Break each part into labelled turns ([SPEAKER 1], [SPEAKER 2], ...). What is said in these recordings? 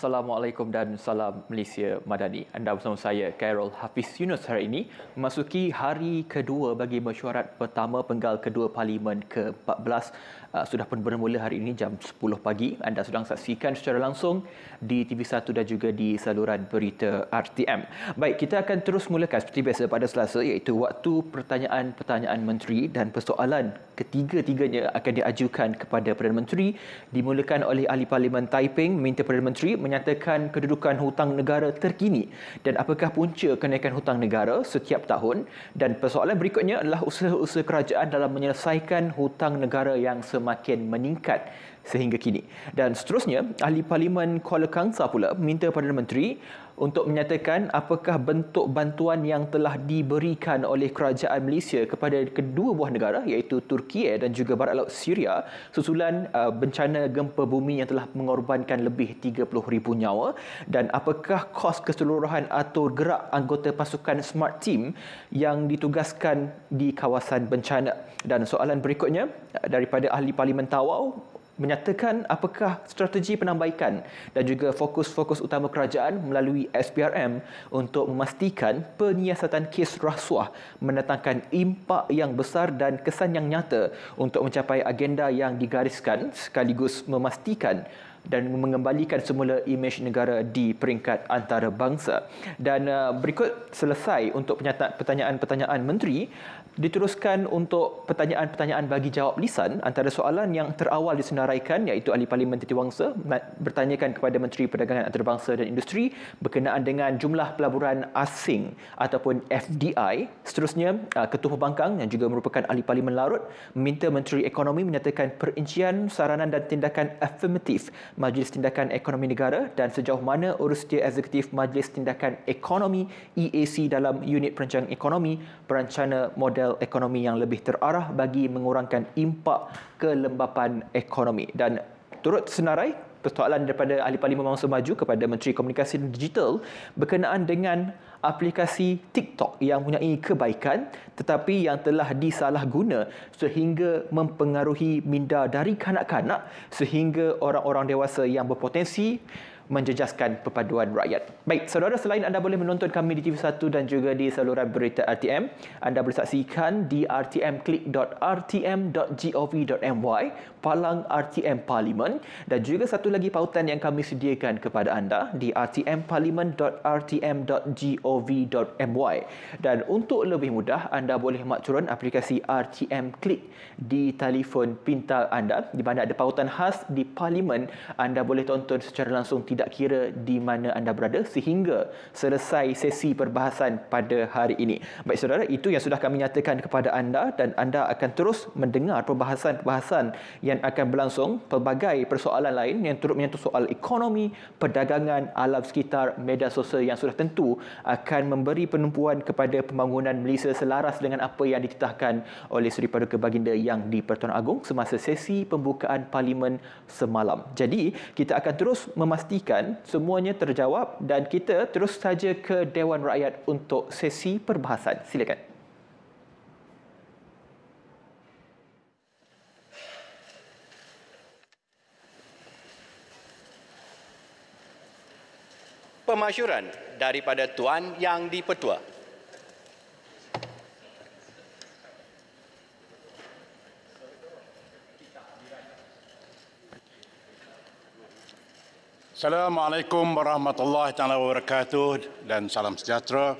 [SPEAKER 1] Assalamualaikum dan salam Malaysia Madani. Anda bersama saya Carol Hafiz Yunus hari ini memasuki hari kedua bagi mesyuarat pertama penggal kedua Parlimen ke-14 Ah, sudah pun bermula hari ini jam 10 pagi. Anda sedang saksikan secara langsung di TV1 dan juga di saluran berita RTM. Baik, kita akan terus mulakan seperti biasa pada selasa iaitu waktu pertanyaan-pertanyaan menteri dan persoalan ketiga-tiganya akan diajukan kepada Perdana Menteri dimulakan oleh Ahli Parlimen Taiping meminta Perdana Menteri menyatakan kedudukan hutang negara terkini dan apakah punca kenaikan hutang negara setiap tahun dan persoalan berikutnya adalah usaha-usaha kerajaan dalam menyelesaikan hutang negara yang se- semakin meningkat sehingga kini. Dan seterusnya, Ahli Parlimen Kuala Kangsar pula meminta Perdana Menteri untuk menyatakan apakah bentuk bantuan yang telah diberikan oleh kerajaan Malaysia kepada kedua buah negara iaitu Turki dan juga Barat Laut Syria susulan uh, bencana gempa bumi yang telah mengorbankan lebih 30,000 nyawa dan apakah kos keseluruhan atau gerak anggota pasukan Smart Team yang ditugaskan di kawasan bencana. Dan soalan berikutnya uh, daripada Ahli Parlimen Tawau menyatakan apakah strategi penambaikan dan juga fokus-fokus utama kerajaan melalui SPRM untuk memastikan penyiasatan kes rasuah mendatangkan impak yang besar dan kesan yang nyata untuk mencapai agenda yang digariskan sekaligus memastikan dan mengembalikan semula imej negara di peringkat antarabangsa. Dan uh, berikut selesai untuk pertanyaan-pertanyaan menteri diteruskan untuk pertanyaan-pertanyaan bagi jawab lisan antara soalan yang terawal disenaraikan iaitu ahli parlimen Titi Wangsa bertanyakan kepada Menteri Perdagangan Antarabangsa dan Industri berkenaan dengan jumlah pelaburan asing ataupun FDI seterusnya ah, Ketua Pembangkang yang juga merupakan ahli parlimen larut meminta Menteri Ekonomi menyatakan perincian saranan dan tindakan afirmatif Majlis Tindakan Ekonomi Negara dan sejauh mana urus dia eksekutif Majlis Tindakan Ekonomi EAC dalam unit perancangan ekonomi perancana modal model ekonomi yang lebih terarah bagi mengurangkan impak kelembapan ekonomi dan turut senarai persoalan daripada ahli parlimen Mangsa Maju kepada Menteri Komunikasi dan Digital berkenaan dengan aplikasi TikTok yang punya kebaikan tetapi yang telah disalahguna sehingga mempengaruhi minda dari kanak-kanak sehingga orang-orang dewasa yang berpotensi menjejaskan perpaduan rakyat. Baik, saudara selain anda boleh menonton kami di TV1 dan juga di saluran berita RTM, anda boleh saksikan di rtmclick.rtm.gov.my Palang RTM Parlimen dan juga satu lagi pautan yang kami sediakan kepada anda di rtmparlimen.rtm.gov.my dan untuk lebih mudah anda boleh makcuran aplikasi RTM Click di telefon pintar anda di mana ada pautan khas di Parlimen anda boleh tonton secara langsung tidak kira di mana anda berada sehingga selesai sesi perbahasan pada hari ini. Baik saudara, itu yang sudah kami nyatakan kepada anda dan anda akan terus mendengar perbahasan-perbahasan yang akan berlangsung pelbagai persoalan lain yang turut menyentuh soal ekonomi, perdagangan, alam sekitar, media sosial yang sudah tentu akan memberi penumpuan kepada pembangunan Malaysia selaras dengan apa yang dititahkan oleh Seri Paduka Baginda yang di Pertuan Agong semasa sesi pembukaan Parlimen semalam. Jadi, kita akan terus memastikan semuanya terjawab dan kita terus saja ke Dewan Rakyat untuk sesi perbahasan. Silakan.
[SPEAKER 2] pemasyuran daripada Tuan Yang Dipertua.
[SPEAKER 3] Assalamualaikum warahmatullahi taala wabarakatuh dan salam sejahtera.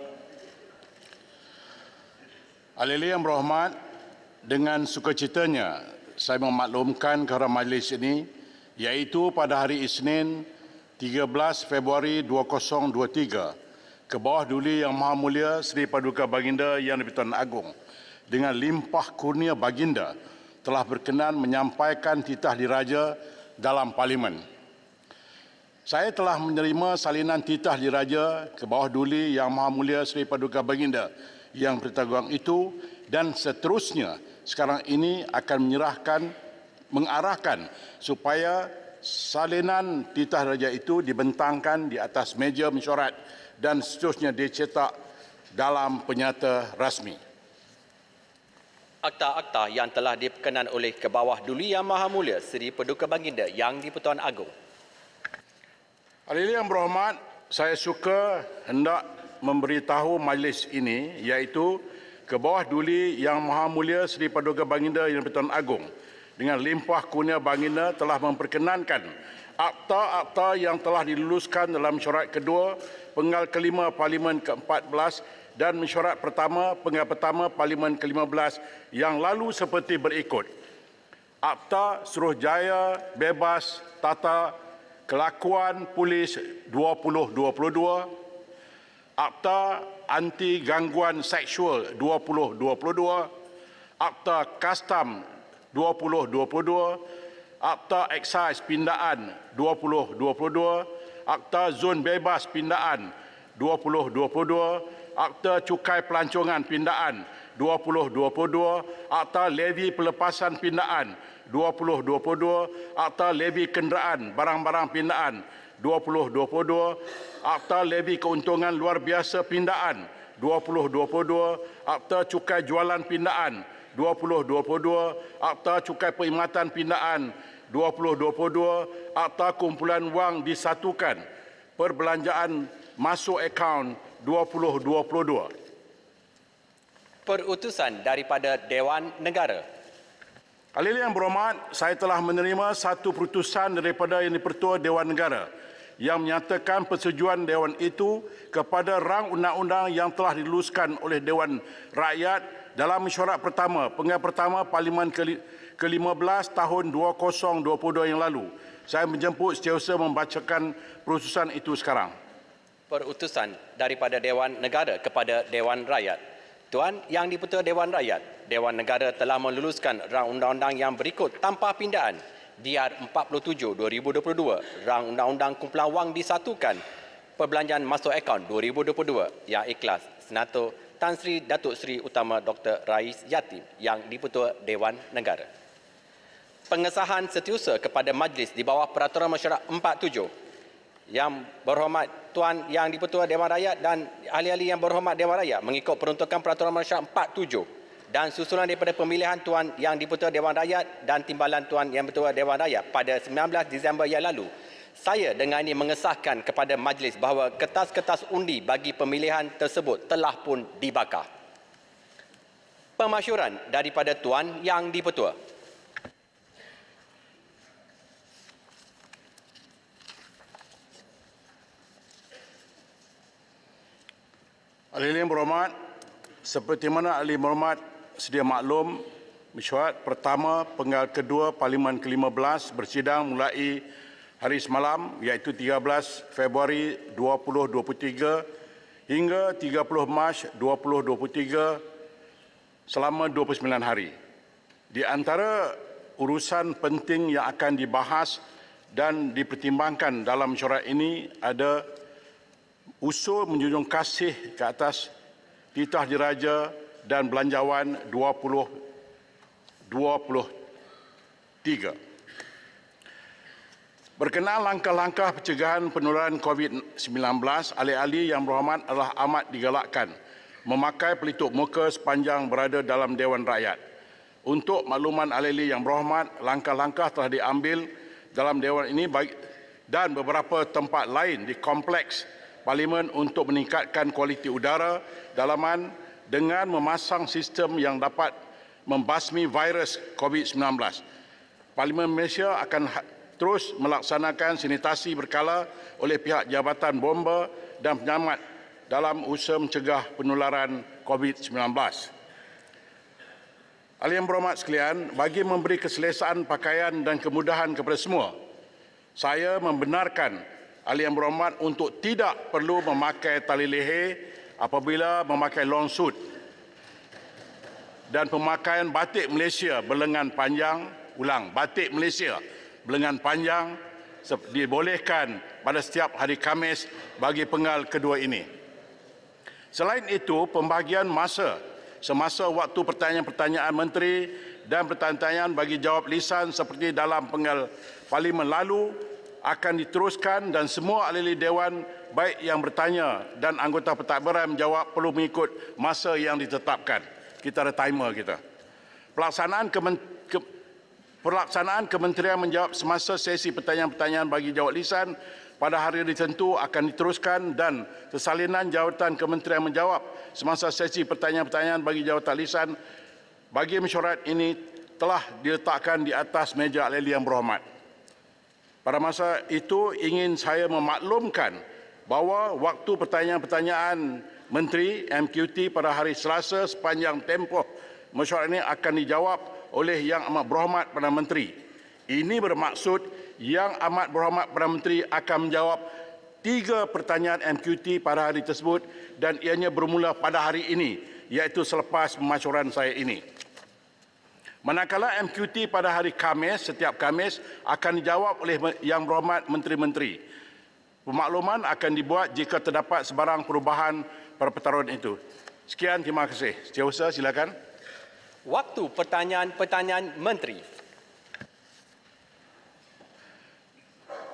[SPEAKER 3] Alili yang berhormat, dengan sukacitanya saya memaklumkan kepada majlis ini iaitu pada hari Isnin 13 Februari 2023 ke bawah duli Yang Maha Mulia Seri Paduka Baginda Yang Dipertuan Agong dengan limpah kurnia baginda telah berkenan menyampaikan titah diraja dalam parlimen. Saya telah menerima salinan titah diraja ke bawah duli Yang Maha Mulia Seri Paduka Baginda yang bertanggung itu dan seterusnya sekarang ini akan menyerahkan mengarahkan supaya salinan titah raja itu dibentangkan di atas meja mesyuarat dan seterusnya dicetak dalam penyata rasmi.
[SPEAKER 2] Akta-akta yang telah diperkenan oleh kebawah Duli Yang Maha Mulia Seri Paduka Baginda Yang di-Pertuan Agong.
[SPEAKER 3] Alili yang berhormat, saya suka hendak memberitahu majlis ini iaitu kebawah Duli Yang Maha Mulia Seri Paduka Baginda Yang di-Pertuan Agong dengan limpah kurnia baginda telah memperkenankan akta-akta yang telah diluluskan dalam mesyuarat kedua penggal kelima Parlimen ke-14 dan mesyuarat pertama penggal pertama Parlimen ke-15 yang lalu seperti berikut. Akta Suruhjaya Bebas Tata Kelakuan Polis 2022, Akta Anti Gangguan Seksual 2022, Akta Kastam 2022, Akta Eksais Pindaan 2022, Akta Zon Bebas Pindaan 2022, Akta Cukai Pelancongan Pindaan 2022, Akta Levi Pelepasan Pindaan 2022, Akta Levi Kenderaan Barang-barang Pindaan 2022, Akta Levi Keuntungan Luar Biasa Pindaan 2022, Akta Cukai Jualan Pindaan 2022, 2022 Akta Cukai Perkhidmatan Pindaan 2022 Akta Kumpulan Wang Disatukan Perbelanjaan Masuk Akaun 2022
[SPEAKER 2] Perutusan daripada Dewan Negara
[SPEAKER 3] Kali ini yang berhormat, saya telah menerima satu perutusan daripada Yang Dipertua Dewan Negara yang menyatakan persetujuan Dewan itu kepada rang undang-undang yang telah diluluskan oleh Dewan Rakyat dalam mesyuarat pertama, pengarah pertama Parlimen ke-15 tahun 2022 yang lalu. Saya menjemput setiausaha membacakan perutusan itu sekarang.
[SPEAKER 2] Perutusan daripada Dewan Negara kepada Dewan Rakyat. Tuan Yang Diputera Dewan Rakyat, Dewan Negara telah meluluskan rang undang-undang yang berikut tanpa pindaan. DR 47 2022, rang undang-undang kumpulan wang disatukan perbelanjaan masuk akaun 2022 yang ikhlas senato Tan Sri Datuk Sri Utama Dr. Rais Yatim yang dipertua Dewan Negara. Pengesahan setiusa kepada majlis di bawah Peraturan Masyarakat 47 yang berhormat Tuan Yang Dipertua Dewan Rakyat dan ahli-ahli yang berhormat Dewan Rakyat mengikut peruntukan Peraturan Masyarakat 47 dan susulan daripada pemilihan Tuan Yang Dipertua Dewan Rakyat dan timbalan Tuan Yang Dipertua Dewan Rakyat pada 19 Disember yang lalu saya dengan ini mengesahkan kepada majlis bahawa kertas-kertas undi bagi pemilihan tersebut telah pun dibakar. Pemasyuran daripada Tuan Yang Dipertua.
[SPEAKER 3] Alim ahli berhormat, seperti mana alim berhormat sedia maklum, mesyuarat pertama penggal kedua Parlimen ke-15 bersidang mulai hari semalam iaitu 13 Februari 2023 hingga 30 Mac 2023 selama 29 hari. Di antara urusan penting yang akan dibahas dan dipertimbangkan dalam corak ini ada usul menjunjung kasih ke atas titah diraja dan belanjawan 2023. Berkenaan langkah-langkah pencegahan penularan COVID-19, ahli-ahli yang berhormat adalah amat digalakkan memakai pelitup muka sepanjang berada dalam Dewan Rakyat. Untuk makluman ahli-ahli yang berhormat, langkah-langkah telah diambil dalam Dewan ini dan beberapa tempat lain di Kompleks Parlimen untuk meningkatkan kualiti udara dalaman dengan memasang sistem yang dapat membasmi virus COVID-19. Parlimen Malaysia akan ha- terus melaksanakan sanitasi berkala oleh pihak Jabatan Bomba dan Penyelamat dalam usaha mencegah penularan COVID-19. Ahli yang berhormat sekalian, bagi memberi keselesaan pakaian dan kemudahan kepada semua, saya membenarkan ahli yang berhormat untuk tidak perlu memakai tali leher apabila memakai long suit dan pemakaian batik Malaysia berlengan panjang ulang batik Malaysia lengan panjang dibolehkan pada setiap hari Khamis bagi penggal kedua ini. Selain itu, pembahagian masa semasa waktu pertanyaan-pertanyaan menteri dan pertanyaan bagi jawab lisan seperti dalam penggal parlimen lalu akan diteruskan dan semua ahli dewan baik yang bertanya dan anggota pentadbiran menjawab perlu mengikut masa yang ditetapkan. Kita ada timer kita. Pelaksanaan kementerian Pelaksanaan Kementerian menjawab semasa sesi pertanyaan-pertanyaan bagi jawab lisan pada hari ditentu akan diteruskan dan sesalinan jawatan Kementerian menjawab semasa sesi pertanyaan-pertanyaan bagi jawatan lisan bagi mesyuarat ini telah diletakkan di atas meja Alili yang berhormat. Pada masa itu ingin saya memaklumkan bahawa waktu pertanyaan-pertanyaan Menteri MQT pada hari Selasa sepanjang tempoh mesyuarat ini akan dijawab oleh Yang Amat Berhormat Perdana Menteri. Ini bermaksud Yang Amat Berhormat Perdana Menteri akan menjawab tiga pertanyaan MQT pada hari tersebut dan ianya bermula pada hari ini iaitu selepas pemacuran saya ini. Manakala MQT pada hari Khamis, setiap Khamis akan dijawab oleh Yang Berhormat Menteri-Menteri. Pemakluman akan dibuat jika terdapat sebarang perubahan pada pertarungan itu. Sekian, terima kasih. Setiausaha, silakan waktu pertanyaan-pertanyaan menteri.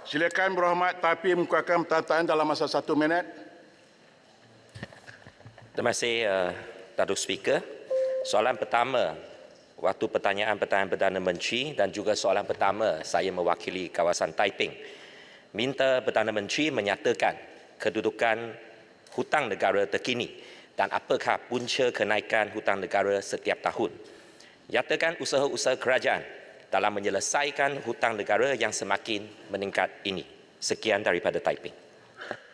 [SPEAKER 3] Silakan berhormat tapi mengukakan pertanyaan dalam masa satu minit.
[SPEAKER 4] Terima kasih, eh, Tuan Speaker. Soalan pertama, waktu pertanyaan-pertanyaan Perdana Menteri dan juga soalan pertama saya mewakili kawasan Taiping. Minta Perdana Menteri menyatakan kedudukan hutang negara terkini dan apakah punca kenaikan hutang negara setiap tahun. Nyatakan usaha-usaha kerajaan dalam menyelesaikan hutang negara yang semakin meningkat ini. Sekian daripada Taiping.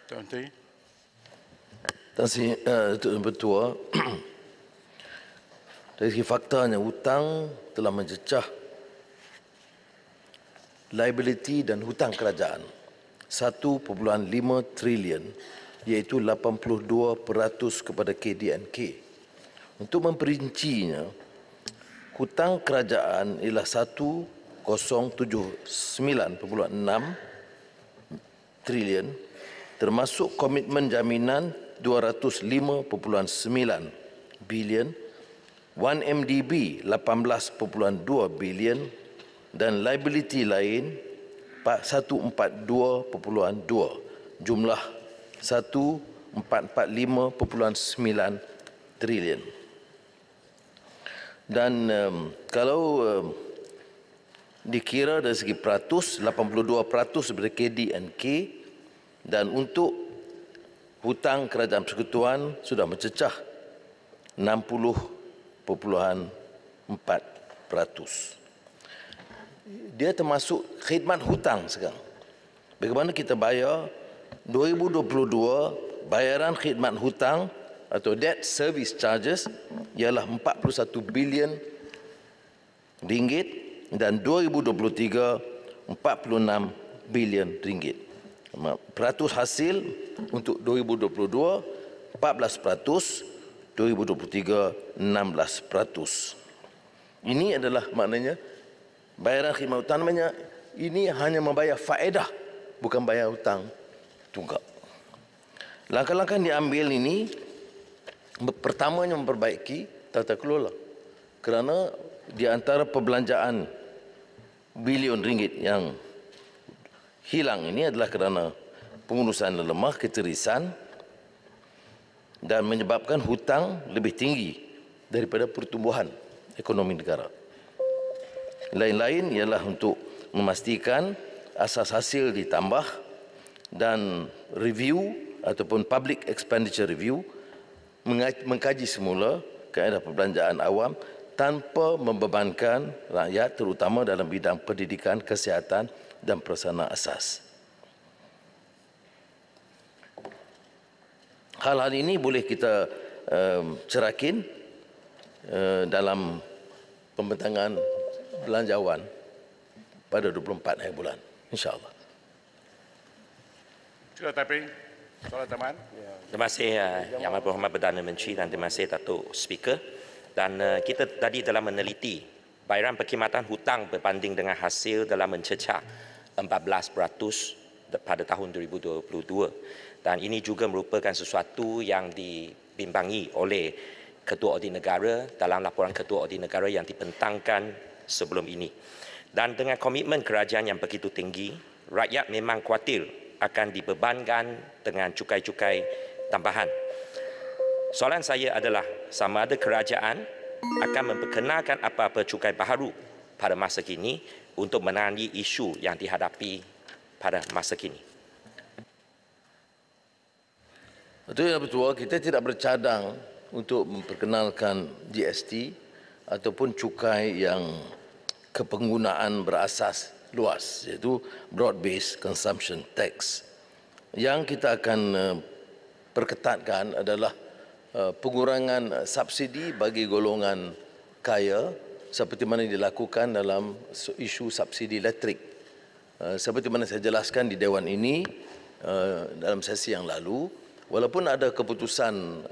[SPEAKER 4] Tuan eh,
[SPEAKER 5] Tuan Sri, Tuan Pertua. Dari segi faktanya, hutang telah menjecah liability dan hutang kerajaan 1.5 trilion iaitu 82% kepada KDNK. Untuk memperincinya, hutang kerajaan ialah 1079.6 trilion termasuk komitmen jaminan 205.9 bilion 1MDB 18.2 bilion dan liability lain 142.2 jumlah 1445.9 trilion. Dan um, kalau um, dikira dari segi peratus, 82% daripada KDNK dan untuk hutang kerajaan persekutuan sudah mencecah 60.4%. Dia termasuk khidmat hutang sekarang. Bagaimana kita bayar 2022 bayaran khidmat hutang atau debt service charges ialah 41 bilion ringgit dan 2023 46 bilion ringgit. Peratus hasil untuk 2022 14%, 2023 16 Ini adalah maknanya bayaran khidmat hutang namanya ini hanya membayar faedah bukan bayar hutang juga. Langkah-langkah yang diambil ini pertamanya memperbaiki tata kelola. Kerana di antara perbelanjaan bilion ringgit yang hilang ini adalah kerana pengurusan lemah, keterisan dan menyebabkan hutang lebih tinggi daripada pertumbuhan ekonomi negara. Lain-lain ialah untuk memastikan asas hasil ditambah dan review ataupun public expenditure review mengkaji semula kaedah perbelanjaan awam tanpa membebankan rakyat terutama dalam bidang pendidikan, kesihatan dan perasana asas. Hal-hal ini boleh kita uh, cerakin uh, dalam pembentangan belanjawan
[SPEAKER 4] pada 24 hari bulan. insya Allah.
[SPEAKER 3] Cik Taiping, Tuan Teman. Ya.
[SPEAKER 4] Terima kasih eh, Yang Berhormat Perdana Menteri dan terima kasih Datuk Speaker. Dan uh, kita tadi dalam meneliti bayaran perkhidmatan hutang berbanding dengan hasil dalam mencecah 14% pada tahun 2022. Dan ini juga merupakan sesuatu yang dibimbangi oleh Ketua Audit Negara dalam laporan Ketua Audit Negara yang dipentangkan sebelum ini. Dan dengan komitmen kerajaan yang begitu tinggi, rakyat memang khawatir akan dibebankan dengan cukai-cukai tambahan. Soalan saya adalah sama ada kerajaan akan memperkenalkan apa-apa cukai baru pada masa kini untuk menangani isu yang dihadapi pada masa kini.
[SPEAKER 5] Betul ya Betul, kita tidak bercadang untuk memperkenalkan GST ataupun cukai yang kepenggunaan berasas luas iaitu broad based consumption tax yang kita akan eh, perketatkan adalah eh, pengurangan subsidi bagi golongan kaya seperti mana dilakukan dalam isu subsidi elektrik eh, seperti mana saya jelaskan di dewan ini dalam sesi yang lalu walaupun ada keputusan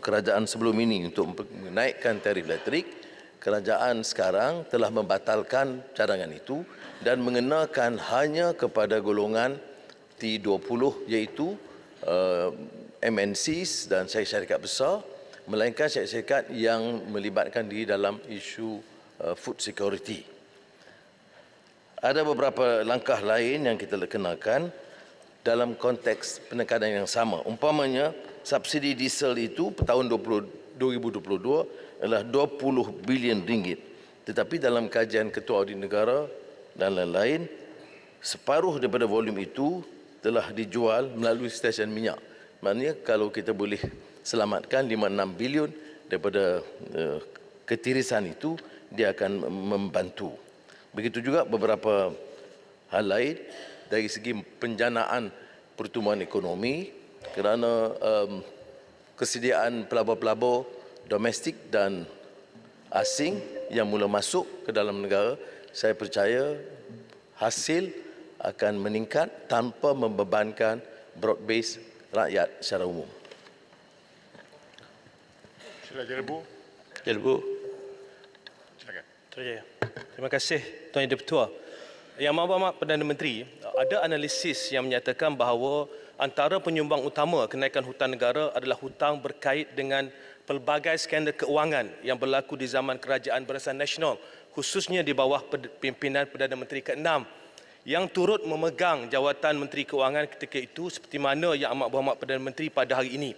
[SPEAKER 5] kerajaan sebelum ini untuk menaikkan tarif elektrik kerajaan sekarang telah membatalkan cadangan itu dan mengenakan hanya kepada golongan T20 iaitu uh, eh, MNCs dan syarikat-syarikat besar melainkan syarikat-syarikat yang melibatkan diri dalam isu uh, food security. Ada beberapa langkah lain yang kita kenakan dalam konteks penekanan yang sama. Umpamanya subsidi diesel itu tahun 2022 adalah 20 bilion ringgit. Tetapi dalam kajian Ketua Audit Negara dan lain-lain separuh daripada volume itu telah dijual melalui stesen minyak maknanya kalau kita boleh selamatkan 5-6 bilion daripada uh, ketirisan itu dia akan membantu begitu juga beberapa hal lain dari segi penjanaan pertumbuhan ekonomi kerana um, kesediaan pelabur-pelabur domestik dan asing yang mula masuk ke dalam negara saya percaya hasil akan meningkat tanpa membebankan broad base rakyat secara umum.
[SPEAKER 6] Sila
[SPEAKER 7] Jelbu. Jelbu. Silakan. Terima kasih Tuan Yang Dipertua. Yang Mahkamah Perdana Menteri, ada analisis yang menyatakan bahawa antara penyumbang utama kenaikan hutang negara adalah hutang berkait dengan pelbagai skandal keuangan yang berlaku di zaman kerajaan berasal nasional khususnya di bawah pimpinan Perdana Menteri ke-6 yang turut memegang jawatan Menteri Keuangan ketika itu seperti mana Yang Amat Berhormat Perdana Menteri pada hari ini.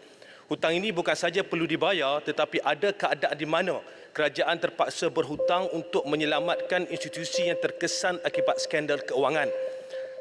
[SPEAKER 7] Hutang ini bukan saja perlu dibayar tetapi ada keadaan di mana kerajaan terpaksa berhutang untuk menyelamatkan institusi yang terkesan akibat skandal keuangan.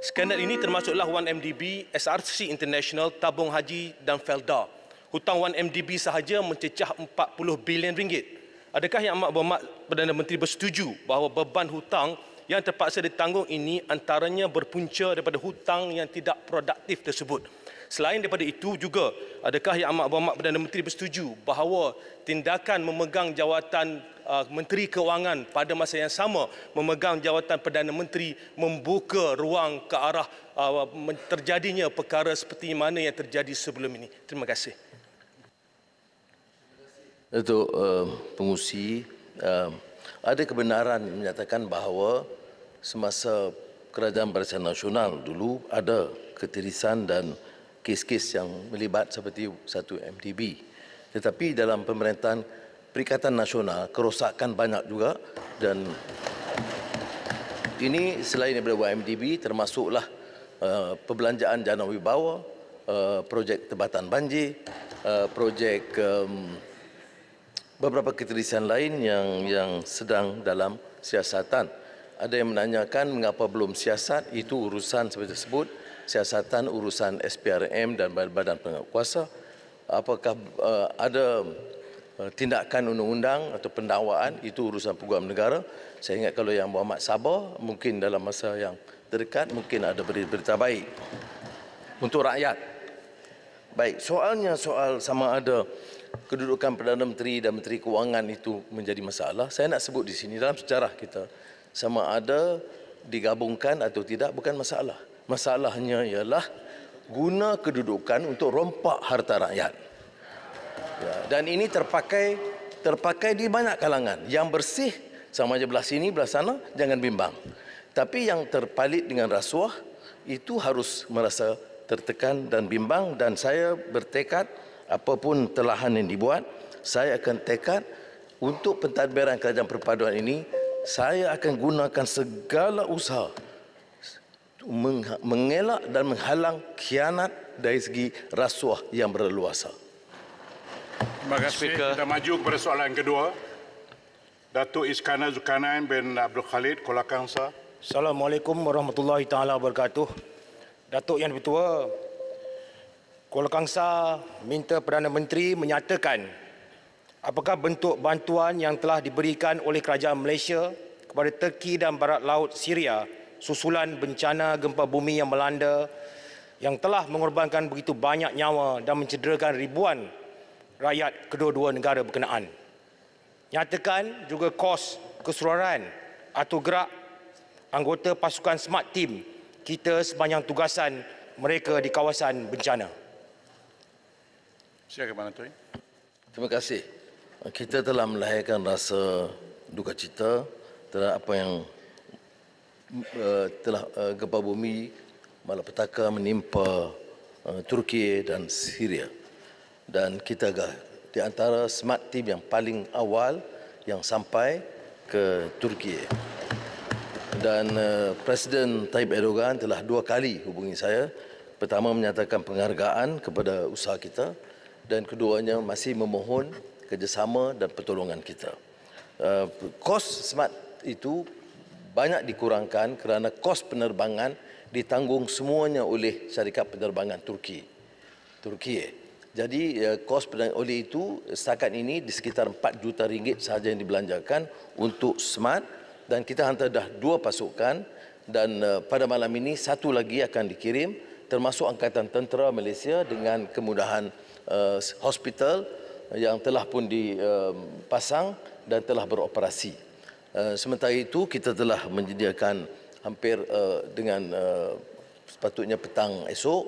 [SPEAKER 7] Skandal ini termasuklah 1MDB, SRC International, Tabung Haji dan Felda. Hutang 1MDB sahaja mencecah 40 bilion ringgit Adakah yang amat berhormat Perdana Menteri bersetuju bahawa beban hutang yang terpaksa ditanggung ini antaranya berpunca daripada hutang yang tidak produktif tersebut? Selain daripada itu juga, adakah yang amat berhormat Perdana Menteri bersetuju bahawa tindakan memegang jawatan uh, Menteri Keuangan pada masa yang sama memegang jawatan Perdana Menteri membuka ruang ke arah uh, terjadinya perkara seperti mana yang terjadi sebelum ini? Terima kasih.
[SPEAKER 5] Datuk uh, um, pengusi uh, um, ada kebenaran menyatakan bahawa semasa kerajaan barisan nasional dulu ada ketirisan dan kes-kes yang melibat seperti satu MDB tetapi dalam pemerintahan perikatan nasional kerosakan banyak juga dan ini selain daripada YMDB termasuklah uh, perbelanjaan jana wibawa uh, projek tebatan banjir uh, projek um, beberapa ketulisan lain yang yang sedang dalam siasatan. Ada yang menanyakan mengapa belum siasat, itu urusan seperti tersebut, siasatan urusan SPRM dan badan-badan penguasa. Apakah uh, ada uh, tindakan undang-undang atau pendakwaan, itu urusan peguam negara. Saya ingat kalau yang Muhammad Sabah, mungkin dalam masa yang terdekat, mungkin ada berita baik untuk rakyat. Baik, soalnya soal sama ada kedudukan Perdana Menteri dan Menteri Kewangan itu menjadi masalah. Saya nak sebut di sini dalam sejarah kita sama ada digabungkan atau tidak bukan masalah. Masalahnya ialah guna kedudukan untuk rompak harta rakyat. Ya, dan ini terpakai terpakai di banyak kalangan. Yang bersih sama aja belah sini belah sana jangan bimbang. Tapi yang terpalit dengan rasuah itu harus merasa tertekan dan bimbang dan saya bertekad apapun telahan yang dibuat, saya akan tekad untuk pentadbiran kerajaan perpaduan ini, saya akan gunakan segala usaha mengelak dan menghalang kianat dari segi rasuah yang berleluasa.
[SPEAKER 3] Terima kasih. Speaker. Kita maju kepada soalan kedua. Datuk Iskandar Zulkarnain bin Abdul Khalid, Kuala
[SPEAKER 8] Assalamualaikum warahmatullahi taala wabarakatuh. Datuk yang bertuah, Kuala Kangsa minta Perdana Menteri menyatakan apakah bentuk bantuan yang telah diberikan oleh Kerajaan Malaysia kepada Turki dan Barat Laut Syria susulan bencana gempa bumi yang melanda yang telah mengorbankan begitu banyak nyawa dan mencederakan ribuan rakyat kedua-dua negara berkenaan. Nyatakan juga kos keseluruhan atau gerak anggota pasukan smart team kita sepanjang tugasan mereka di kawasan bencana. Silakan Tuan. Terima kasih.
[SPEAKER 5] Kita telah melahirkan rasa duka cita terhadap apa yang uh, telah uh, gempa bumi malah petaka menimpa uh, Turki dan Syria. Dan kita agak di antara smart team yang paling awal yang sampai ke Turki. Dan uh, Presiden Tayyip Erdogan telah dua kali hubungi saya. Pertama menyatakan penghargaan kepada usaha kita dan keduanya masih memohon kerjasama dan pertolongan kita. Eh, kos smart itu banyak dikurangkan kerana kos penerbangan ditanggung semuanya oleh syarikat penerbangan Turki. Turki. Eh. Jadi eh, kos oleh itu setakat ini di sekitar 4 juta ringgit sahaja yang dibelanjakan untuk smart dan kita hantar dah dua pasukan dan pada malam ini satu lagi akan dikirim termasuk angkatan tentera Malaysia dengan kemudahan uh, hospital yang telah pun dipasang eh, dan telah beroperasi. Eh, sementara itu kita telah menyediakan hampir dengan sepatutnya petang esok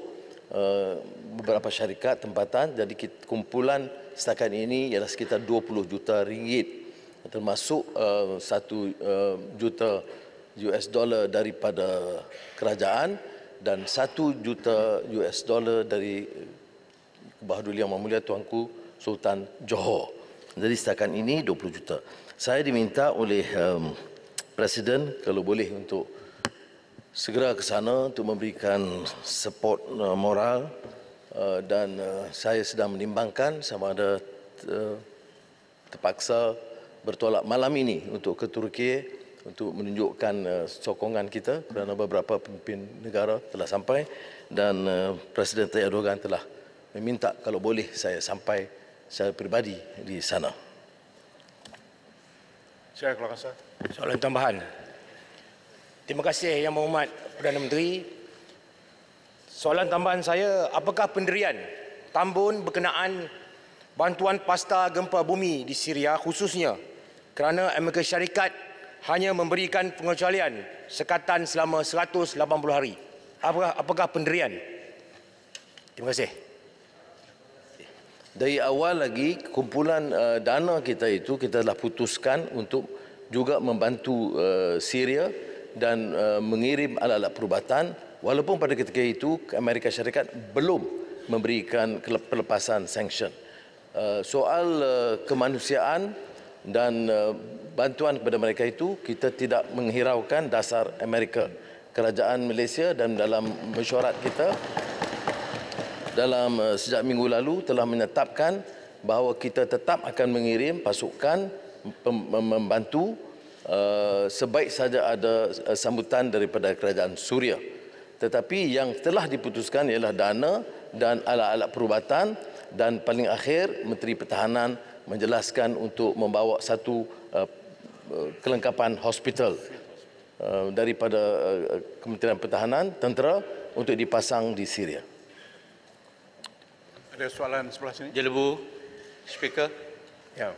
[SPEAKER 5] beberapa syarikat tempatan jadi kumpulan setakat ini ialah sekitar 20 juta ringgit termasuk uh, 1 juta US dollar daripada kerajaan dan 1 juta US dollar dari Bahadul Yang Mulia Tuanku Sultan Johor. Jadi setakat ini 20 juta. Saya diminta oleh um, Presiden kalau boleh untuk segera ke sana untuk memberikan support uh, moral uh, dan uh, saya sedang menimbangkan sama ada uh, terpaksa bertolak malam ini untuk ke Turki untuk menunjukkan uh, sokongan kita kerana beberapa pemimpin negara telah sampai dan uh, Presiden Tayyip Erdogan telah meminta kalau boleh saya sampai secara pribadi di sana.
[SPEAKER 8] Saya kalau rasa soalan tambahan. Terima kasih Yang Berhormat Perdana Menteri. Soalan tambahan saya, apakah penderian tambun berkenaan bantuan pasta gempa bumi di Syria khususnya kerana Amerika Syarikat hanya memberikan pengecualian sekatan selama 180 hari. Apakah, apakah penderian? Terima kasih dari awal lagi kumpulan uh, dana
[SPEAKER 5] kita itu kita telah putuskan untuk juga membantu uh, Syria dan uh, mengirim alat-alat perubatan walaupun pada ketika itu Amerika Syarikat belum memberikan pelepasan sanction. Uh, soal uh, kemanusiaan dan uh, bantuan kepada mereka itu kita tidak menghiraukan dasar Amerika. Kerajaan Malaysia dan dalam mesyuarat kita dalam uh, sejak minggu lalu telah menetapkan bahawa kita tetap akan mengirim pasukan membantu uh, sebaik saja ada uh, sambutan daripada kerajaan Suria. Tetapi yang telah diputuskan ialah dana dan alat-alat perubatan dan paling akhir Menteri Pertahanan menjelaskan untuk membawa satu uh, uh, kelengkapan hospital daripada Kementerian Pertahanan tentera untuk dipasang di Syria.
[SPEAKER 3] Ada soalan sebelah sini? Jelebu. Speaker. Ya.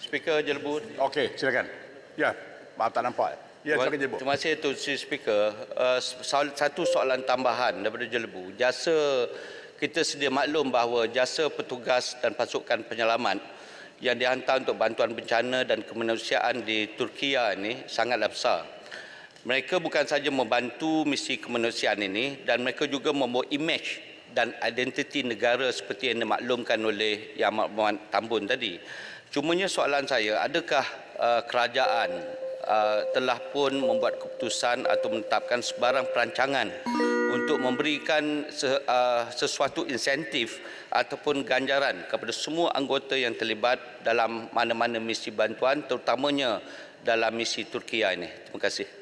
[SPEAKER 3] Speaker Jelebu. Okey, silakan. Ya, maaf tak nampak.
[SPEAKER 9] Ya, Buat, silakan Jelebu. Terima kasih tu si speaker. Uh, satu soalan tambahan daripada Jelebu. Jasa kita sedia maklum bahawa jasa petugas dan pasukan penyelamat yang dihantar untuk bantuan bencana dan kemanusiaan di Turki ini sangatlah besar. Mereka bukan saja membantu misi kemanusiaan ini dan mereka juga membawa imej dan identiti negara seperti yang dimaklumkan oleh Yang Amat Muhammad Tambun tadi. Cumanya soalan saya, adakah uh, kerajaan uh, telah pun membuat keputusan atau menetapkan sebarang perancangan untuk memberikan se, uh, sesuatu insentif ataupun ganjaran kepada semua anggota yang terlibat dalam mana-mana misi bantuan terutamanya dalam misi Turki ini. Terima kasih.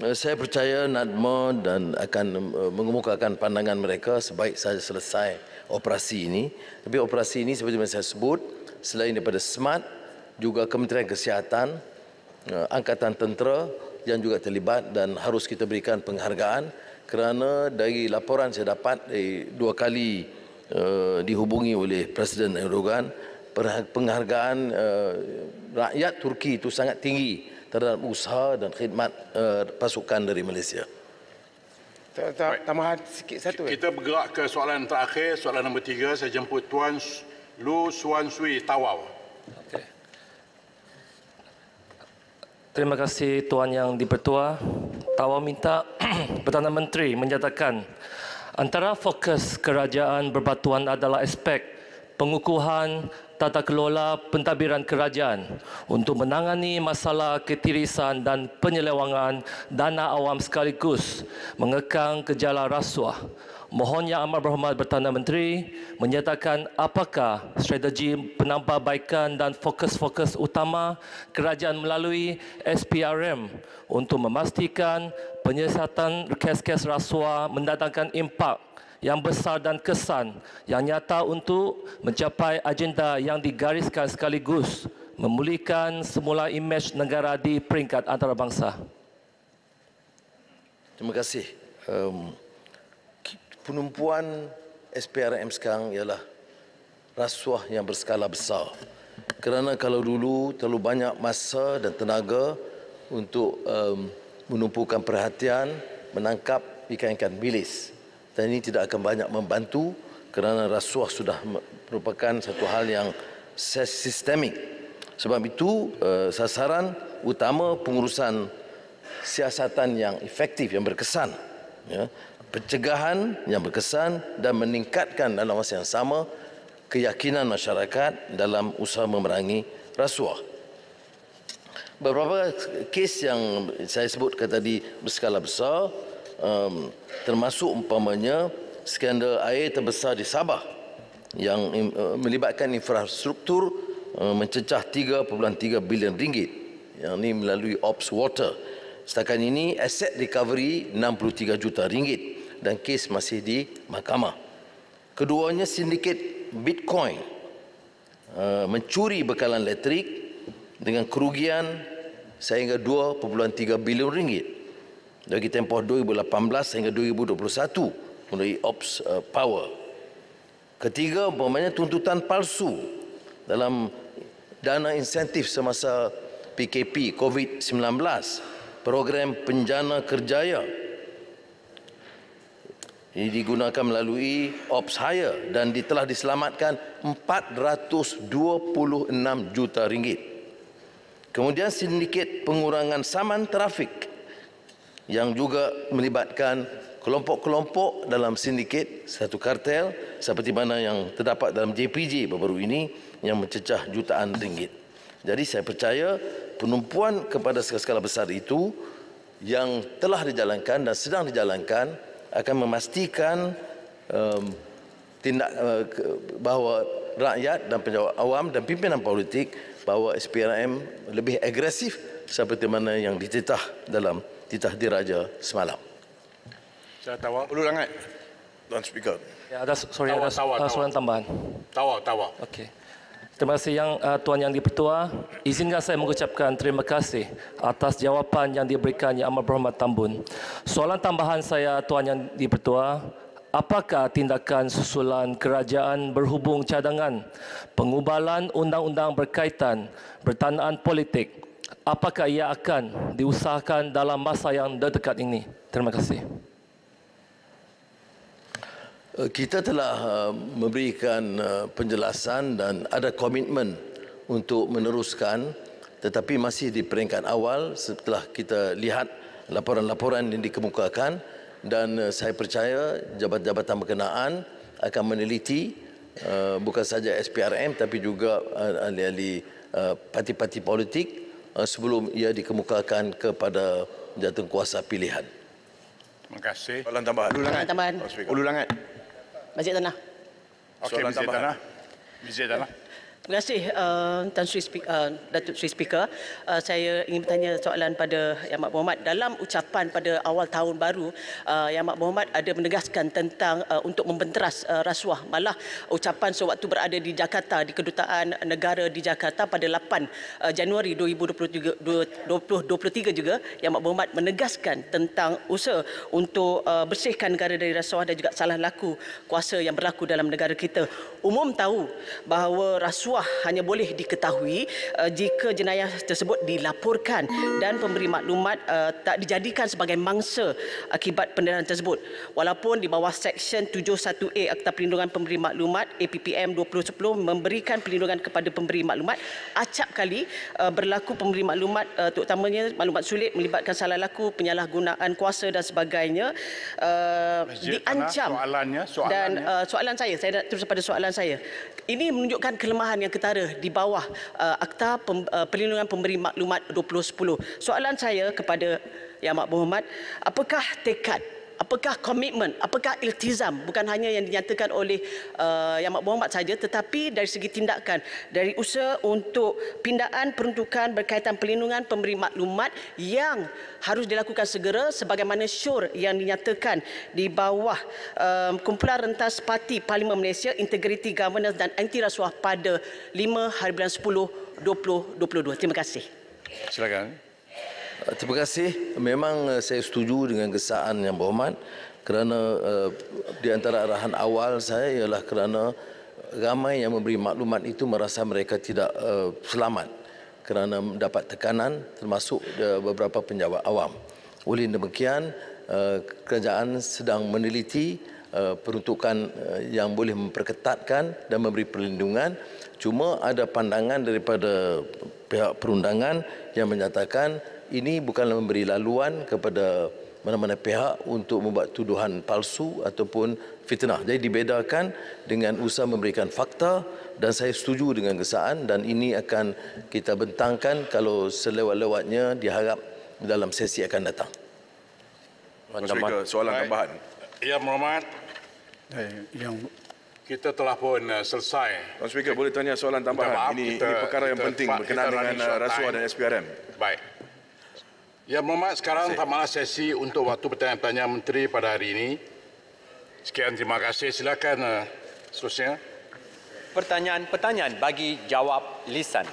[SPEAKER 5] Eh, saya percaya NADMO dan akan eh, mengemukakan pandangan mereka sebaik saja selesai operasi ini. Tapi operasi ini seperti yang saya sebut, selain daripada SMART, juga Kementerian Kesihatan, eh, Angkatan Tentera yang juga terlibat dan harus kita berikan penghargaan kerana dari laporan saya dapat dari dua kali uh, dihubungi oleh Presiden Erdogan, penghargaan uh, rakyat Turki itu sangat tinggi terhadap usaha dan khidmat uh, pasukan dari Malaysia.
[SPEAKER 3] Tambahan sikit satu. Eh. Kita bergerak ke soalan terakhir, soalan nombor tiga. Saya jemput Tuan Lu Suan Sui Tawau.
[SPEAKER 10] Terima kasih Tuan Yang Dipertua. Tawau minta Perdana Menteri menyatakan antara fokus kerajaan berbatuan adalah aspek pengukuhan tata kelola pentadbiran kerajaan untuk menangani masalah ketirisan dan penyelewangan dana awam sekaligus mengekang kejala rasuah. Mohon Yang Amat Berhormat Bertanda Menteri menyatakan apakah strategi penambahbaikan dan fokus-fokus utama kerajaan melalui SPRM untuk memastikan penyiasatan kes-kes rasuah mendatangkan impak yang besar dan kesan yang nyata untuk mencapai agenda yang digariskan sekaligus memulihkan semula imej negara di peringkat antarabangsa.
[SPEAKER 5] Terima kasih. Um, penumpuan SPRM sekarang ialah rasuah yang berskala besar. Kerana kalau dulu terlalu banyak masa dan tenaga untuk um, menumpukan perhatian menangkap ikan-ikan bilis. -ikan dan ini tidak akan banyak membantu kerana rasuah sudah merupakan satu hal yang sistemik. Sebab itu eh, sasaran utama pengurusan siasatan yang efektif yang berkesan ya pencegahan yang berkesan dan meningkatkan dalam masa yang sama keyakinan masyarakat dalam usaha memerangi rasuah. Beberapa kes yang saya sebutkan tadi berskala besar um, termasuk umpamanya skandal air terbesar di Sabah yang uh, melibatkan infrastruktur uh, mencecah 3.3 bilion ringgit yang ini melalui Ops Water. Setakat ini aset recovery 63 juta ringgit dan kes masih di mahkamah. Keduanya sindiket Bitcoin uh, mencuri bekalan elektrik dengan kerugian sehingga 2.3 bilion ringgit dari tempoh 2018 sehingga 2021 melalui Ops eh, Power. Ketiga, bermakna tuntutan palsu dalam dana insentif semasa PKP COVID-19 program penjana kerjaya ini digunakan melalui Ops Hire dan telah diselamatkan 426 juta ringgit. Kemudian sindiket pengurangan saman trafik yang juga melibatkan kelompok-kelompok dalam sindiket satu kartel seperti mana yang terdapat dalam JPJ baru ini yang mencecah jutaan ringgit. Jadi saya percaya penumpuan kepada skala-skala besar itu yang telah dijalankan dan sedang dijalankan akan memastikan um, tindak uh, bahawa rakyat dan pejabat awam dan pimpinan politik bahawa SPRM lebih agresif seperti mana yang dicetah dalam ditahdir raja semalam.
[SPEAKER 3] Saya tawa
[SPEAKER 10] ulul sangat. Tuan Speaker. Ya, ada sorry tawa, ada tawa, tawa, soalan tambahan. Tawa, tawa. Okey. Terima kasih yang uh, Tuan Yang Dipertua. Izinkan saya mengucapkan terima kasih atas jawapan yang diberikan Yang Amat Berhormat Tambun. Soalan tambahan saya Tuan Yang Dipertua, apakah tindakan susulan kerajaan berhubung cadangan pengubalan undang-undang berkaitan bertanaan politik apakah ia akan diusahakan dalam masa yang dekat ini? Terima kasih.
[SPEAKER 5] Eh, kita telah eh, memberikan eh, penjelasan dan ada komitmen untuk meneruskan tetapi masih di peringkat awal setelah kita lihat laporan-laporan yang dikemukakan dan saya percaya jabatan-jabatan berkenaan akan meneliti bukan saja SPRM tapi juga ahli-ahli parti-parti politik Eh, sebelum ia dikemukakan kepada jatuh kuasa pilihan.
[SPEAKER 3] Terima kasih.
[SPEAKER 11] Soalan tambahan. Ululangat. Ululangat. Masjid Tanah. Okay. Masjid Tanah. Masjid Tanah.
[SPEAKER 5] Masjid
[SPEAKER 12] tanah.
[SPEAKER 11] Terima kasih uh, Tan Sri Speaker, uh, Datuk Sri Speaker. Uh, saya ingin bertanya soalan pada Yang Mak Muhammad. Dalam ucapan pada awal tahun baru, uh, Yang Mak Muhammad ada menegaskan tentang uh, untuk membenteras uh, rasuah. Malah ucapan sewaktu berada di Jakarta, di Kedutaan Negara di Jakarta pada 8 uh, Januari 2023, 2023 juga, Yang Mak Muhammad menegaskan tentang usaha untuk uh, bersihkan negara dari rasuah dan juga salah laku kuasa yang berlaku dalam negara kita. Umum tahu bahawa rasuah suah hanya boleh diketahui uh, jika jenayah tersebut dilaporkan dan pemberi maklumat uh, tak dijadikan sebagai mangsa akibat pendedahan tersebut. Walaupun di bawah Seksyen 71A Akta Perlindungan Pemberi Maklumat APPM 2010 memberikan perlindungan kepada pemberi maklumat, acap kali uh, berlaku pemberi maklumat uh, terutamanya maklumat sulit melibatkan salah laku, penyalahgunaan kuasa dan sebagainya uh, diancam. Soalannya, soalannya. Dan uh, soalan saya, saya nak terus pada soalan saya. Ini menunjukkan kelemahan yang ketara di bawah uh, Akta Pem, uh, Perlindungan Pemberi Maklumat 2010. Soalan saya kepada Yang Amat Berhormat, apakah tekad apakah komitmen, apakah iltizam bukan hanya yang dinyatakan oleh uh, Yang Mak Muhammad saja tetapi dari segi tindakan dari usaha untuk pindaan peruntukan berkaitan pelindungan pemberi maklumat yang harus dilakukan segera sebagaimana syur yang dinyatakan di bawah um, kumpulan rentas parti Parlimen Malaysia Integriti Governance dan Anti Rasuah pada 5 hari bulan 10 2022. Terima kasih.
[SPEAKER 13] Silakan.
[SPEAKER 5] Eh, terima kasih. Memang eh, saya setuju dengan kesaan yang berhormat kerana eh, di antara arahan awal saya ialah kerana ramai yang memberi maklumat itu merasa mereka tidak selamat kerana mendapat tekanan termasuk beberapa penjawat awam. Oleh demikian, uh, kerajaan sedang meneliti peruntukan yang boleh memperketatkan dan memberi perlindungan. Cuma ada pandangan daripada pihak perundangan yang menyatakan ini bukanlah memberi laluan kepada mana-mana pihak untuk membuat tuduhan palsu ataupun fitnah. Jadi dibedakan dengan usaha memberikan fakta dan saya setuju dengan kesaan dan ini akan kita bentangkan kalau selewat-lewatnya diharap dalam sesi akan datang. Masuk ke soalan
[SPEAKER 3] tambahan. Ya, Muhammad.
[SPEAKER 14] Eh, yang
[SPEAKER 3] kita telah pun eh, selesai. Tuan Speaker, boleh tanya soalan tambahan? ini, kita, ini perkara yang penting berkenaan dengan eh, rasuah dan SPRM. Baik. Ya Muhammad, sekarang tak malah sesi untuk waktu pertanyaan-pertanyaan menteri pada hari ini. Sekian terima kasih. Silakan uh, seterusnya.
[SPEAKER 2] Pertanyaan-pertanyaan bagi jawab lisan.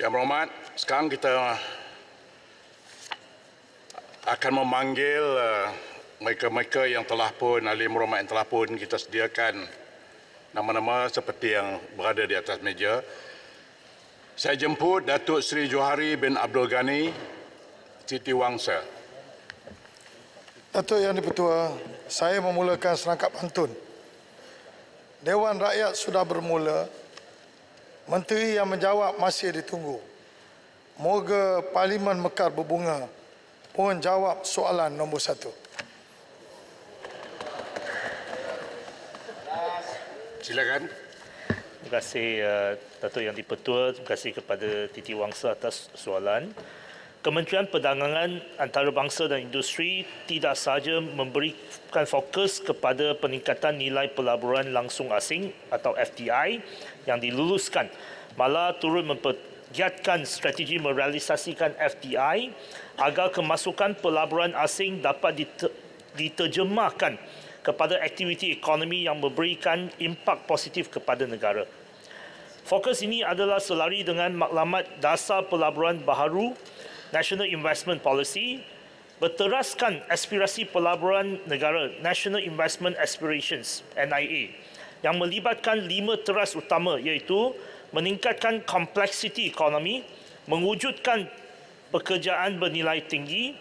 [SPEAKER 3] Ya, berhormat, sekarang kita akan memanggil uh, mereka-mereka yang telah pun ahli merumah yang telah pun kita sediakan nama-nama seperti yang berada di atas meja. Saya jemput Datuk Seri Johari bin Abdul Ghani, Siti Wangsa.
[SPEAKER 14] Datuk Yang Dipertua, saya memulakan serangkap pantun. Dewan Rakyat sudah bermula, Menteri yang menjawab masih ditunggu. Moga Parlimen Mekar berbunga mohon jawab soalan nombor satu.
[SPEAKER 15] Silakan. Terima kasih uh, Datuk Yang Dipertua, terima kasih kepada Titi Wangsa atas soalan. Kementerian Perdagangan Antarabangsa dan Industri tidak sahaja memberikan fokus kepada peningkatan nilai pelaburan langsung asing atau FDI yang diluluskan, malah turut mempergiatkan strategi merealisasikan FDI agar kemasukan pelaburan asing dapat diterjemahkan kepada aktiviti ekonomi yang memberikan impak positif kepada negara. Fokus ini adalah selari dengan maklumat dasar pelaburan baharu National Investment Policy berteraskan aspirasi pelaburan negara National Investment Aspirations NIA yang melibatkan lima teras utama iaitu meningkatkan kompleksiti ekonomi, mewujudkan pekerjaan bernilai tinggi,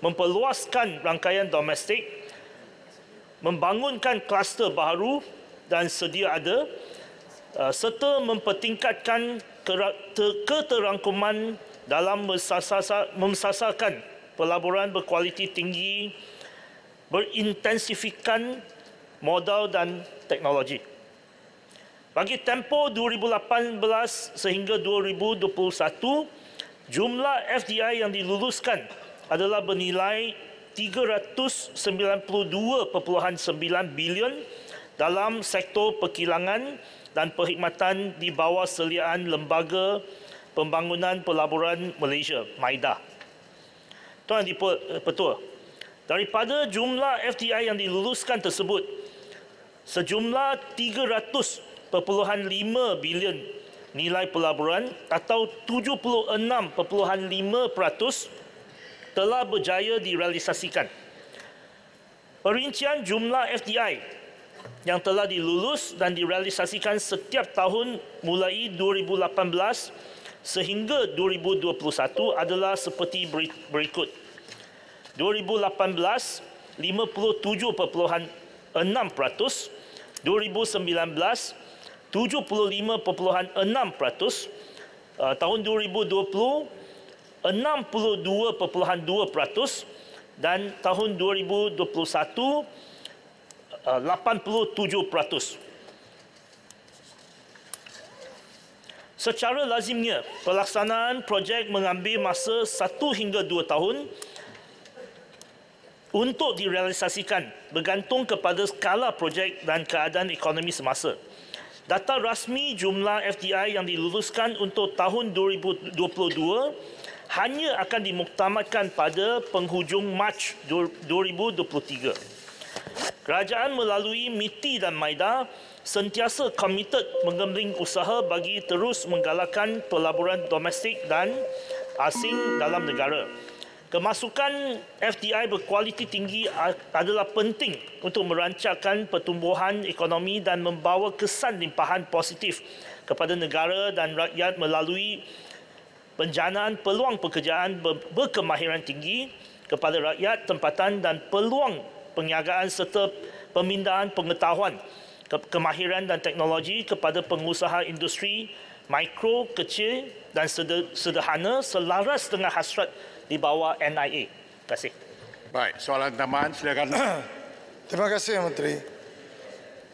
[SPEAKER 15] memperluaskan rangkaian domestik, membangunkan kluster baru dan sedia ada uh, serta mempertingkatkan keterangkuman dalam memsasarkan pelaburan berkualiti tinggi berintensifikan modal dan teknologi. Bagi tempoh 2018 sehingga 2021, jumlah FDI yang diluluskan adalah bernilai 392.9 bilion dalam sektor perkilangan dan perkhidmatan di bawah seliaan Lembaga Pembangunan Pelaburan Malaysia, MAIDA. Tuan di eh, Petua, daripada jumlah FTI yang diluluskan tersebut, sejumlah 300.5 bilion nilai pelaburan atau 76.5 peratus telah berjaya direalisasikan. Perincian jumlah FDI yang telah dilulus dan direalisasikan setiap tahun mulai 2018 sehingga 2021 adalah seperti berikut. 2018 57.6% 2019 75.6% tahun 2020 62.2% dan tahun 2021 87%. Eh, Secara lazimnya, pelaksanaan projek mengambil masa 1 hingga 2 tahun untuk direalisasikan bergantung kepada skala projek dan keadaan ekonomi semasa. Data rasmi jumlah FDI yang diluluskan untuk tahun 2022 hanya akan dimuktamadkan pada penghujung Mac 2023. Kerajaan melalui MITI dan MAIDA sentiasa komited mengembing usaha bagi terus menggalakkan pelaburan domestik dan asing dalam negara. Kemasukan FDI berkualiti tinggi adalah penting untuk merancangkan pertumbuhan ekonomi dan membawa kesan limpahan positif kepada negara dan rakyat melalui penjanaan peluang pekerjaan berkemahiran tinggi kepada rakyat tempatan dan peluang peniagaan serta pemindahan pengetahuan ke- kemahiran dan teknologi kepada pengusaha industri mikro, kecil dan seder- sederhana selaras dengan hasrat di bawah NIA. Terima kasih. Baik, soalan tambahan silakan.
[SPEAKER 14] Terima kasih Menteri.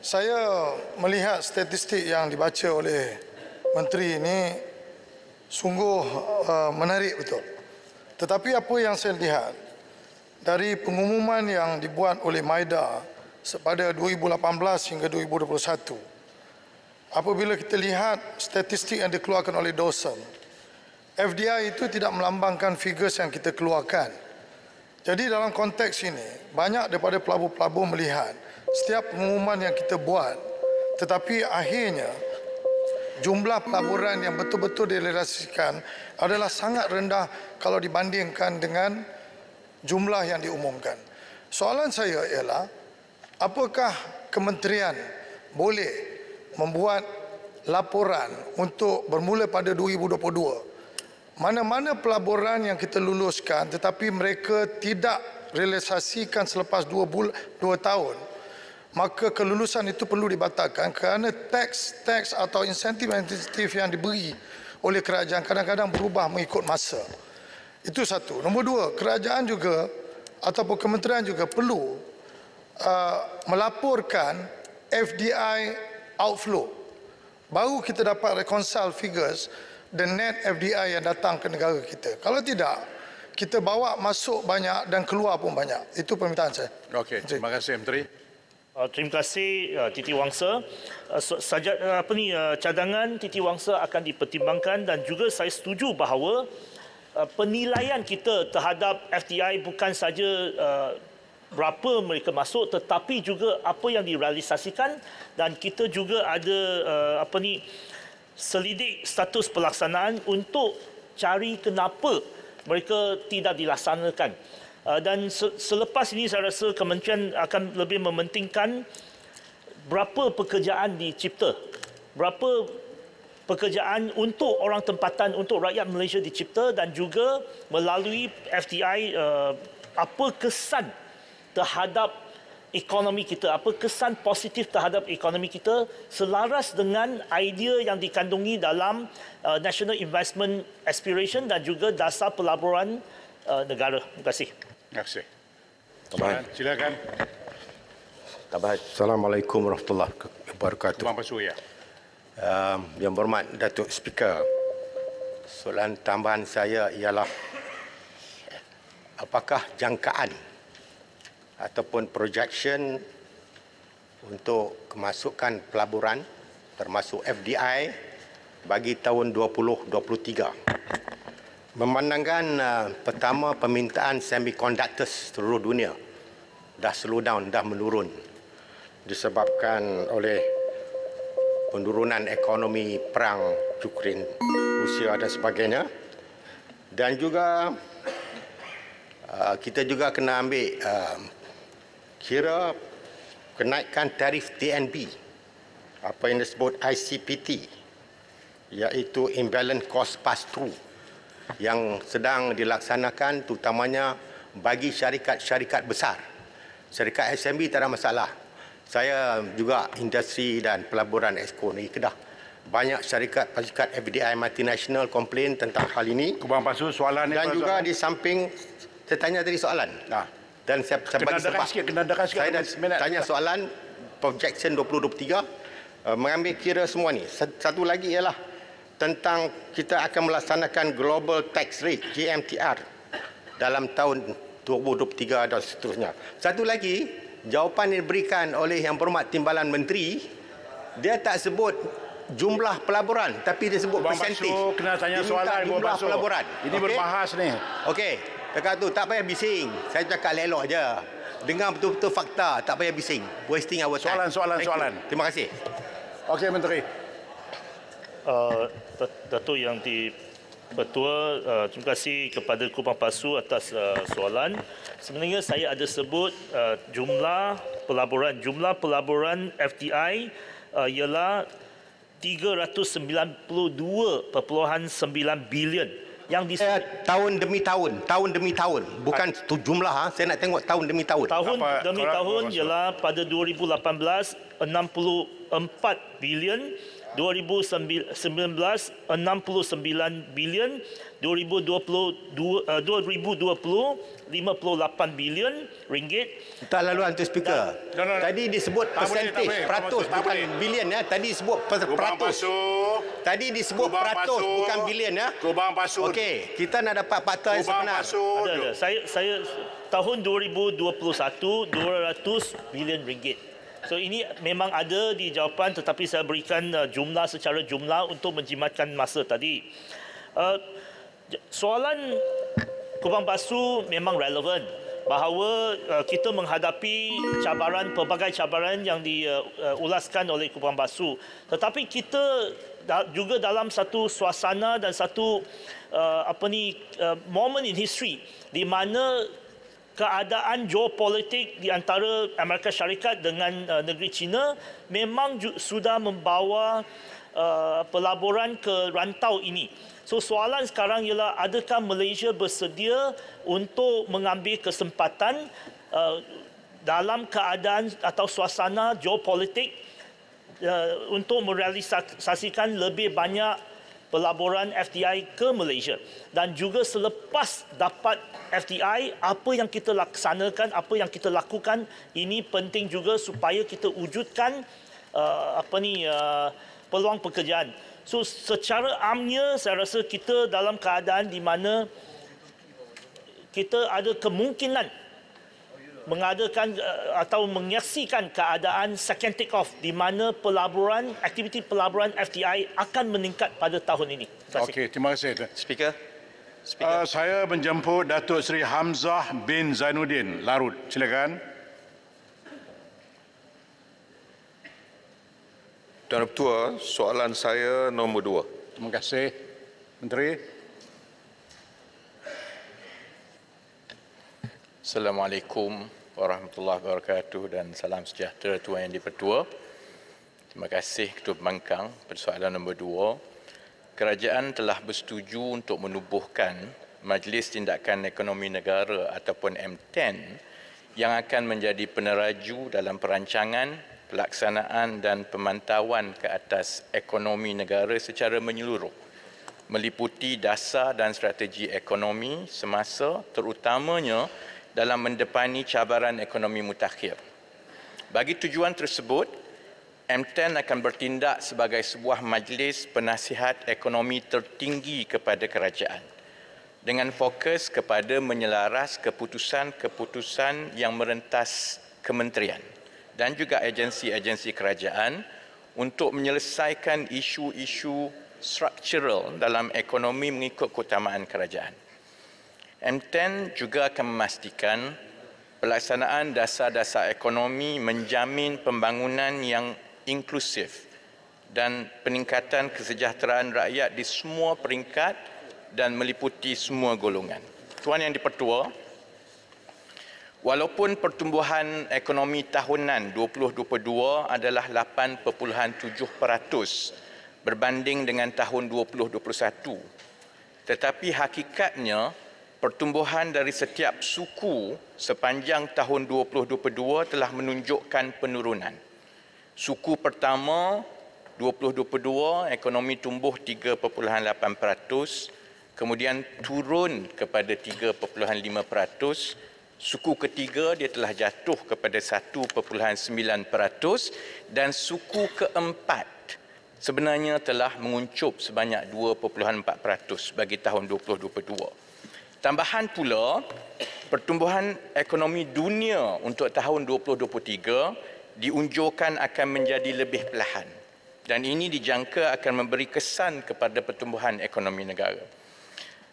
[SPEAKER 14] Saya melihat statistik yang dibaca oleh Menteri ini sungguh uh, menarik betul. Tetapi apa yang saya lihat dari pengumuman yang dibuat oleh Maida pada 2018 hingga 2021, apabila kita lihat statistik yang dikeluarkan oleh dosen FDI itu tidak melambangkan figures yang kita keluarkan. Jadi dalam konteks ini, banyak daripada pelabur-pelabur melihat setiap pengumuman yang kita buat, tetapi akhirnya, jumlah pelaburan yang betul-betul direalisasikan adalah sangat rendah kalau dibandingkan dengan jumlah yang diumumkan. Soalan saya ialah apakah kementerian boleh membuat laporan untuk bermula pada 2022 mana-mana pelaburan yang kita luluskan tetapi mereka tidak realisasikan selepas 2 bul- tahun maka kelulusan itu perlu dibatalkan kerana teks-teks atau insentif-insentif yang diberi oleh kerajaan kadang-kadang berubah mengikut masa. Itu satu. Nombor dua, kerajaan juga ataupun kementerian juga perlu uh, melaporkan FDI outflow. Baru kita dapat reconcile figures the net FDI yang datang ke negara kita. Kalau tidak, kita bawa masuk banyak dan keluar pun banyak. Itu permintaan saya.
[SPEAKER 15] Okey, terima kasih Menteri. Uh, terima kasih uh, Titi Wangsa. Uh, Sajat apa ni cadangan Titi Wangsa akan dipertimbangkan dan juga saya setuju bahawa penilaian kita terhadap FTI bukan saja berapa mereka masuk tetapi juga apa yang direalisasikan dan kita juga ada apa ni selidik status pelaksanaan untuk cari kenapa mereka tidak dilaksanakan. Uh, dan selepas ini saya rasa kementerian akan lebih mementingkan berapa pekerjaan dicipta berapa pekerjaan untuk orang tempatan untuk rakyat Malaysia dicipta dan juga melalui FDI uh, apa kesan terhadap ekonomi kita apa kesan positif terhadap ekonomi kita selaras dengan idea yang dikandungi dalam uh, national investment aspiration dan juga dasar pelaburan uh, negara terima kasih kasih. Tambahan. Silakan.
[SPEAKER 16] Tambahan. Assalamualaikum warahmatullahi wabarakatuh. Tuan Pasu, ya. Um, yang berhormat Datuk Speaker, soalan tambahan saya ialah apakah jangkaan ataupun projection untuk kemasukan pelaburan termasuk FDI bagi tahun 2023 Memandangkan uh, pertama permintaan semiconductors seluruh dunia dah slow down, dah menurun disebabkan oleh penurunan ekonomi perang Ukraine, Rusia dan sebagainya. Dan juga uh, kita juga kena ambil uh, kira kenaikan tarif TNB apa yang disebut ICPT iaitu imbalance cost pass through yang sedang dilaksanakan terutamanya bagi syarikat-syarikat besar. Syarikat SMB tak ada masalah. Saya juga industri dan pelaburan Esko Negeri Kedah. Banyak syarikat pasukan FDI multinational komplain tentang hal ini. Kebang pasu soalan ini. Dan juga soalan. di samping saya tanya tadi soalan. Nah. Ha. Dan saya, saya kena bagi sebab. Sikit, kena sikit. Saya dah minat. tanya soalan projection 2023 uh, eh, mengambil kira semua ni. Satu lagi ialah tentang kita akan melaksanakan Global Tax Rate GMTR dalam tahun 2023 dan seterusnya. Satu lagi, jawapan yang diberikan oleh Yang Berhormat Timbalan Menteri, dia tak sebut jumlah pelaburan tapi dia sebut persentif. kena tanya dia soalan jumlah Basu. pelaburan. Ini okay? berbahas ni. Okey, dekat tu tak payah bising. Saya cakap lelok aja. Dengar betul-betul fakta, tak payah bising. Wasting our soalan, time. Soalan-soalan-soalan. Terima kasih. Okey, Menteri.
[SPEAKER 15] Uh, Dato' yang di Bertua, uh, terima kasih kepada Kupang Pasu atas uh, soalan. Sebenarnya saya ada sebut jumlah pelaburan jumlah pelaburan FDI ialah 392.9 bilion yang di eh,
[SPEAKER 16] tahun demi tahun, tahun demi tahun, bukan tu jumlah ha, saya nak tengok tahun demi tahun. Tahun Apa, demi tahun ialah
[SPEAKER 15] pada 2018 64 bilion 2019 69 bilion 2020 58 eh, bilion ringgit tak lalu hantu speaker da- no, no, tadi disebut persentif peratus tak bukan bilion ya tadi disebut
[SPEAKER 16] peratus tadi disebut peratus bukan bilion ya Kubang pasu okey kita
[SPEAKER 15] nak dapat fakta yang sebenar ada ada saya saya tahun 2021 200 bilion ringgit So ini memang ada di jawapan tetapi saya berikan uh, jumlah secara jumlah untuk menjimatkan masa tadi. Uh, soalan Kubang Basu memang relevan bahawa uh, kita menghadapi cabaran pelbagai cabaran yang diulaskan uh, uh, oleh Kubang Basu. Tetapi kita da- juga dalam satu suasana dan satu uh, apa ni uh, moment in history di mana keadaan geopolitik di antara Amerika Syarikat dengan uh, negeri China memang sudah membawa uh, pelaburan ke rantau ini. So soalan sekarang ialah adakah Malaysia bersedia untuk mengambil kesempatan uh, dalam keadaan atau suasana geopolitik uh, untuk merealisasikan lebih banyak pelaburan FDI ke Malaysia dan juga selepas dapat FDI apa yang kita laksanakan apa yang kita lakukan ini penting juga supaya kita wujudkan uh, apa ni uh, peluang pekerjaan so secara amnya saya rasa kita dalam keadaan di mana kita ada kemungkinan mengadakan uh, atau menyaksikan keadaan second take off di mana pelaburan aktiviti pelaburan FTI akan meningkat pada tahun ini. Okey,
[SPEAKER 3] terima kasih. Speaker. Speaker. Uh, saya menjemput Datuk Seri Hamzah bin Zainuddin Larut. Silakan.
[SPEAKER 17] Tuan Ketua, soalan saya nombor dua. Terima kasih. Menteri. Assalamualaikum warahmatullahi
[SPEAKER 18] wabarakatuh dan salam sejahtera Tuan Yang di Terima kasih Ketua Pembangkang. Persoalan nombor dua. Kerajaan telah bersetuju untuk menubuhkan Majlis Tindakan Ekonomi Negara ataupun M10 yang akan menjadi peneraju dalam perancangan, pelaksanaan dan pemantauan ke atas ekonomi negara secara menyeluruh meliputi dasar dan strategi ekonomi semasa terutamanya dalam mendepani cabaran ekonomi mutakhir. Bagi tujuan tersebut, M10 akan bertindak sebagai sebuah majlis penasihat ekonomi tertinggi kepada kerajaan dengan fokus kepada menyelaras keputusan-keputusan yang merentas kementerian dan juga agensi-agensi kerajaan untuk menyelesaikan isu-isu struktural dalam ekonomi mengikut keutamaan kerajaan. M10 juga akan memastikan pelaksanaan dasar-dasar ekonomi menjamin pembangunan yang inklusif dan peningkatan kesejahteraan rakyat di semua peringkat dan meliputi semua golongan. Tuan Yang Dipertua, walaupun pertumbuhan ekonomi tahunan 2022 adalah 8.7% berbanding dengan tahun 2021, tetapi hakikatnya pertumbuhan dari setiap suku sepanjang tahun 2022 telah menunjukkan penurunan. Suku pertama 2022 ekonomi tumbuh 3.8% kemudian turun kepada 3.5%. Suku ketiga dia telah jatuh kepada 1.9% dan suku keempat sebenarnya telah menguncup sebanyak 2.4% bagi tahun 2022. Tambahan pula, pertumbuhan ekonomi dunia untuk tahun 2023 diunjurkan akan menjadi lebih perlahan dan ini dijangka akan memberi kesan kepada pertumbuhan ekonomi negara.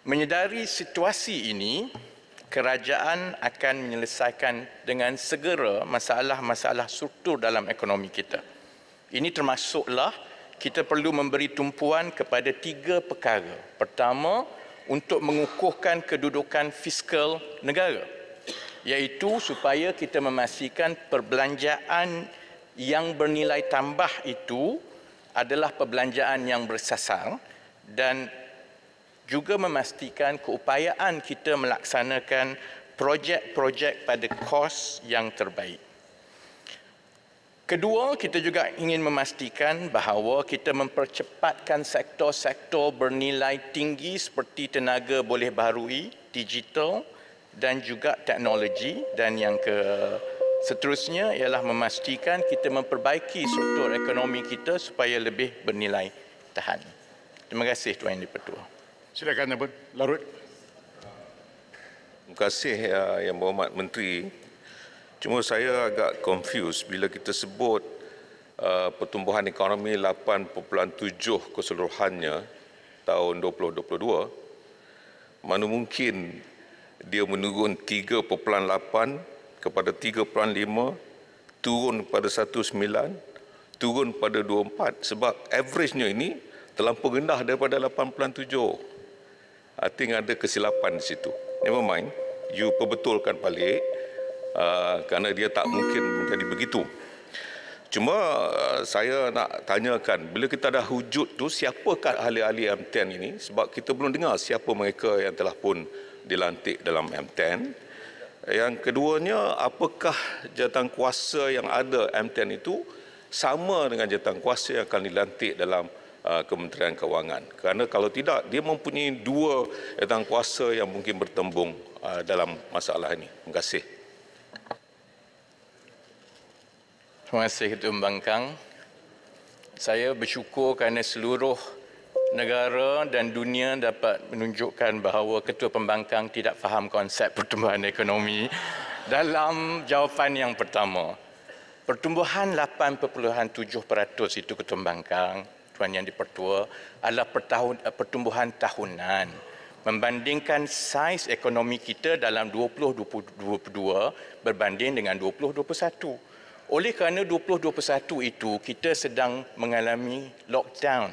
[SPEAKER 18] Menyedari situasi ini, kerajaan akan menyelesaikan dengan segera masalah-masalah struktur dalam ekonomi kita. Ini termasuklah kita perlu memberi tumpuan kepada tiga perkara. Pertama, untuk mengukuhkan kedudukan fiskal negara iaitu supaya kita memastikan perbelanjaan yang bernilai tambah itu adalah perbelanjaan yang bersasar dan juga memastikan keupayaan kita melaksanakan projek-projek pada kos yang terbaik. Kedua, kita juga ingin memastikan bahawa kita mempercepatkan sektor-sektor bernilai tinggi seperti tenaga boleh baharui, digital dan juga teknologi dan yang ke seterusnya ialah memastikan kita memperbaiki struktur ekonomi kita supaya lebih
[SPEAKER 17] bernilai tahan. Terima kasih Tuan Yang Dipertua.
[SPEAKER 3] Silakan Abun Larut.
[SPEAKER 17] Terima kasih eh, Yang Berhormat Menteri. Cuma saya agak confused bila kita sebut uh, pertumbuhan ekonomi 8.7 keseluruhannya tahun 2022, mana mungkin dia menurun 3.8 kepada 3.5, turun pada 1.9, turun pada 2.4 sebab averagenya ini terlampau rendah daripada 8.7. I think ada kesilapan di situ. Never mind, you perbetulkan balik. Ah, kerana dia tak mungkin menjadi begitu. Cuma ah, saya nak tanyakan bila kita dah wujud tu siapakah ahli-ahli M10 ini sebab kita belum dengar siapa mereka yang telah pun dilantik dalam M10. Yang keduanya apakah kuasa yang ada M10 itu sama dengan kuasa yang akan dilantik dalam ah, Kementerian Kewangan. Kerana kalau tidak dia mempunyai dua kuasa yang mungkin bertembung dalam masalah ini. Terima kasih. Terima kasih Ketua Membangkang. Saya bersyukur
[SPEAKER 18] kerana seluruh negara dan dunia dapat menunjukkan bahawa Ketua Pembangkang tidak faham konsep pertumbuhan ekonomi dalam jawapan yang pertama. Pertumbuhan 8.7% itu Ketua Pembangkang, Tuan Yang Dipertua, adalah pertumbuhan tahunan. Membandingkan saiz ekonomi kita dalam 2022 berbanding dengan 2021. Oleh kerana 2021 itu kita sedang mengalami lockdown,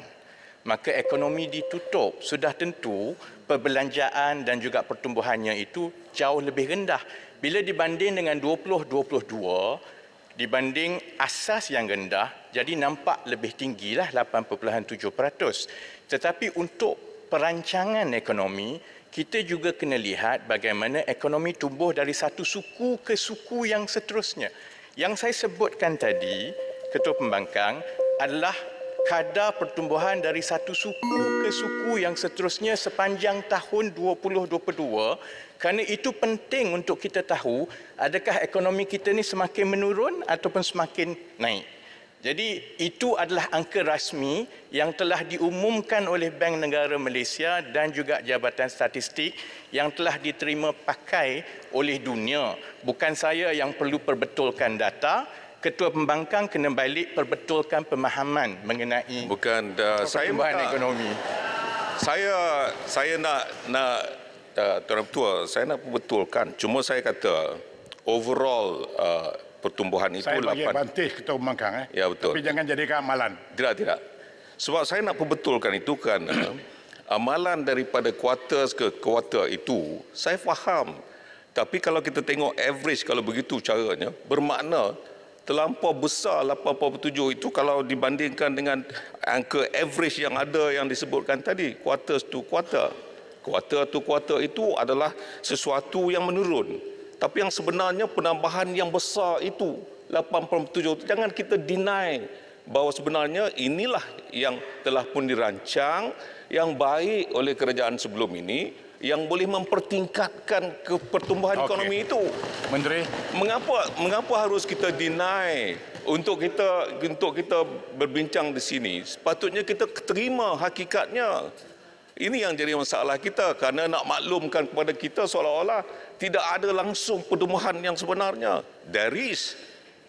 [SPEAKER 18] maka ekonomi ditutup. Sudah tentu perbelanjaan dan juga pertumbuhannya itu jauh lebih rendah. Bila dibanding dengan 2022, dibanding asas yang rendah, jadi nampak lebih tinggilah 8.7%. Tetapi untuk perancangan ekonomi, kita juga kena lihat bagaimana ekonomi tumbuh dari satu suku ke suku yang seterusnya yang saya sebutkan tadi, Ketua Pembangkang, adalah kadar pertumbuhan dari satu suku ke suku yang seterusnya sepanjang tahun 2022 kerana itu penting untuk kita tahu adakah ekonomi kita ini semakin menurun ataupun semakin naik. Jadi itu adalah angka rasmi yang telah diumumkan oleh Bank Negara Malaysia dan juga Jabatan Statistik yang telah diterima pakai oleh dunia. Bukan saya yang perlu perbetulkan data, Ketua Pembangkang kena balik perbetulkan pemahaman mengenai Bukan
[SPEAKER 17] uh, saya ekonomi. Saya saya nak nak uh, tuan tua, saya nak perbetulkan. Cuma saya kata overall uh, pertumbuhan itu saya bagi
[SPEAKER 3] bantih ketua membangkang eh.
[SPEAKER 17] ya betul tapi jangan jadi amalan tidak tidak sebab saya nak perbetulkan itu kan amalan daripada kuarter ke kuarter itu saya faham tapi kalau kita tengok average kalau begitu caranya bermakna terlampau besar 8.7 itu kalau dibandingkan dengan angka average yang ada yang disebutkan tadi quarter to quarter quarter to quarter itu adalah sesuatu yang menurun tapi yang sebenarnya penambahan yang besar itu 8.7 jangan kita deny bahawa sebenarnya inilah yang telah pun dirancang yang baik oleh kerajaan sebelum ini yang boleh mempertingkatkan pertumbuhan okay. ekonomi itu. Menteri, mengapa mengapa harus kita deny untuk kita untuk kita berbincang di sini? Sepatutnya kita terima hakikatnya. Ini yang jadi masalah kita kerana nak maklumkan kepada kita seolah-olah tidak ada langsung pertumbuhan yang sebenarnya. There is.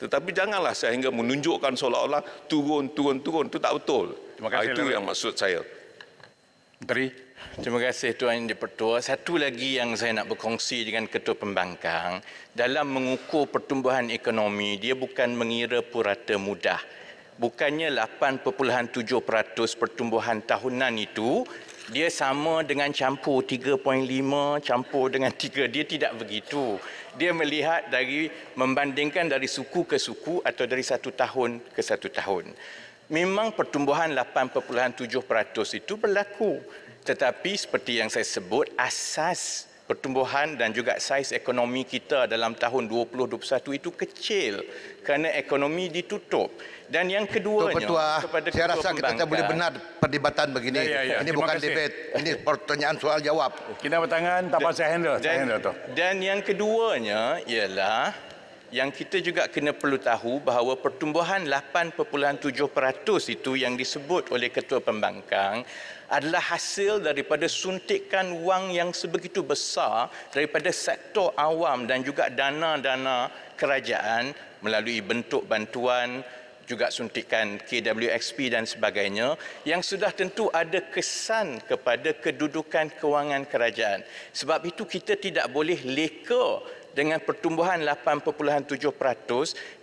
[SPEAKER 17] Tetapi janganlah sehingga menunjukkan seolah-olah turun, turun, turun. Itu tak betul. Terima kasih. Ah, itu lah. yang maksud saya. Menteri. Terima kasih Tuan Yang Dipertua. Satu
[SPEAKER 18] lagi yang saya nak berkongsi dengan Ketua Pembangkang. Dalam mengukur pertumbuhan ekonomi, dia bukan mengira purata mudah. Bukannya 8.7% pertumbuhan tahunan itu dia sama dengan campur 3.5 campur dengan 3 dia tidak begitu dia melihat dari membandingkan dari suku ke suku atau dari satu tahun ke satu tahun memang pertumbuhan 8.7% itu berlaku tetapi seperti yang saya sebut asas pertumbuhan dan juga saiz ekonomi kita dalam tahun 2021 itu kecil kerana ekonomi ditutup. Dan yang kedua, saya Ketua rasa pembangkan. kita tak boleh benar perdebatan begini. Ya, ya, ya. Ini bukan debat,
[SPEAKER 19] ini pertanyaan soal jawab. Kita bertangan tanpa saya handle,
[SPEAKER 3] dan, handle tu.
[SPEAKER 18] Dan yang keduanya ialah yang kita juga kena perlu tahu bahawa pertumbuhan 8.7% itu yang disebut oleh Ketua Pembangkang adalah hasil daripada suntikan wang yang sebegitu besar daripada sektor awam dan juga dana-dana kerajaan melalui bentuk bantuan juga suntikan KWXP dan sebagainya yang sudah tentu ada kesan kepada kedudukan kewangan kerajaan. Sebab itu kita tidak boleh leka dengan pertumbuhan 8.7%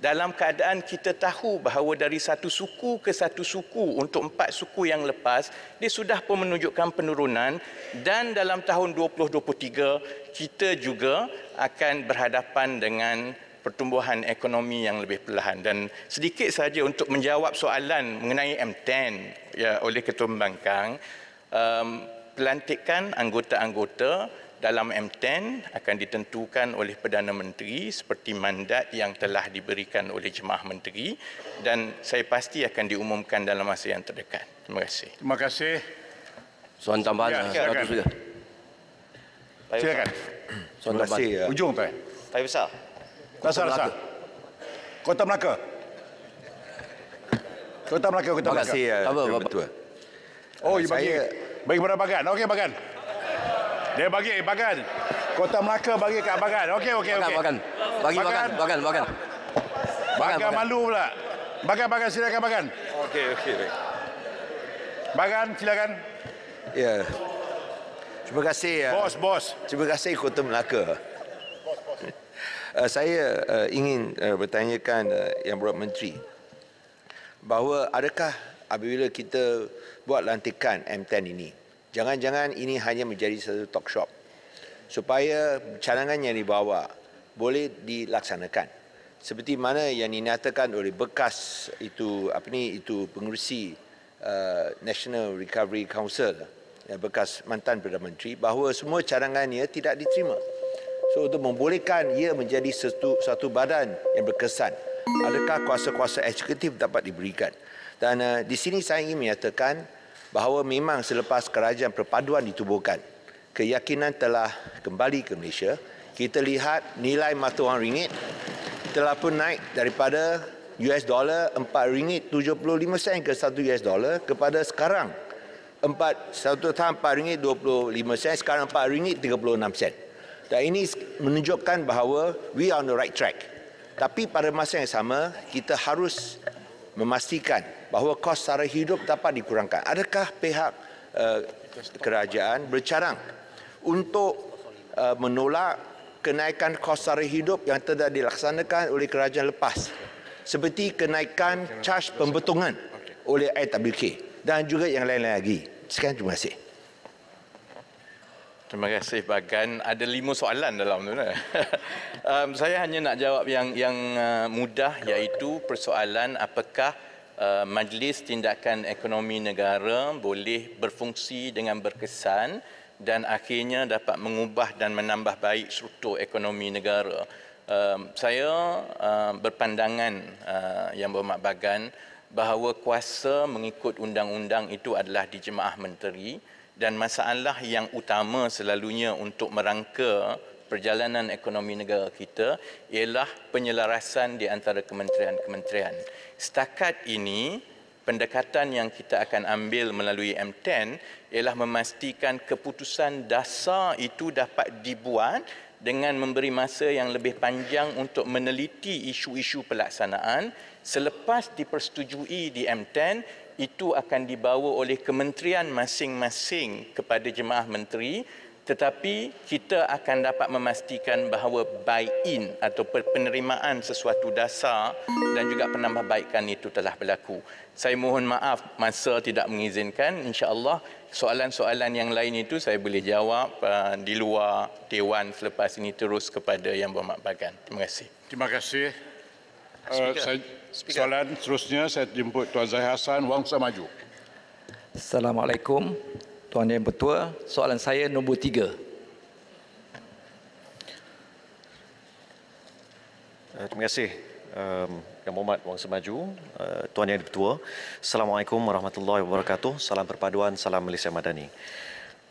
[SPEAKER 18] dalam keadaan kita tahu bahawa dari satu suku ke satu suku untuk empat suku yang lepas dia sudah pun menunjukkan penurunan dan dalam tahun 2023 kita juga akan berhadapan dengan pertumbuhan ekonomi yang lebih perlahan dan sedikit saja untuk menjawab soalan mengenai M10 ya oleh Ketua bangkang um, pelantikan anggota-anggota dalam M10 akan ditentukan oleh Perdana Menteri seperti mandat yang telah diberikan oleh Jemaah Menteri dan saya pasti akan diumumkan dalam masa yang terdekat.
[SPEAKER 16] Terima kasih. Terima kasih. Soalan tambahan. Ya, silakan. Silakan.
[SPEAKER 20] Soalan
[SPEAKER 3] Terima kasih. Tambahan. Ujung
[SPEAKER 20] Pak. Pak Besar. Kota Melaka.
[SPEAKER 3] Kota Melaka. Kota Melaka. Kota Melaka. Kota Melaka. Terima kasih. Ya. Oh, bagi. Bagi kepada bagan? Okey, Pakan. Okay, Pakan. Dia bagi bagan. Kota Melaka bagi kat bagan. Okey okey okey. Bagan. Bagi bagan, bagan, bagan. Bagan, malu pula. Bagan bagan silakan bagan.
[SPEAKER 17] Okey okey.
[SPEAKER 21] Bagan silakan. Ya. Yeah. Terima kasih. Eh, bos, uh, bos. Terima kasih Kota Melaka. Uh, saya uh, ingin uh, bertanyakan uh, Yang Berhormat Menteri bahawa adakah apabila kita buat lantikan M10 ini Jangan-jangan ini hanya menjadi satu talk shop supaya cadangan yang dibawa boleh dilaksanakan. Seperti mana yang dinyatakan oleh bekas itu apa ni itu pengurusi uh, National Recovery Council bekas mantan Perdana Menteri bahawa semua cadangannya tidak diterima. So untuk membolehkan ia menjadi satu satu badan yang berkesan, adakah kuasa-kuasa eksekutif dapat diberikan? Dan uh, di sini saya ingin menyatakan bahawa memang selepas kerajaan perpaduan ditubuhkan, keyakinan telah kembali ke Malaysia. Kita lihat nilai mata wang ringgit telah pun naik daripada US dollar 4 ringgit 75 sen ke 1 US dollar kepada sekarang 4 satu tahun 4 ringgit 25 sen sekarang 4 ringgit 36 sen. Dan ini menunjukkan bahawa we are on the right track. Tapi pada masa yang sama kita harus memastikan bahawa kos sara hidup dapat dikurangkan. Adakah pihak uh, kerajaan bercarang untuk uh, menolak kenaikan kos sara hidup yang telah dilaksanakan oleh kerajaan lepas seperti kenaikan charge pembetungan oleh IWK dan juga yang lain-lain lagi. Sekian terima kasih.
[SPEAKER 18] Terima kasih Bagan. Ada lima soalan dalam tu. Kan? um, saya hanya nak jawab yang yang uh, mudah iaitu persoalan apakah Eh, majlis Tindakan Ekonomi Negara boleh berfungsi dengan berkesan dan akhirnya dapat mengubah dan menambah baik struktur ekonomi negara. Eh, saya eh, berpandangan yang bermak bagan bahawa kuasa mengikut undang-undang itu adalah di jemaah menteri dan masalah yang utama selalunya untuk merangka perjalanan ekonomi negara kita ialah penyelarasan di antara kementerian-kementerian setakat ini pendekatan yang kita akan ambil melalui M10 ialah memastikan keputusan dasar itu dapat dibuat dengan memberi masa yang lebih panjang untuk meneliti isu-isu pelaksanaan selepas dipersetujui di M10 itu akan dibawa oleh kementerian masing-masing kepada jemaah menteri tetapi kita akan dapat memastikan bahawa buy-in atau penerimaan sesuatu dasar dan juga penambahbaikan itu telah berlaku. Saya mohon maaf masa tidak mengizinkan. Insya Allah soalan-soalan yang lain itu saya boleh jawab uh, di luar Dewan selepas ini terus kepada Yang Berhormat Bagan. Terima kasih. Terima kasih. Uh, uh
[SPEAKER 3] soalan seterusnya saya jemput Tuan Zahir Hassan, Wangsa Maju.
[SPEAKER 13] Assalamualaikum. Tuan Yang Bertua, soalan saya nombor tiga.
[SPEAKER 20] Eh, terima kasih um, Yang Muhammad Wang Semaju, uh, Tuan Yang Bertua. Assalamualaikum warahmatullahi wabarakatuh. Salam perpaduan, salam Malaysia Madani.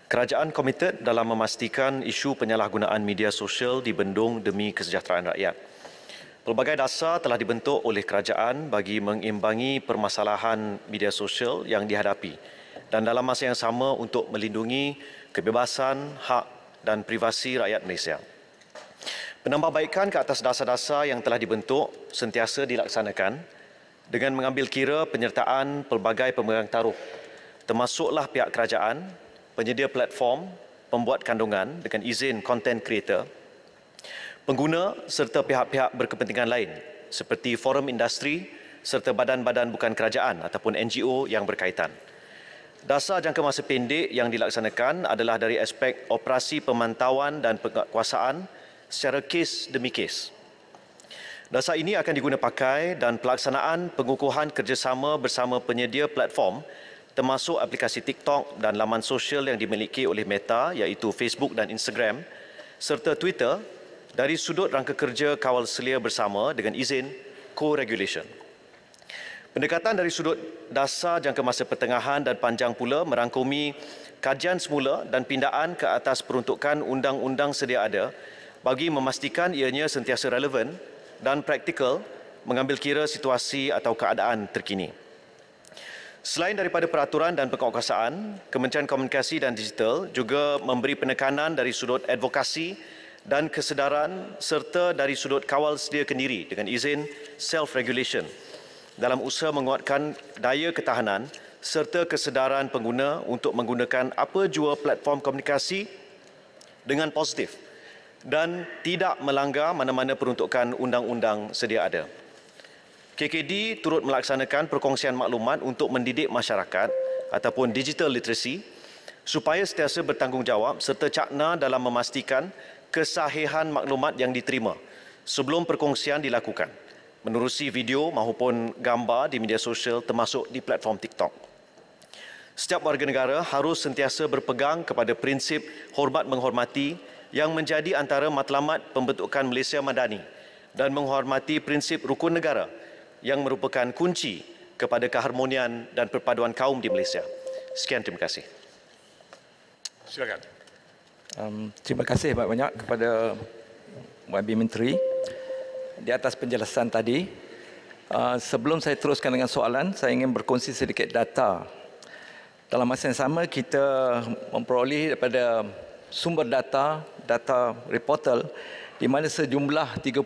[SPEAKER 20] Kerajaan komited dalam memastikan isu penyalahgunaan media sosial dibendung demi kesejahteraan rakyat. Pelbagai dasar telah dibentuk oleh kerajaan bagi mengimbangi permasalahan media sosial yang dihadapi dan dalam masa yang sama untuk melindungi kebebasan, hak dan privasi rakyat Malaysia. Penambahbaikan ke atas dasar-dasar yang telah dibentuk sentiasa dilaksanakan dengan mengambil kira penyertaan pelbagai pemegang taruh termasuklah pihak kerajaan, penyedia platform, pembuat kandungan dengan izin content creator, pengguna serta pihak-pihak berkepentingan lain seperti forum industri serta badan-badan bukan kerajaan ataupun NGO yang berkaitan. Dasar jangka masa pendek yang dilaksanakan adalah dari aspek operasi pemantauan dan penguasaan secara kes demi kes. Dasar ini akan diguna pakai dan pelaksanaan pengukuhan kerjasama bersama penyedia platform termasuk aplikasi TikTok dan laman sosial yang dimiliki oleh Meta iaitu Facebook dan Instagram serta Twitter dari sudut rangka kerja kawal selia bersama dengan izin co-regulation. Pendekatan dari sudut dasar jangka masa pertengahan dan panjang pula merangkumi kajian semula dan pindaan ke atas peruntukan undang-undang sedia ada bagi memastikan ianya sentiasa relevan dan praktikal mengambil kira situasi atau keadaan terkini. Selain daripada peraturan dan pengkuasaan, Kementerian Komunikasi dan Digital juga memberi penekanan dari sudut advokasi dan kesedaran serta dari sudut kawal sedia kendiri dengan izin self-regulation dalam usaha menguatkan daya ketahanan serta kesedaran pengguna untuk menggunakan apa jua platform komunikasi dengan positif dan tidak melanggar mana-mana peruntukan undang-undang sedia ada. KKD turut melaksanakan perkongsian maklumat untuk mendidik masyarakat ataupun digital literacy supaya sentiasa bertanggungjawab serta cakna dalam memastikan kesahihan maklumat yang diterima sebelum perkongsian dilakukan menerusi video maupun gambar di media sosial termasuk di platform TikTok. Setiap warga negara harus sentiasa berpegang kepada prinsip hormat menghormati yang menjadi antara matlamat pembentukan Malaysia Madani dan menghormati prinsip rukun negara yang merupakan kunci kepada keharmonian dan perpaduan kaum di Malaysia. Sekian terima kasih. Silakan.
[SPEAKER 13] Um, terima kasih banyak-banyak kepada YB Menteri di atas penjelasan tadi. Ah, sebelum saya teruskan dengan soalan, saya ingin berkongsi sedikit data. Dalam masa yang sama, kita memperoleh daripada sumber data, data reportal, di mana sejumlah 30.25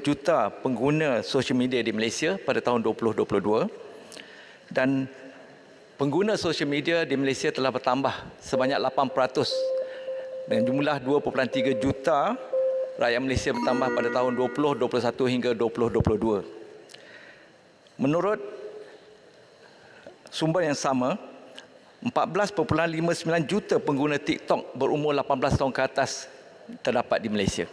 [SPEAKER 13] juta pengguna sosial media di Malaysia pada tahun 2022 dan pengguna sosial media di Malaysia telah bertambah sebanyak 8% dengan jumlah 2.3 juta rakyat Malaysia bertambah pada tahun 2021 hingga 2022. Menurut sumber yang sama, 14.59 juta pengguna TikTok berumur 18 tahun ke atas terdapat di Malaysia.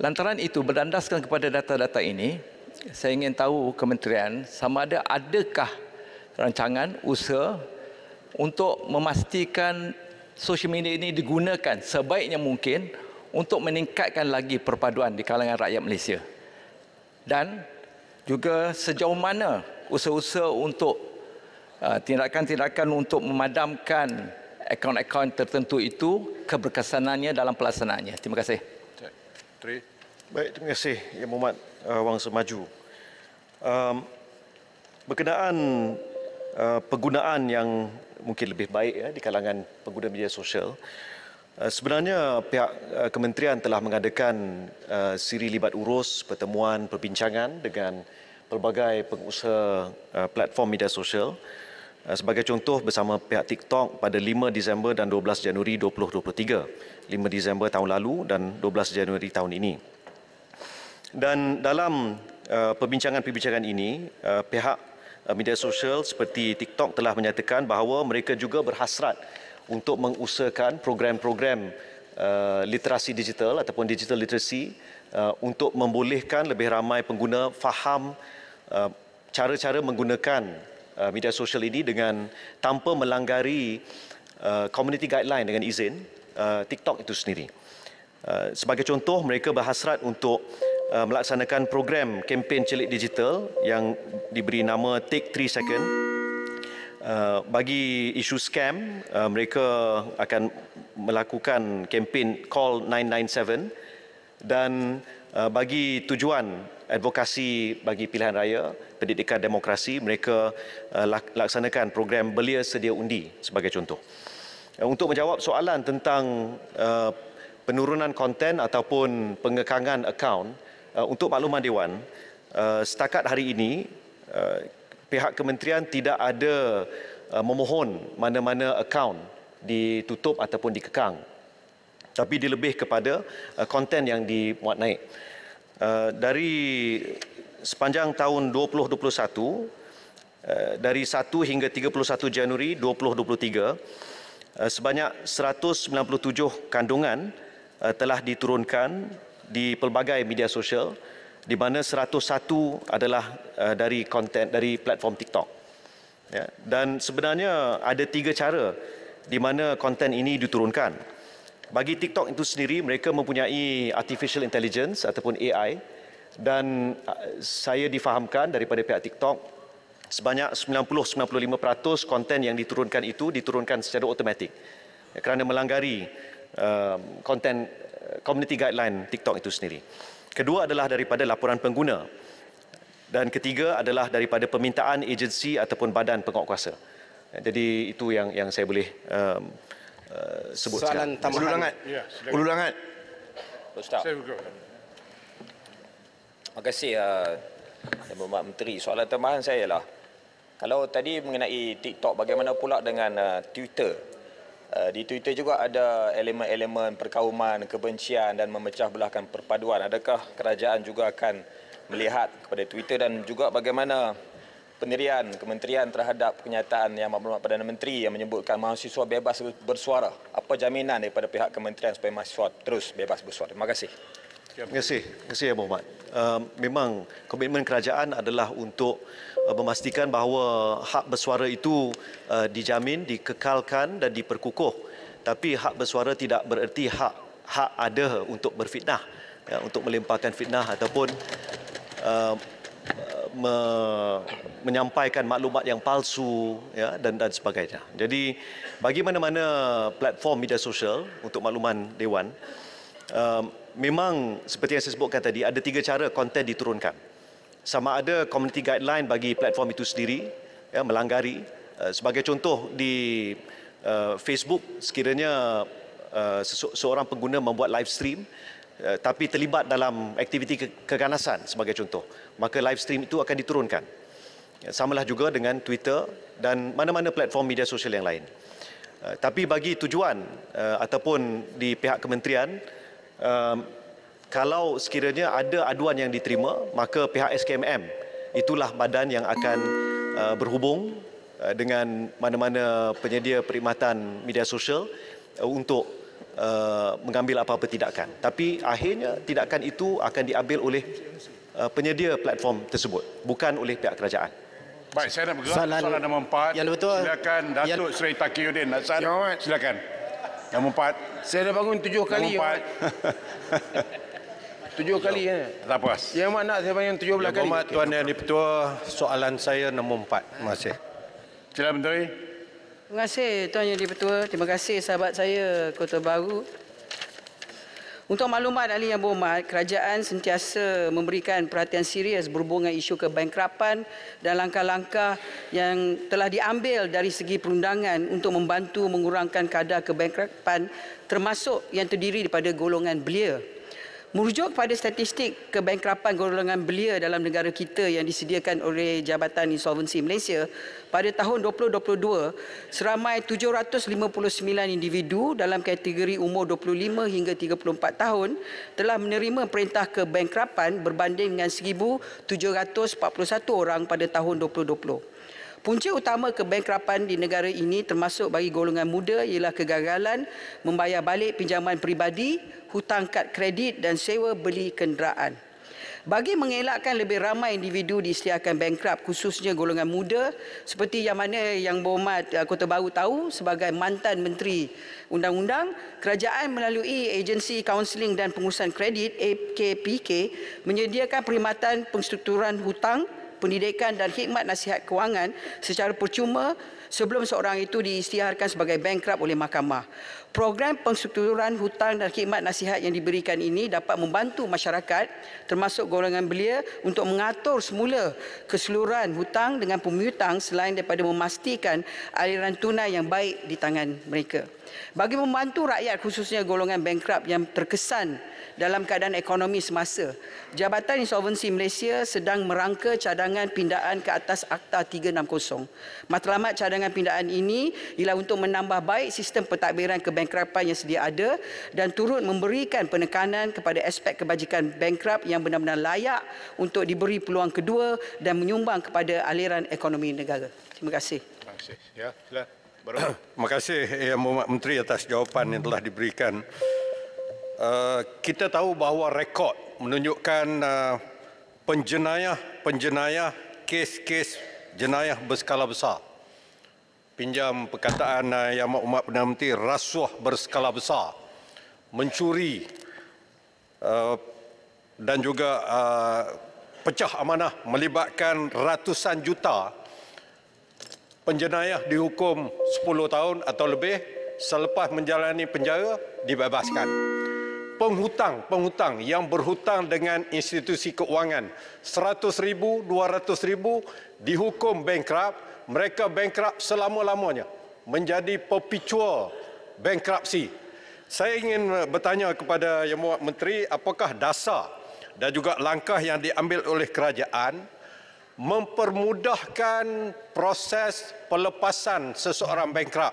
[SPEAKER 13] Lantaran itu berdandaskan kepada data-data ini, saya ingin tahu kementerian sama ada adakah rancangan usaha untuk memastikan Sosial media ini digunakan sebaiknya mungkin untuk meningkatkan lagi perpaduan di kalangan rakyat Malaysia. Dan juga sejauh mana usaha-usaha untuk uh, tindakan-tindakan untuk memadamkan akaun-akaun tertentu itu keberkesanannya dalam pelaksanaannya.
[SPEAKER 20] Terima kasih. Baik, terima kasih Yang Muhammad uh, Wang Semaju. Um, berkenaan uh, penggunaan yang mungkin lebih baik ya di kalangan pengguna media sosial. Uh, sebenarnya pihak uh, kementerian telah mengadakan uh, siri libat urus pertemuan perbincangan dengan pelbagai pengusaha platform media sosial. Sebagai contoh bersama pihak TikTok pada 5 Disember dan 12 Januari 2023. 5 Disember tahun lalu dan 12 Januari tahun ini. Dan dalam perbincangan-perbincangan ini, pihak Uh, media sosial seperti TikTok telah menyatakan bahawa mereka juga berhasrat untuk mengusahakan program-program uh, literasi digital ataupun digital literacy uh, untuk membolehkan lebih ramai pengguna faham uh, cara-cara menggunakan uh, media sosial ini dengan tanpa melanggari uh, community guideline dengan izin uh, TikTok itu sendiri. Uh, sebagai contoh, mereka berhasrat untuk Uh, melaksanakan program kempen celik digital yang diberi nama Take 3 Second. Uh, bagi isu scam, uh, mereka akan melakukan kempen call 997 dan bagi tujuan advokasi bagi pilihan raya, pendidikan demokrasi, mereka laksanakan program belia sedia undi sebagai contoh. Untuk menjawab soalan tentang penurunan konten ataupun pengekangan akaun, Eh, untuk makluman dewan eh, setakat hari ini eh, pihak kementerian tidak ada memohon mana-mana akaun ditutup ataupun dikekang tapi lebih kepada konten yang dimuat naik dari sepanjang tahun 2021 dari 1 hingga 31 Januari 2023 sebanyak 197 kandungan telah diturunkan di pelbagai media sosial di mana 101 adalah uh, dari konten dari platform TikTok. Ya, dan sebenarnya ada tiga cara di mana konten ini diturunkan. Bagi TikTok itu sendiri mereka mempunyai artificial intelligence ataupun AI dan eh, saya difahamkan daripada pihak TikTok sebanyak 90-95% konten yang diturunkan itu diturunkan secara automatik ya, kerana melanggari konten eh, community guideline TikTok itu sendiri. Kedua adalah daripada laporan pengguna dan ketiga adalah daripada permintaan agensi ataupun badan penguatkuasa. Jadi itu yang yang saya boleh um, uh, sebut Soalan sekarang. tambahan. Ululangat. Ya, Ululangat.
[SPEAKER 10] Ustaz. Terima
[SPEAKER 13] kasih Tuan uh, Pak Menteri. Soalan tambahan saya ialah kalau tadi mengenai TikTok bagaimana pula dengan uh, Twitter? Eh, di Twitter juga ada elemen-elemen perkauman, kebencian dan memecah belahkan perpaduan. Adakah kerajaan juga akan melihat kepada Twitter dan juga bagaimana pendirian kementerian terhadap kenyataan yang maklumat Perdana Menteri yang menyebutkan mahasiswa bebas bersuara. Apa jaminan daripada pihak kementerian supaya mahasiswa terus bebas bersuara? Terima kasih.
[SPEAKER 20] Terima kasih. Terima kasih, Abang Muhammad. Eh, memang komitmen kerajaan adalah untuk Eh, memastikan bahawa hak bersuara itu uh, dijamin, dikekalkan dan diperkukuh. Tapi hak bersuara tidak bererti hak hak ada untuk berfitnah, ya, untuk melemparkan fitnah ataupun uh, me, menyampaikan maklumat yang palsu ya, dan dan sebagainya. Jadi bagi mana-mana platform media sosial untuk makluman dewan, uh, memang seperti yang saya sebutkan tadi ada tiga cara konten diturunkan sama ada community guideline bagi platform itu sendiri ya, melanggari. Eh, sebagai contoh di uh, Facebook, sekiranya uh, seorang pengguna membuat live stream uh, tapi terlibat dalam aktiviti ke- keganasan sebagai contoh, maka live stream itu akan diturunkan. Ya, samalah juga dengan Twitter dan mana-mana platform media sosial yang lain. Uh, tapi bagi tujuan uh, ataupun di pihak kementerian, kalau sekiranya ada aduan yang diterima maka pihak SKMM itulah badan yang akan uh, berhubung uh, dengan mana-mana penyedia perkhidmatan media sosial uh, untuk uh, mengambil apa-apa tindakan tapi akhirnya tindakan itu akan diambil oleh uh, penyedia platform tersebut bukan oleh pihak kerajaan
[SPEAKER 3] baik saya nak bergerak soalan, nombor empat yang betul silakan Datuk Seri Takiyuddin Hassan silakan
[SPEAKER 20] Yang empat
[SPEAKER 22] saya dah bangun tujuh kali Yang empat tujuh kali ya. Tak puas. Yang mana saya bayang tujuh belas kali. Okay. Tuan Yang Dipertua, soalan saya nombor empat. Terima kasih. Cila Menteri.
[SPEAKER 23] Terima kasih Tuan Yang Dipertua. Terima kasih sahabat saya Kota Baru. Untuk maklumat ahli yang berhormat, kerajaan sentiasa memberikan perhatian serius berhubungan isu kebangkrapan dan langkah-langkah yang telah diambil dari segi perundangan untuk membantu mengurangkan kadar kebangkrapan termasuk yang terdiri daripada golongan belia. Merujuk pada statistik kebankrapan golongan belia dalam negara kita yang disediakan oleh Jabatan Insolvensi Malaysia pada tahun 2022, seramai 759 individu dalam kategori umur 25 hingga 34 tahun telah menerima perintah kebankrapan berbanding dengan 1,741 orang pada tahun 2020. Punca utama kebankrapan di negara ini termasuk bagi golongan muda ialah kegagalan membayar balik pinjaman peribadi, hutang kad kredit dan sewa beli kenderaan. Bagi mengelakkan lebih ramai individu disediakan bankrap khususnya golongan muda seperti yang mana yang berhormat eh, Kota Baru tahu sebagai mantan Menteri Undang-Undang kerajaan melalui agensi kaunseling dan pengurusan kredit AKPK menyediakan perkhidmatan pengstrukturan hutang pendidikan dan khidmat nasihat kewangan secara percuma sebelum seorang itu diisytiharkan sebagai bankrupt oleh mahkamah. Program pengstrukturan hutang dan khidmat nasihat yang diberikan ini dapat membantu masyarakat termasuk golongan belia untuk mengatur semula keseluruhan hutang dengan pemutang selain daripada memastikan aliran tunai yang baik di tangan mereka bagi membantu rakyat khususnya golongan bankrupt yang terkesan dalam keadaan ekonomi semasa. Jabatan Insolvensi Malaysia sedang merangka cadangan pindaan ke atas Akta 360. Matlamat cadangan pindaan ini ialah untuk menambah baik sistem pentadbiran kebankrapan yang sedia ada dan turut memberikan penekanan kepada aspek kebajikan bankrupt yang benar-benar layak untuk diberi peluang kedua dan menyumbang kepada aliran ekonomi negara. Terima kasih. Terima kasih.
[SPEAKER 15] Ya, sila.
[SPEAKER 22] Terima kasih eh, Yang Menteri atas jawapan yang telah diberikan. Eh, kita tahu bahawa rekod menunjukkan penjenayah-penjenayah kes-kes jenayah berskala besar. Pinjam perkataan eh, Yang Umat Perdana Menteri, rasuah berskala besar. Mencuri dan juga pecah amanah melibatkan ratusan juta penjenayah dihukum 10 tahun atau lebih selepas menjalani penjara dibebaskan. Penghutang-penghutang yang berhutang dengan institusi keuangan 100,000, 200,000 dihukum bankrupt, mereka bankrupt selama-lamanya menjadi perpetual bankruptcy. Saya ingin bertanya kepada Yang Menteri apakah dasar dan juga langkah yang diambil oleh kerajaan mempermudahkan proses pelepasan seseorang bankrupt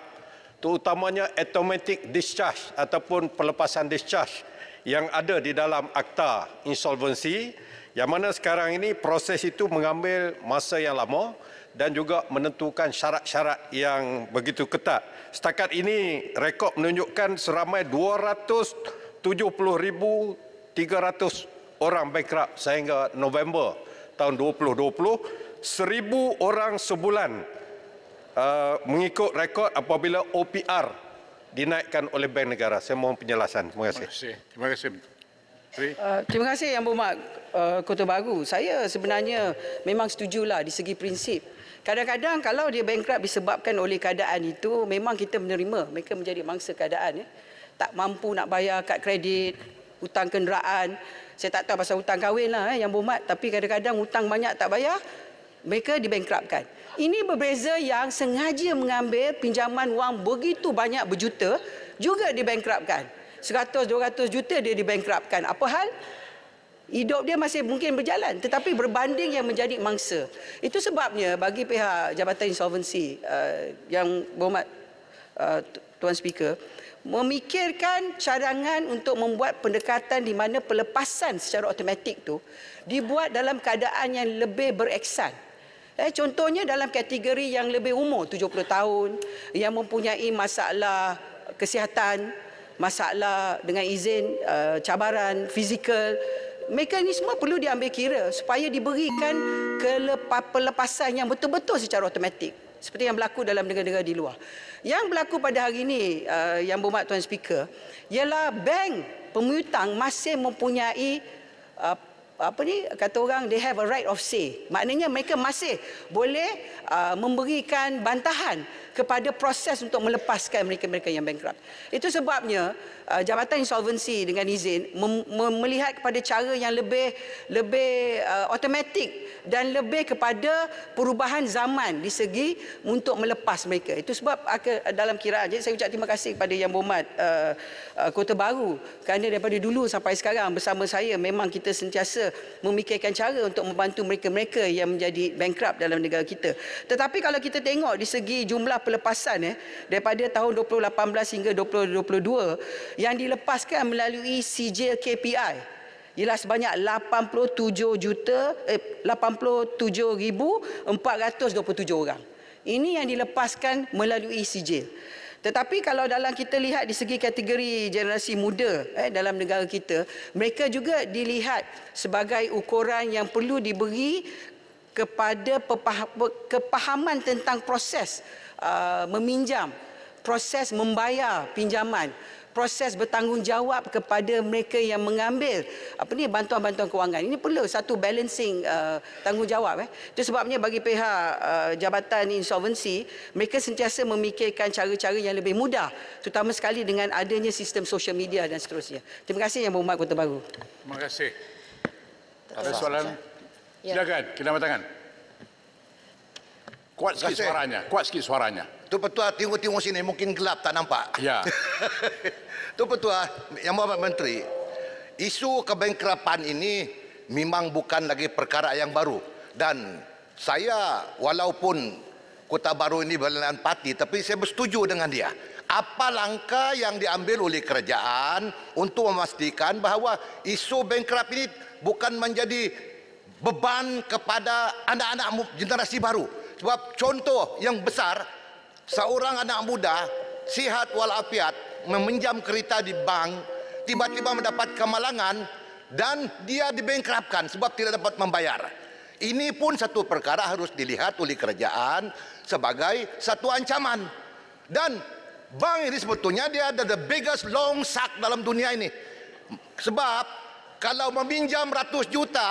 [SPEAKER 22] terutamanya automatic discharge ataupun pelepasan discharge yang ada di dalam akta insolvensi yang mana sekarang ini proses itu mengambil masa yang lama dan juga menentukan syarat-syarat yang begitu ketat. Setakat ini rekod menunjukkan seramai 270,300 orang bankrupt sehingga November tahun 2020 seribu orang sebulan uh, mengikut rekod apabila OPR dinaikkan oleh bank negara. Saya mohon penjelasan. Terima kasih. Terima kasih.
[SPEAKER 23] Uh, terima kasih Yang Berhormat uh, Kota Baru. Saya sebenarnya memang setuju lah di segi prinsip. Kadang-kadang kalau dia bankrupt disebabkan oleh keadaan itu, memang kita menerima mereka menjadi mangsa keadaan. Ya. Tak mampu nak bayar kad kredit, hutang kenderaan. Saya tak tahu pasal hutang kahwin lah eh, yang bermat. Tapi kadang-kadang hutang banyak tak bayar, mereka dibankrapkan. Ini berbeza yang sengaja mengambil pinjaman wang begitu banyak berjuta, juga dibankrupkan. 100-200 juta dia dibankrapkan. Apa hal? Hidup dia masih mungkin berjalan tetapi berbanding yang menjadi mangsa. Itu sebabnya bagi pihak Jabatan insolvency uh, yang berhormat uh, Tuan Speaker, memikirkan cadangan untuk membuat pendekatan di mana pelepasan secara automatik tu dibuat dalam keadaan yang lebih bereksan. Eh, contohnya dalam kategori yang lebih umur 70 tahun yang mempunyai masalah kesihatan, masalah dengan izin uh, cabaran fizikal, mekanisme perlu diambil kira supaya diberikan kelepa- pelepasan yang betul-betul secara automatik seperti yang berlaku dalam negara-negara di luar. Yang berlaku pada hari ini uh, yang berhormat Tuan Speaker ialah bank pemutang masih mempunyai uh, apa ni kata orang they have a right of say. Maknanya mereka masih boleh uh, memberikan bantahan kepada proses untuk melepaskan mereka-mereka yang bankrupt. Itu sebabnya uh, Jabatan Insolvensi dengan izin mem- mem- melihat kepada cara yang lebih lebih uh, dan lebih kepada perubahan zaman di segi untuk melepas mereka. Itu sebab aku, uh, dalam kiraan. Jadi saya ucap terima kasih kepada Yang Berhormat uh, uh, Kota Baru kerana daripada dulu sampai sekarang bersama saya memang kita sentiasa memikirkan cara untuk membantu mereka-mereka yang menjadi bankrupt dalam negara kita. Tetapi kalau kita tengok di segi jumlah pelepasan eh daripada tahun 2018 hingga 2022 yang dilepaskan melalui sijil KPI ialah sebanyak 87 juta eh, 87,427 orang. Ini yang dilepaskan melalui sijil. Tetapi kalau dalam kita lihat di segi kategori generasi muda eh, dalam negara kita, mereka juga dilihat sebagai ukuran yang perlu diberi kepada kepahaman tentang proses uh, meminjam, proses membayar pinjaman, proses bertanggungjawab kepada mereka yang mengambil apa ni bantuan-bantuan kewangan. Ini perlu satu balancing uh, tanggungjawab eh. Itu sebabnya bagi pihak uh, jabatan insolvency, mereka sentiasa memikirkan cara-cara yang lebih mudah, terutama sekali dengan adanya sistem social media dan seterusnya. Terima kasih yang berhormat Kota Baru.
[SPEAKER 3] Terima kasih. Ada soalan?
[SPEAKER 19] Ya. Silakan, Kena tangan. Kuat sikit Kasih. suaranya. Kuat sikit suaranya. Tu Petua tengok-tengok sini mungkin gelap tak nampak. Ya. tu Petua, Yang mau Pak Menteri, isu kebengkrapan ini memang bukan lagi perkara yang baru. Dan saya walaupun Kota Baru ini berlainan parti tapi saya bersetuju dengan dia. Apa langkah yang diambil oleh kerajaan untuk memastikan bahawa isu bengkrap ini bukan menjadi beban kepada anak-anak generasi baru Sebab contoh yang besar seorang anak muda sihat walafiat meminjam kereta di bank tiba-tiba mendapat kemalangan dan dia dibengkrapkan sebab tidak dapat membayar. Ini pun satu perkara harus dilihat oleh kerajaan sebagai satu ancaman. Dan bank ini sebetulnya dia ada the biggest long sack dalam dunia ini. Sebab kalau meminjam ratus juta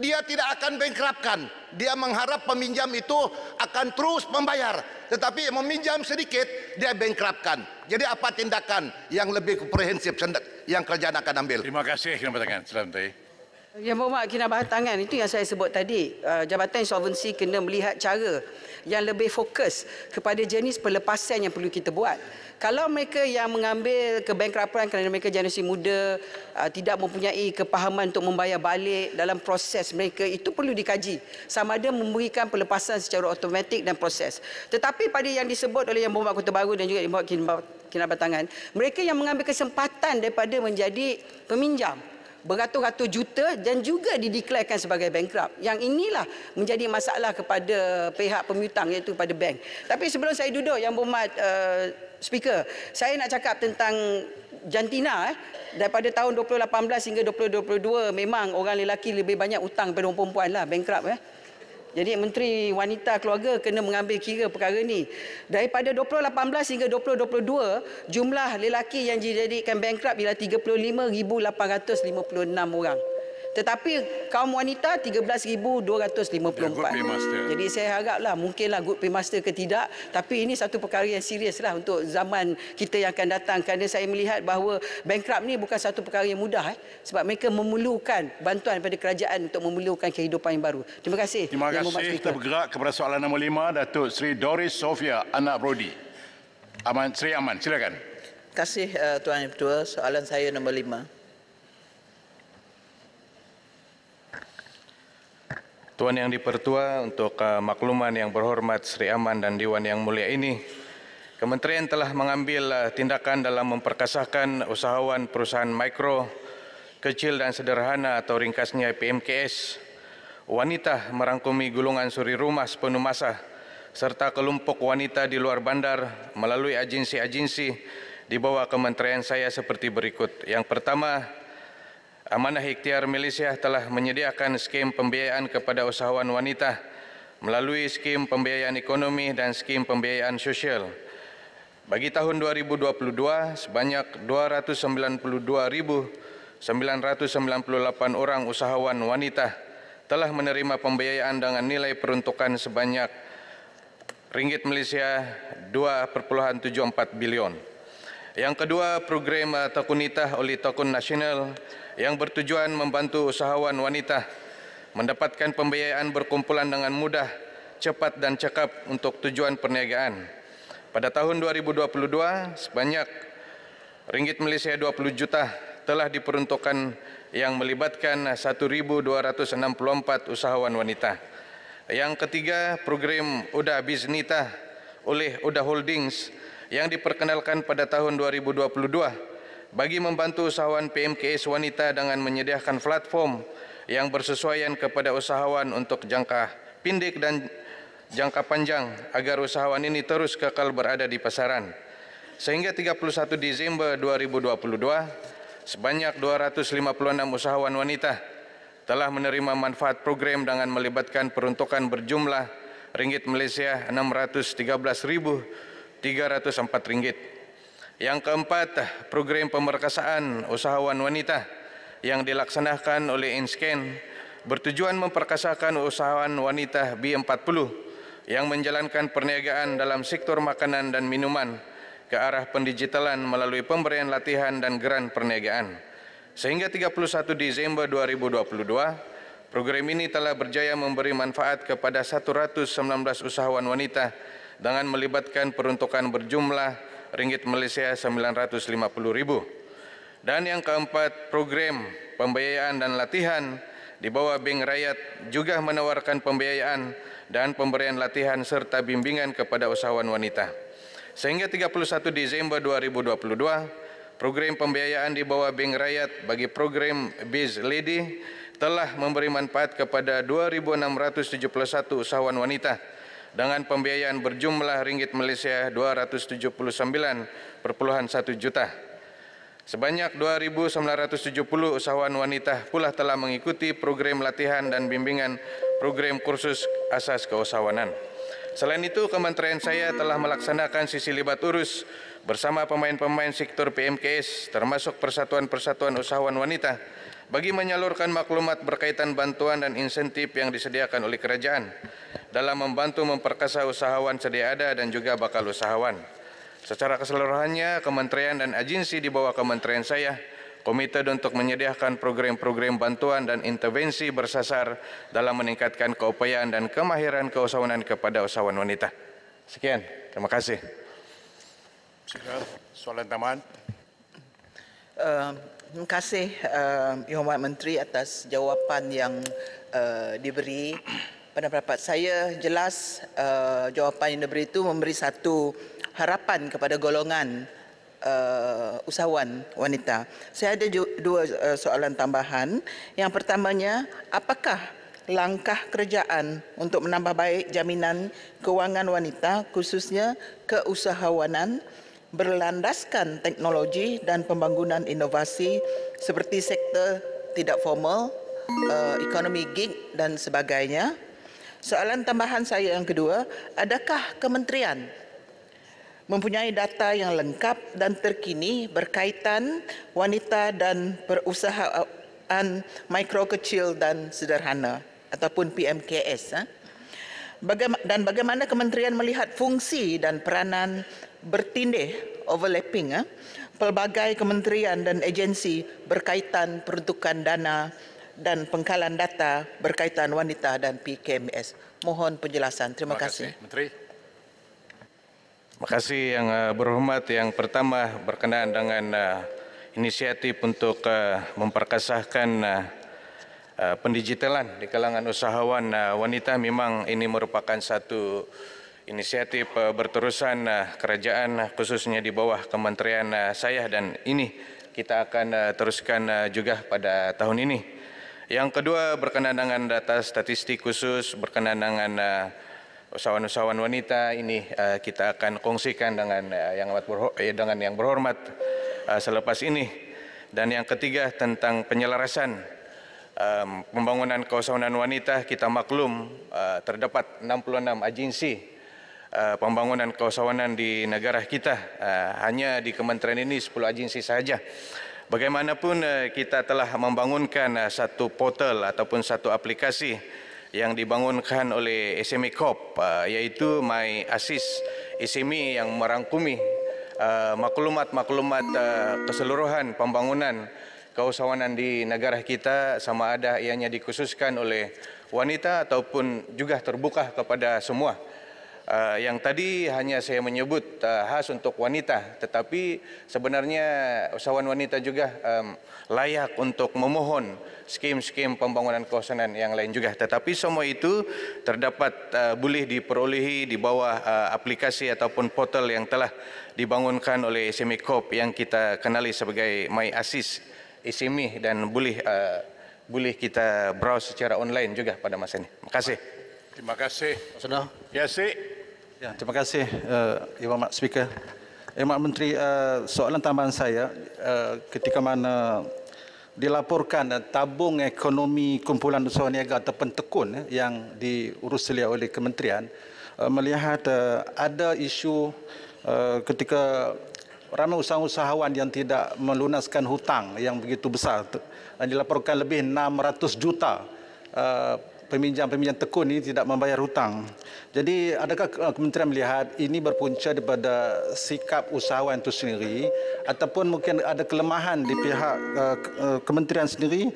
[SPEAKER 19] dia tidak akan bengkrapkan. Dia mengharap peminjam itu akan terus membayar. Tetapi meminjam sedikit, dia bengkrapkan. Jadi apa tindakan yang lebih komprehensif yang kerajaan akan ambil? Terima kasih. Terima kasih.
[SPEAKER 23] Yang berhormat kena bahatangan itu yang saya sebut tadi uh, Jabatan Insolvensi kena melihat cara yang lebih fokus kepada jenis pelepasan yang perlu kita buat kalau mereka yang mengambil kebankrapan kerana mereka generasi muda uh, tidak mempunyai kepahaman untuk membayar balik dalam proses mereka itu perlu dikaji sama ada memberikan pelepasan secara automatik dan proses tetapi pada yang disebut oleh Yang Berhormat Kota Baru dan juga Yang Berhormat Kinabatangan mereka yang mengambil kesempatan daripada menjadi peminjam beratus-ratus juta dan juga dideklarkan sebagai bankrupt. Yang inilah menjadi masalah kepada pihak pemutang iaitu pada bank. Tapi sebelum saya duduk yang berhormat uh, speaker, saya nak cakap tentang jantina eh daripada tahun 2018 hingga 2022 memang orang lelaki lebih banyak hutang pada perempuan lah bankrupt eh. Jadi Menteri Wanita Keluarga kena mengambil kira perkara ini. Daripada 2018 hingga 2022, jumlah lelaki yang dijadikan bankrupt ialah 35,856 orang. Tetapi kaum wanita 13,254. Ya, Jadi saya haraplah mungkinlah good paymaster ke tidak. Tapi ini satu perkara yang seriuslah untuk zaman kita yang akan datang. Kerana saya melihat bahawa bankrupt ni bukan satu perkara yang mudah. Eh? Sebab mereka memerlukan bantuan daripada kerajaan untuk memerlukan kehidupan yang baru. Terima kasih. Terima kasih. Kita
[SPEAKER 3] bergerak kepada soalan nombor lima. Datuk Sri Doris Sofia Anak Brody. Aman, Sri Aman, silakan. Terima kasih
[SPEAKER 24] uh, Tuan Ketua. Soalan saya nombor lima.
[SPEAKER 25] Tuan Yang Dipertua, untuk uh, makluman yang berhormat Sri Aman dan Dewan Yang Mulia ini, Kementerian telah mengambil uh, tindakan dalam memperkasahkan usahawan perusahaan mikro, kecil dan sederhana atau ringkasnya PMKS, wanita merangkumi gulungan suri rumah sepenuh masa, serta kelompok wanita di luar bandar melalui agensi-agensi di bawah kementerian saya seperti berikut. Yang pertama, Amanah Ikhtiar Malaysia telah menyediakan skim pembiayaan kepada usahawan wanita melalui skim pembiayaan ekonomi dan skim pembiayaan sosial. Bagi tahun 2022, sebanyak 292,998 orang usahawan wanita telah menerima pembiayaan dengan nilai peruntukan sebanyak ringgit Malaysia 2.74 bilion. Yang kedua, program eh, Tokunitah oleh Tokun Nasional yang bertujuan membantu usahawan wanita mendapatkan pembiayaan berkumpulan dengan mudah, cepat dan cekap untuk tujuan perniagaan. Pada tahun 2022 sebanyak ringgit Malaysia 20 juta telah diperuntukkan yang melibatkan 1264 usahawan wanita. Yang ketiga, program Uda Biznita oleh Uda Holdings yang diperkenalkan pada tahun 2022 bagi membantu usahawan PMKS wanita dengan menyediakan platform yang bersesuaian kepada usahawan untuk jangka pendek dan jangka panjang agar usahawan ini terus kekal berada di pasaran. Sehingga 31 Desember 2022, sebanyak 256 usahawan wanita telah menerima manfaat program dengan melibatkan peruntukan berjumlah ringgit Malaysia 613.304 ringgit. Yang keempat, program pemerkasaan usahawan wanita yang dilaksanakan oleh InScan bertujuan memperkasakan usahawan wanita B40 yang menjalankan perniagaan dalam sektor makanan dan minuman ke arah pendigitalan melalui pemberian latihan dan geran perniagaan. Sehingga 31 Disember 2022, program ini telah berjaya memberi manfaat kepada 119 usahawan wanita dengan melibatkan peruntukan berjumlah ringgit Malaysia 950 ribu. Dan yang keempat, program pembiayaan dan latihan di bawah Bank Rakyat juga menawarkan pembiayaan dan pemberian latihan serta bimbingan kepada usahawan wanita. Sehingga 31 Desember 2022, program pembiayaan di bawah Bank Rakyat bagi program Biz Lady telah memberi manfaat kepada 2.671 usahawan wanita dengan pembiayaan berjumlah ringgit Malaysia 279,1 juta. Sebanyak 2.970 usahawan wanita pula telah mengikuti program latihan dan bimbingan program kursus asas keusahawanan. Selain itu, kementerian saya telah melaksanakan sisi libat urus bersama pemain-pemain sektor PMKS termasuk persatuan-persatuan usahawan wanita bagi menyalurkan maklumat berkaitan bantuan dan insentif yang disediakan oleh kerajaan dalam membantu memperkasa usahawan sedia ada dan juga bakal usahawan. Secara keseluruhannya, kementerian dan agensi di bawah kementerian saya komited untuk menyediakan program-program bantuan dan intervensi bersasar dalam meningkatkan keupayaan dan kemahiran keusahawanan kepada usahawan wanita. Sekian, terima kasih.
[SPEAKER 24] Soalan tambahan. Uh, terima kasih uh, eh, Yang Amat Menteri atas jawapan yang uh, diberi. Pada pendapat saya jelas uh, jawapan yang diberi itu memberi satu harapan kepada golongan uh, usahawan wanita. Saya ada dua uh, soalan tambahan. Yang pertamanya, apakah langkah kerjaan untuk menambah baik jaminan kewangan wanita khususnya keusahawanan? berlandaskan teknologi dan pembangunan inovasi seperti sektor tidak formal, eh, ekonomi gig dan sebagainya. Soalan tambahan saya yang kedua, adakah kementerian mempunyai data yang lengkap dan terkini berkaitan wanita dan perusahaan mikro kecil dan sederhana ataupun PMKS? Eh? Dan bagaimana kementerian melihat fungsi dan peranan bertindih overlapping eh, pelbagai kementerian dan agensi berkaitan peruntukan dana dan pengkalan data berkaitan wanita dan PKMS. Mohon penjelasan. Terima, Terima kasih. kasih.
[SPEAKER 26] Menteri.
[SPEAKER 25] Terima kasih yang eh, berhormat. Yang pertama berkenaan dengan eh, inisiatif untuk eh, memperkasahkan pendigitalan di kalangan usahawan wanita memang ini merupakan satu inisiatif eh, berterusan eh, kerajaan eh, khususnya di bawah kementerian saya dan ini kita akan teruskan juga pada tahun ini. Yang kedua berkenaan dengan data statistik khusus berkenaan dengan usahawan-usahawan wanita ini kita akan kongsikan dengan yang dengan yang berhormat selepas ini. Dan yang ketiga tentang penyelarasan pembangunan keusahawanan wanita kita maklum terdapat 66 agensi Eh, pembangunan kawasan di negara kita eh, hanya di kementerian ini 10 agensi saja. Bagaimanapun eh, kita telah membangunkan satu portal ataupun satu aplikasi yang dibangunkan oleh SME Corp yaitu My Assist SME yang merangkumi maklumat-maklumat keseluruhan pembangunan kawasan di negara kita sama ada ianya dikhususkan oleh wanita ataupun juga terbuka kepada semua. Uh, yang tadi hanya saya menyebut uh, khas untuk wanita tetapi sebenarnya usahawan wanita juga um, layak untuk memohon skim-skim pembangunan kawasan yang lain juga tetapi semua itu terdapat uh, boleh diperolehi di bawah uh, aplikasi ataupun portal yang telah dibangunkan oleh SME Corp yang kita kenali sebagai My Assist SME dan boleh uh, boleh kita browse secara online juga pada masa ini. Terima kasih. Terima kasih. Senang. Ya, sih. Ya, terima kasih
[SPEAKER 27] uh, Ibu Mak Speaker. Ibu eh, Mak Menteri, uh, soalan tambahan saya uh, ketika mana dilaporkan uh, tabung ekonomi kumpulan usaha niaga ataupun tekun uh, yang diurus selia oleh kementerian uh, melihat uh, ada isu uh, ketika ramai usahawan-usahawan yang tidak melunaskan hutang yang begitu besar uh, dilaporkan lebih 600 juta uh, peminjam-peminjam tekun ini tidak membayar hutang. Jadi adakah eh, kementerian melihat ini berpunca daripada sikap usahawan itu sendiri ataupun mungkin ada kelemahan di pihak eh, eh, kementerian sendiri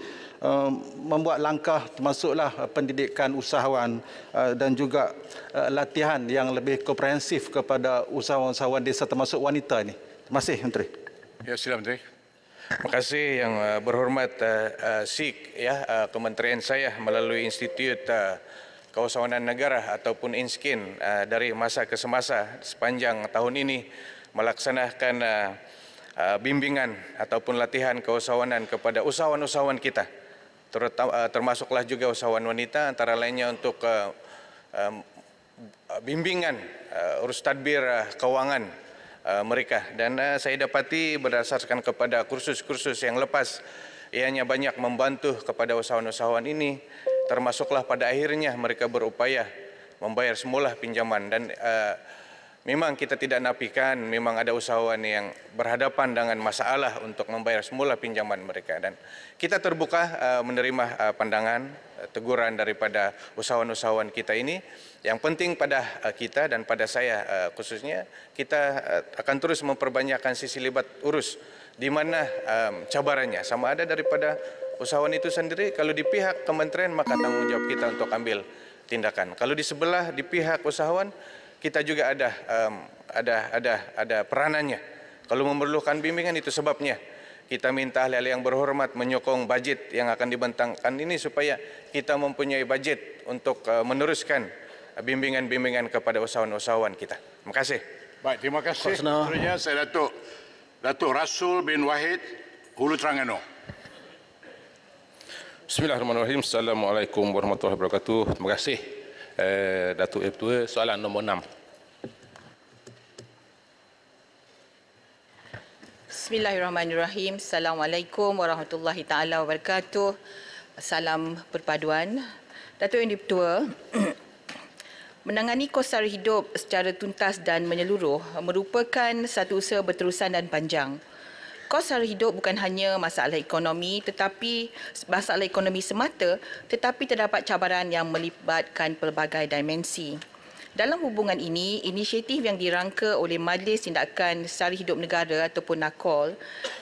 [SPEAKER 27] membuat langkah termasuklah pendidikan usahawan dan juga latihan yang lebih komprehensif kepada usahawan-usahawan desa termasuk wanita ini. Terima kasih Menteri.
[SPEAKER 3] Ya, silakan Menteri.
[SPEAKER 25] Terima kasih yang eh, berhormat uh, uh, SIK ya uh, kementerian saya melalui Institut uh, Kawasan Negara ataupun INSKIN uh, dari masa ke semasa sepanjang tahun ini melaksanakan uh, uh, bimbingan ataupun latihan keusahawanan kepada usahawan-usahawan kita terutama uh, termasuklah juga usahawan wanita antara lainnya untuk uh, uh, bimbingan uh, urus tadbir uh, kewangan Eh, mereka. Dan eh, saya dapati berdasarkan kepada kursus-kursus yang lepas, ianya banyak membantu kepada usahawan-usahawan ini, termasuklah pada akhirnya mereka berupaya membayar semula pinjaman. Dan uh, memang kita tidak nafikan, memang ada usahawan yang berhadapan dengan masalah untuk membayar semula pinjaman mereka. Dan kita terbuka uh, menerima uh, pandangan, Eh, teguran daripada usahawan-usahawan kita ini. Yang penting pada eh, kita dan pada saya eh, khususnya, kita akan terus memperbanyakkan sisi libat urus di mana cabarannya sama ada daripada usahawan itu sendiri kalau di pihak kementerian maka tanggung jawab kita untuk ambil tindakan kalau di sebelah di pihak usahawan kita juga ada ada ada ada peranannya kalau memerlukan bimbingan itu sebabnya kita minta ahli-ahli yang berhormat menyokong budget yang akan dibentangkan ini supaya kita mempunyai budget untuk uh, meneruskan bimbingan-bimbingan kepada usahawan-usahawan kita. Terima
[SPEAKER 3] kasih. Baik, terima kasih. Terima saya Datuk, Datuk Rasul bin Wahid Hulu Terangano.
[SPEAKER 26] Bismillahirrahmanirrahim. Assalamualaikum warahmatullahi wabarakatuh. Terima kasih eh, Datuk Ibtua. Soalan nombor 6.
[SPEAKER 28] Bismillahirrahmanirrahim. Assalamualaikum warahmatullahi taala wabarakatuh. Salam perpaduan. Datuk Yang Dipertua, menangani kosar hidup secara tuntas dan menyeluruh merupakan satu usaha berterusan dan panjang. Kosar hidup bukan hanya masalah ekonomi tetapi masalah ekonomi semata tetapi terdapat cabaran yang melibatkan pelbagai dimensi. Dalam hubungan ini, inisiatif yang dirangka oleh Majlis Tindakan Sari Hidup Negara ataupun NAKOL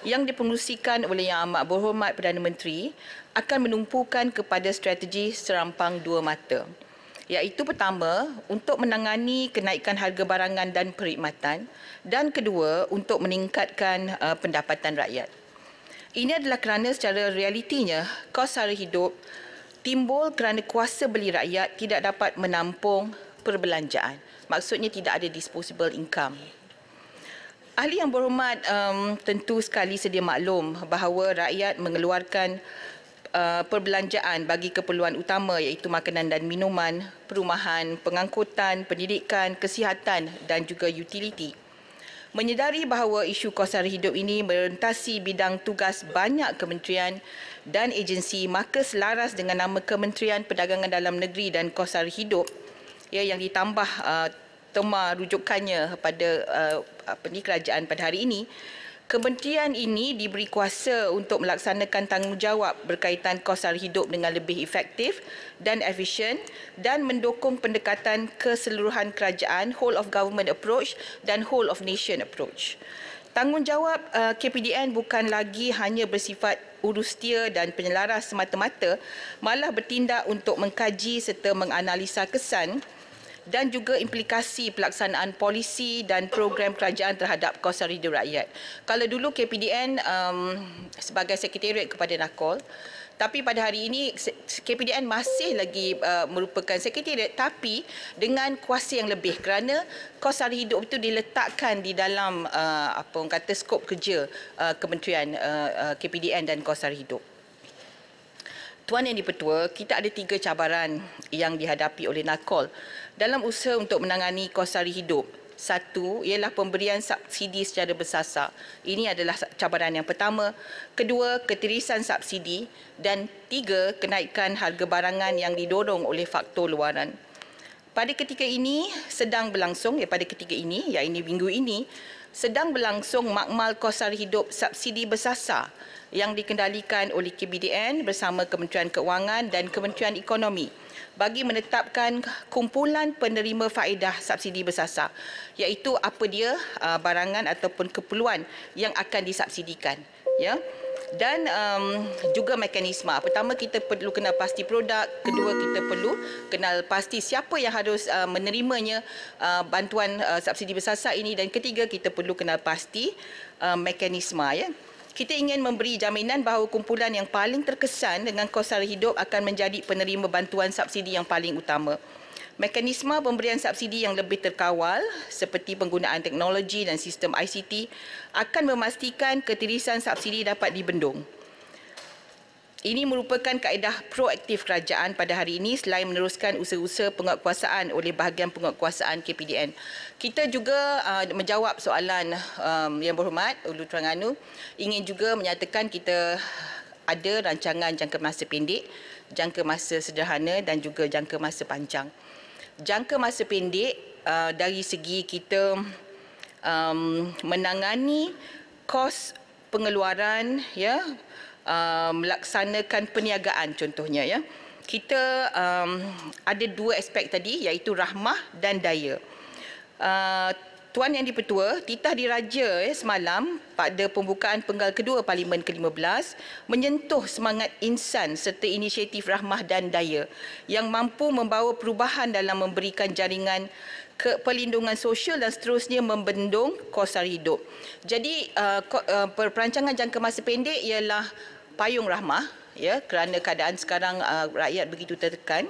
[SPEAKER 28] yang dipengerusikan oleh Yang Amat Berhormat Perdana Menteri akan menumpukan kepada strategi serampang dua mata. Iaitu pertama, untuk menangani kenaikan harga barangan dan perkhidmatan dan kedua, untuk meningkatkan uh, pendapatan rakyat. Ini adalah kerana secara realitinya, kos sara hidup timbul kerana kuasa beli rakyat tidak dapat menampung perbelanjaan. Maksudnya tidak ada disposable income. Ahli yang berhormat um, tentu sekali sedia maklum bahawa rakyat mengeluarkan Uh, perbelanjaan bagi keperluan utama iaitu makanan dan minuman, perumahan, pengangkutan, pendidikan, kesihatan dan juga utiliti. Menyedari bahawa isu kosar hidup ini merentasi bidang tugas banyak kementerian dan agensi maka selaras dengan nama Kementerian Perdagangan Dalam Negeri dan Kosar Hidup, ya yang ditambah uh, tema rujukannya kepada uh, apa ni kerajaan pada hari ini kementerian ini diberi kuasa untuk melaksanakan tanggungjawab berkaitan kos sara hidup dengan lebih efektif dan efisien dan mendukung pendekatan keseluruhan kerajaan whole of government approach dan whole of nation approach tanggungjawab uh, KPDN bukan lagi hanya bersifat urus tia dan penyelaras semata-mata malah bertindak untuk mengkaji serta menganalisa kesan dan juga implikasi pelaksanaan polisi dan program kerajaan terhadap kos sari rakyat. Kalau dulu KPDN um, sebagai sekretariat kepada NAKOL, tapi pada hari ini KPDN masih lagi uh, merupakan sekretariat tapi dengan kuasa yang lebih kerana kos sari hidup itu diletakkan di dalam uh, apa orang kata skop kerja uh, kementerian uh, KPDN dan kos sari hidup. Tuan yang dipertua, kita ada tiga cabaran yang dihadapi oleh NAKOL dalam usaha untuk menangani kos sari hidup. Satu ialah pemberian subsidi secara bersasar. Ini adalah cabaran yang pertama. Kedua, ketirisan subsidi. Dan tiga, kenaikan harga barangan yang didorong oleh faktor luaran. Pada ketika ini sedang berlangsung, ya pada ketika ini, ya ini minggu ini, sedang berlangsung makmal kos sari hidup subsidi bersasar yang dikendalikan oleh KBDN bersama Kementerian Keuangan dan Kementerian Ekonomi bagi menetapkan kumpulan penerima faedah subsidi bersasar iaitu apa dia barangan ataupun keperluan yang akan disubsidikan ya dan um, juga mekanisme. Pertama kita perlu kenal pasti produk, kedua kita perlu kenal pasti siapa yang harus uh, menerimanya uh, bantuan uh, subsidi bersasar ini dan ketiga kita perlu kenal pasti uh, mekanisme ya kita ingin memberi jaminan bahawa kumpulan yang paling terkesan dengan kos sara hidup akan menjadi penerima bantuan subsidi yang paling utama. Mekanisme pemberian subsidi yang lebih terkawal seperti penggunaan teknologi dan sistem ICT akan memastikan ketirisan subsidi dapat dibendung. Ini merupakan kaedah proaktif kerajaan pada hari ini selain meneruskan usaha-usaha penguatkuasaan oleh bahagian penguatkuasaan KPDN. Kita juga uh, menjawab soalan um, yang berhormat Ulu Terengganu ingin juga menyatakan kita ada rancangan jangka masa pendek, jangka masa sederhana dan juga jangka masa panjang. Jangka masa pendek uh, dari segi kita um, menangani kos pengeluaran ya Um, melaksanakan perniagaan contohnya ya. Kita um, ada dua aspek tadi iaitu rahmah dan daya. Uh, Tuan Yang Dipertua, titah diraja ya, semalam pada pembukaan penggal kedua Parlimen ke-15 menyentuh semangat insan serta inisiatif rahmah dan daya yang mampu membawa perubahan dalam memberikan jaringan keperlindungan sosial dan seterusnya membendung kos hidup. Jadi uh, uh, perancangan jangka masa pendek ialah payung rahmah ya kerana keadaan sekarang uh, rakyat begitu tertekan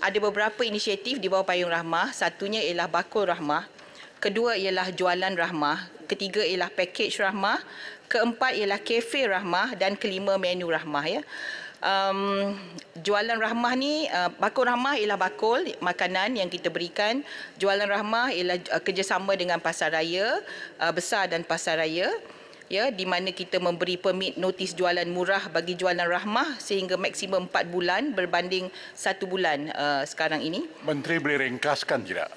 [SPEAKER 28] ada beberapa inisiatif di bawah payung rahmah satunya ialah bakul rahmah kedua ialah jualan rahmah ketiga ialah package rahmah keempat ialah kafe rahmah dan kelima menu rahmah ya um jualan rahmah ni uh, bakul rahmah ialah bakul makanan yang kita berikan jualan rahmah ialah uh, kerjasama dengan pasar raya uh, besar dan pasar raya ya di mana kita memberi permit notis jualan murah bagi jualan rahmah sehingga maksimum 4 bulan berbanding 1 bulan uh, sekarang ini
[SPEAKER 3] menteri boleh ringkaskan tidak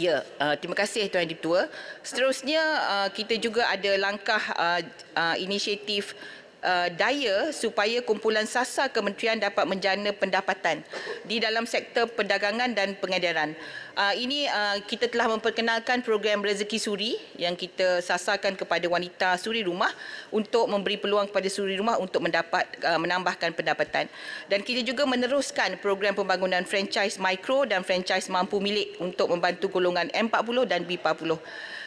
[SPEAKER 28] Ya, uh, terima kasih Tuan Diputua. Seterusnya uh, kita juga ada langkah uh, uh, inisiatif uh, daya supaya kumpulan sasa kementerian dapat menjana pendapatan di dalam sektor perdagangan dan pengedaran. Uh, ini uh, kita telah memperkenalkan program rezeki suri yang kita sasarkan kepada wanita suri rumah untuk memberi peluang kepada suri rumah untuk mendapat uh, menambahkan pendapatan. Dan kita juga meneruskan program pembangunan franchise mikro dan franchise mampu milik untuk membantu golongan M40 dan B40.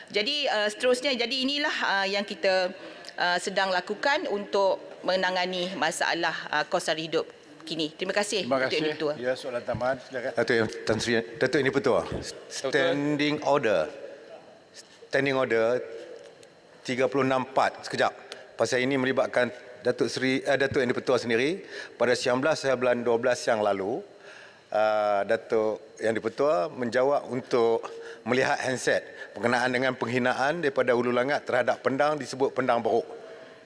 [SPEAKER 28] Jadi uh, seterusnya jadi inilah uh, yang kita Uh, sedang lakukan untuk menangani masalah uh, kosan hidup kini. Terima kasih, Terima kasih. Datuk Ketua. Ya, soalan
[SPEAKER 3] tambahan.
[SPEAKER 16] Datuk Tan Sri. Datuk Ini Petua. Standing order. Standing order 364 sekejap. Pasal ini melibatkan Datuk Seri eh, Datuk Ini Petua sendiri pada 19 bulan 12 yang lalu Ah, Datuk Yang di menjawab untuk melihat handset berkenaan dengan penghinaan daripada Ulu Langat terhadap pendang disebut pendang buruk.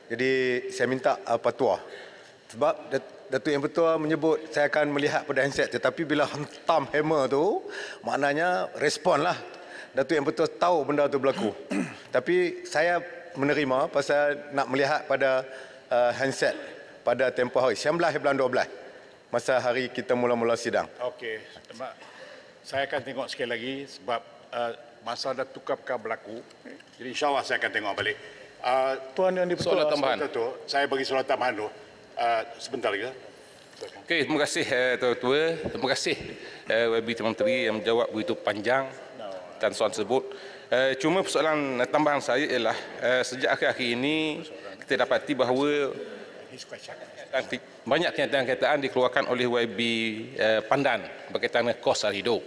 [SPEAKER 16] Jadi saya minta uh, ah, patuah. Sebab Datuk Yang Pertua menyebut saya akan melihat pada handset tetapi bila hentam hammer tu maknanya responlah. Datuk Yang Pertua tahu benda tu berlaku. Tapi saya menerima pasal nak melihat pada ah, handset pada tempoh hari 19 bulan 12 masa hari kita mula-mula sidang.
[SPEAKER 3] Okey, saya akan tengok sekali lagi sebab uh, masa dah tukarkah berlaku. Jadi insya-Allah saya akan tengok balik. Uh, Tuan yang dipertua, soalan tambahan. Tu, saya bagi soalan tambahan dulu. Uh, sebentar lagi. Ya.
[SPEAKER 26] Okey, terima kasih uh, eh, Tuan Tua. Terima kasih uh, eh, WB Menteri yang menjawab begitu panjang dan soalan tersebut. Uh, cuma persoalan tambahan saya ialah uh, sejak akhir-akhir ini kita dapati bahawa banyak kenyataan-kenyataan dikeluarkan oleh YB uh, eh, Pandan berkaitan dengan kos sehari hidup.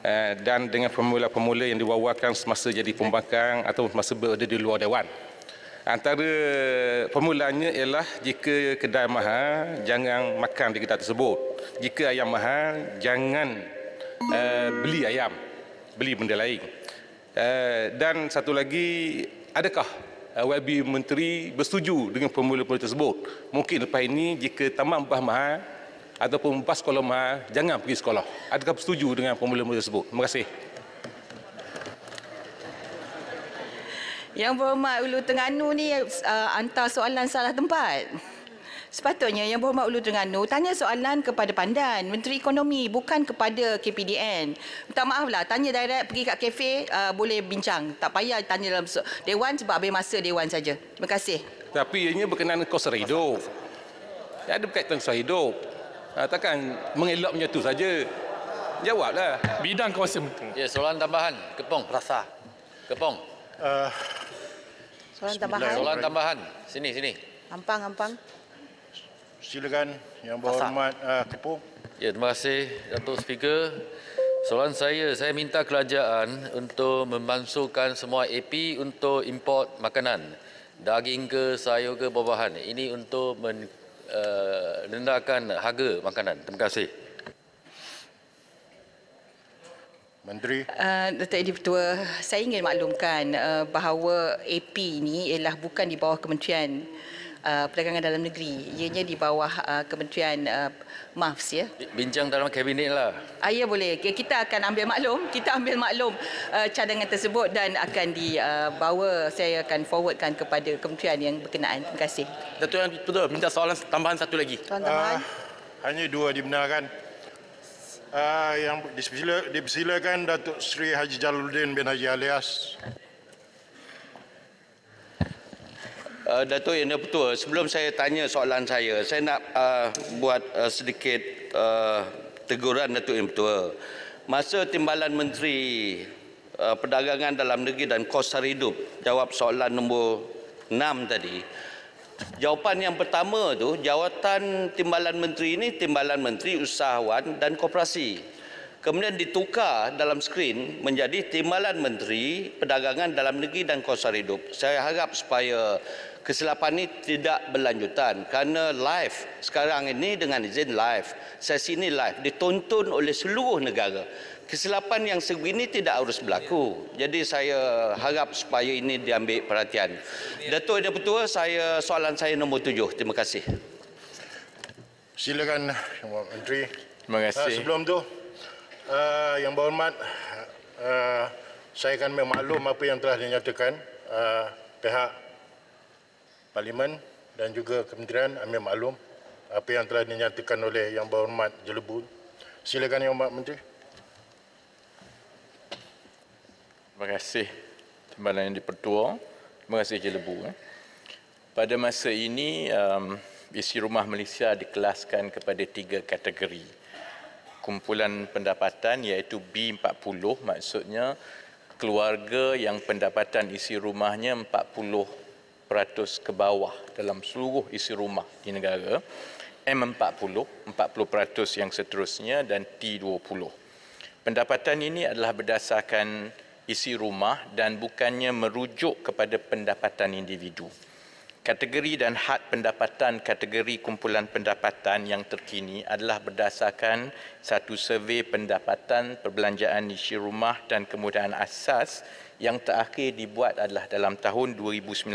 [SPEAKER 26] Eh, dan dengan pemula-pemula yang diwawakan semasa jadi pembangkang atau semasa berada di luar dewan. Antara pemulanya ialah jika kedai mahal, jangan makan di kedai tersebut. Jika ayam mahal, jangan eh, beli ayam, beli benda lain. dan satu lagi, adakah YB eh, Menteri bersetuju dengan formula-formula tersebut. Mungkin lepas ini jika tamat empat mahal ataupun empat sekolah mahal, jangan pergi sekolah. Adakah bersetuju dengan formula-formula tersebut? Terima kasih.
[SPEAKER 28] Yang berhormat Ulu Terengganu ni uh, hantar soalan salah tempat. Sepatutnya Yang Berhormat Ulu Terengganu tanya soalan kepada pandan, Menteri Ekonomi bukan kepada KPDN. Minta maaf lah, tanya direct pergi kat kafe uh, boleh bincang. Tak payah tanya dalam Dewan sebab habis masa Dewan saja. Terima kasih.
[SPEAKER 26] Tapi ianya berkenaan kos hidup. Tak ya, ada berkaitan kos hidup. Uh, takkan mengelak menyatu saja.
[SPEAKER 16] Jawablah. Bidang kuasa menteri. Ya, soalan tambahan. Kepong, rasa. Kepong. Uh, ah,
[SPEAKER 24] soalan tambahan. Soalan
[SPEAKER 16] tambahan. Sini, sini.
[SPEAKER 24] Ampang,
[SPEAKER 28] ampang.
[SPEAKER 6] Silakan Yang Berhormat uh, ah, Kepo. Ya, terima kasih
[SPEAKER 9] Datuk Speaker. Soalan saya, saya minta kerajaan untuk memansuhkan semua AP untuk import makanan. Daging ke sayur ke bahan. buahan Ini
[SPEAKER 16] untuk men, uh, harga makanan. Terima kasih. Menteri.
[SPEAKER 28] Uh, Datuk Edi Pertua, saya ingin maklumkan uh, bahawa AP ini ialah bukan di bawah kementerian uh, perdagangan dalam negeri. Ianya di bawah uh, Kementerian uh, MAFS ya.
[SPEAKER 9] Bincang dalam kabinet
[SPEAKER 28] lah. Ah, ya boleh. Kita akan ambil maklum, kita ambil maklum uh, cadangan tersebut dan akan dibawa uh, saya akan forwardkan kepada kementerian yang berkenaan. Terima kasih. Datuk
[SPEAKER 6] Yang Betul, minta soalan tambahan satu lagi. Tuan tambahan. Uh, hanya dua dibenarkan. Uh, yang dipersilakan Datuk Seri Haji Jaluddin bin Haji Alias.
[SPEAKER 9] uh, eh, Dato' Yang Pertua, sebelum saya tanya soalan saya, saya nak uh, buat uh, sedikit uh, teguran Dato' Yang Pertua. Masa Timbalan Menteri uh, Perdagangan Dalam Negeri dan Kosar Hidup jawab soalan nombor 6 tadi, jawapan yang pertama tu jawatan Timbalan Menteri ini Timbalan Menteri Usahawan dan Koperasi. Kemudian ditukar dalam skrin menjadi Timbalan Menteri Perdagangan Dalam Negeri dan Kosar Hidup. Saya harap supaya kesilapan ini tidak berlanjutan kerana live sekarang ini dengan izin live sesi ini live ditonton oleh seluruh negara kesilapan yang segini tidak harus berlaku jadi saya harap supaya ini diambil perhatian Datuk Dia Petua saya soalan saya nombor tujuh
[SPEAKER 6] terima kasih silakan Yang Menteri terima ah, kasih sebelum tu ah, yang berhormat uh, saya akan memaklum apa yang telah dinyatakan uh, pihak Parlimen dan juga Kementerian ambil maklum apa yang telah dinyatakan oleh Yang Berhormat Jelebu. Silakan Yang Berhormat Menteri.
[SPEAKER 18] Terima kasih Timbalan yang dipertua. Terima kasih Jelebu. Eh. Pada masa ini, um, isi rumah Malaysia dikelaskan kepada tiga kategori. Kumpulan pendapatan iaitu B40 maksudnya keluarga yang pendapatan isi rumahnya 40% ke bawah dalam seluruh isi rumah di negara. M40, 40% yang seterusnya dan T20. Pendapatan ini adalah berdasarkan isi rumah dan bukannya merujuk kepada pendapatan individu. Kategori dan had pendapatan kategori kumpulan pendapatan yang terkini adalah berdasarkan satu survei pendapatan perbelanjaan isi rumah dan kemudahan asas yang terakhir dibuat adalah dalam tahun 2019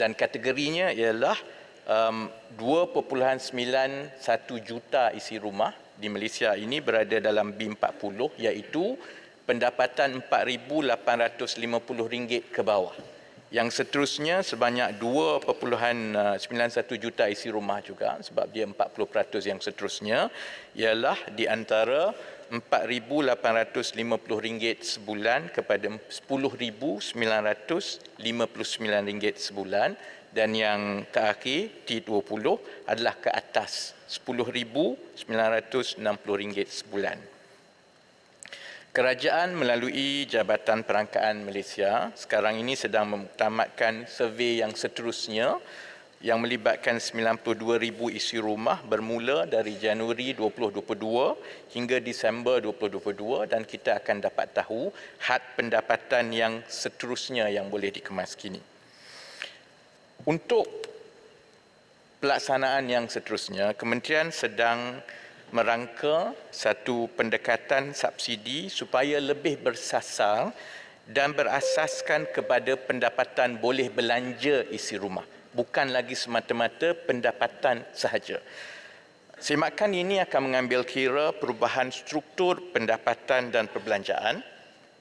[SPEAKER 18] dan kategorinya ialah um, 2.91 juta isi rumah di Malaysia ini berada dalam B40 iaitu pendapatan RM4,850 ke bawah. Yang seterusnya sebanyak 2.91 juta isi rumah juga sebab dia 40% yang seterusnya ialah di antara RM4,850 sebulan kepada RM10,959 sebulan dan yang terakhir T20 adalah ke atas RM10,960 sebulan. Kerajaan melalui Jabatan Perangkaan Malaysia sekarang ini sedang memutamatkan survei yang seterusnya yang melibatkan 92,000 isi rumah bermula dari Januari 2022 hingga Disember 2022 dan kita akan dapat tahu had pendapatan yang seterusnya yang boleh dikemas kini. Untuk pelaksanaan yang seterusnya, Kementerian sedang merangka satu pendekatan subsidi supaya lebih bersasar dan berasaskan kepada pendapatan boleh belanja isi rumah bukan lagi semata-mata pendapatan sahaja. Semakan ini akan mengambil kira perubahan struktur pendapatan dan perbelanjaan,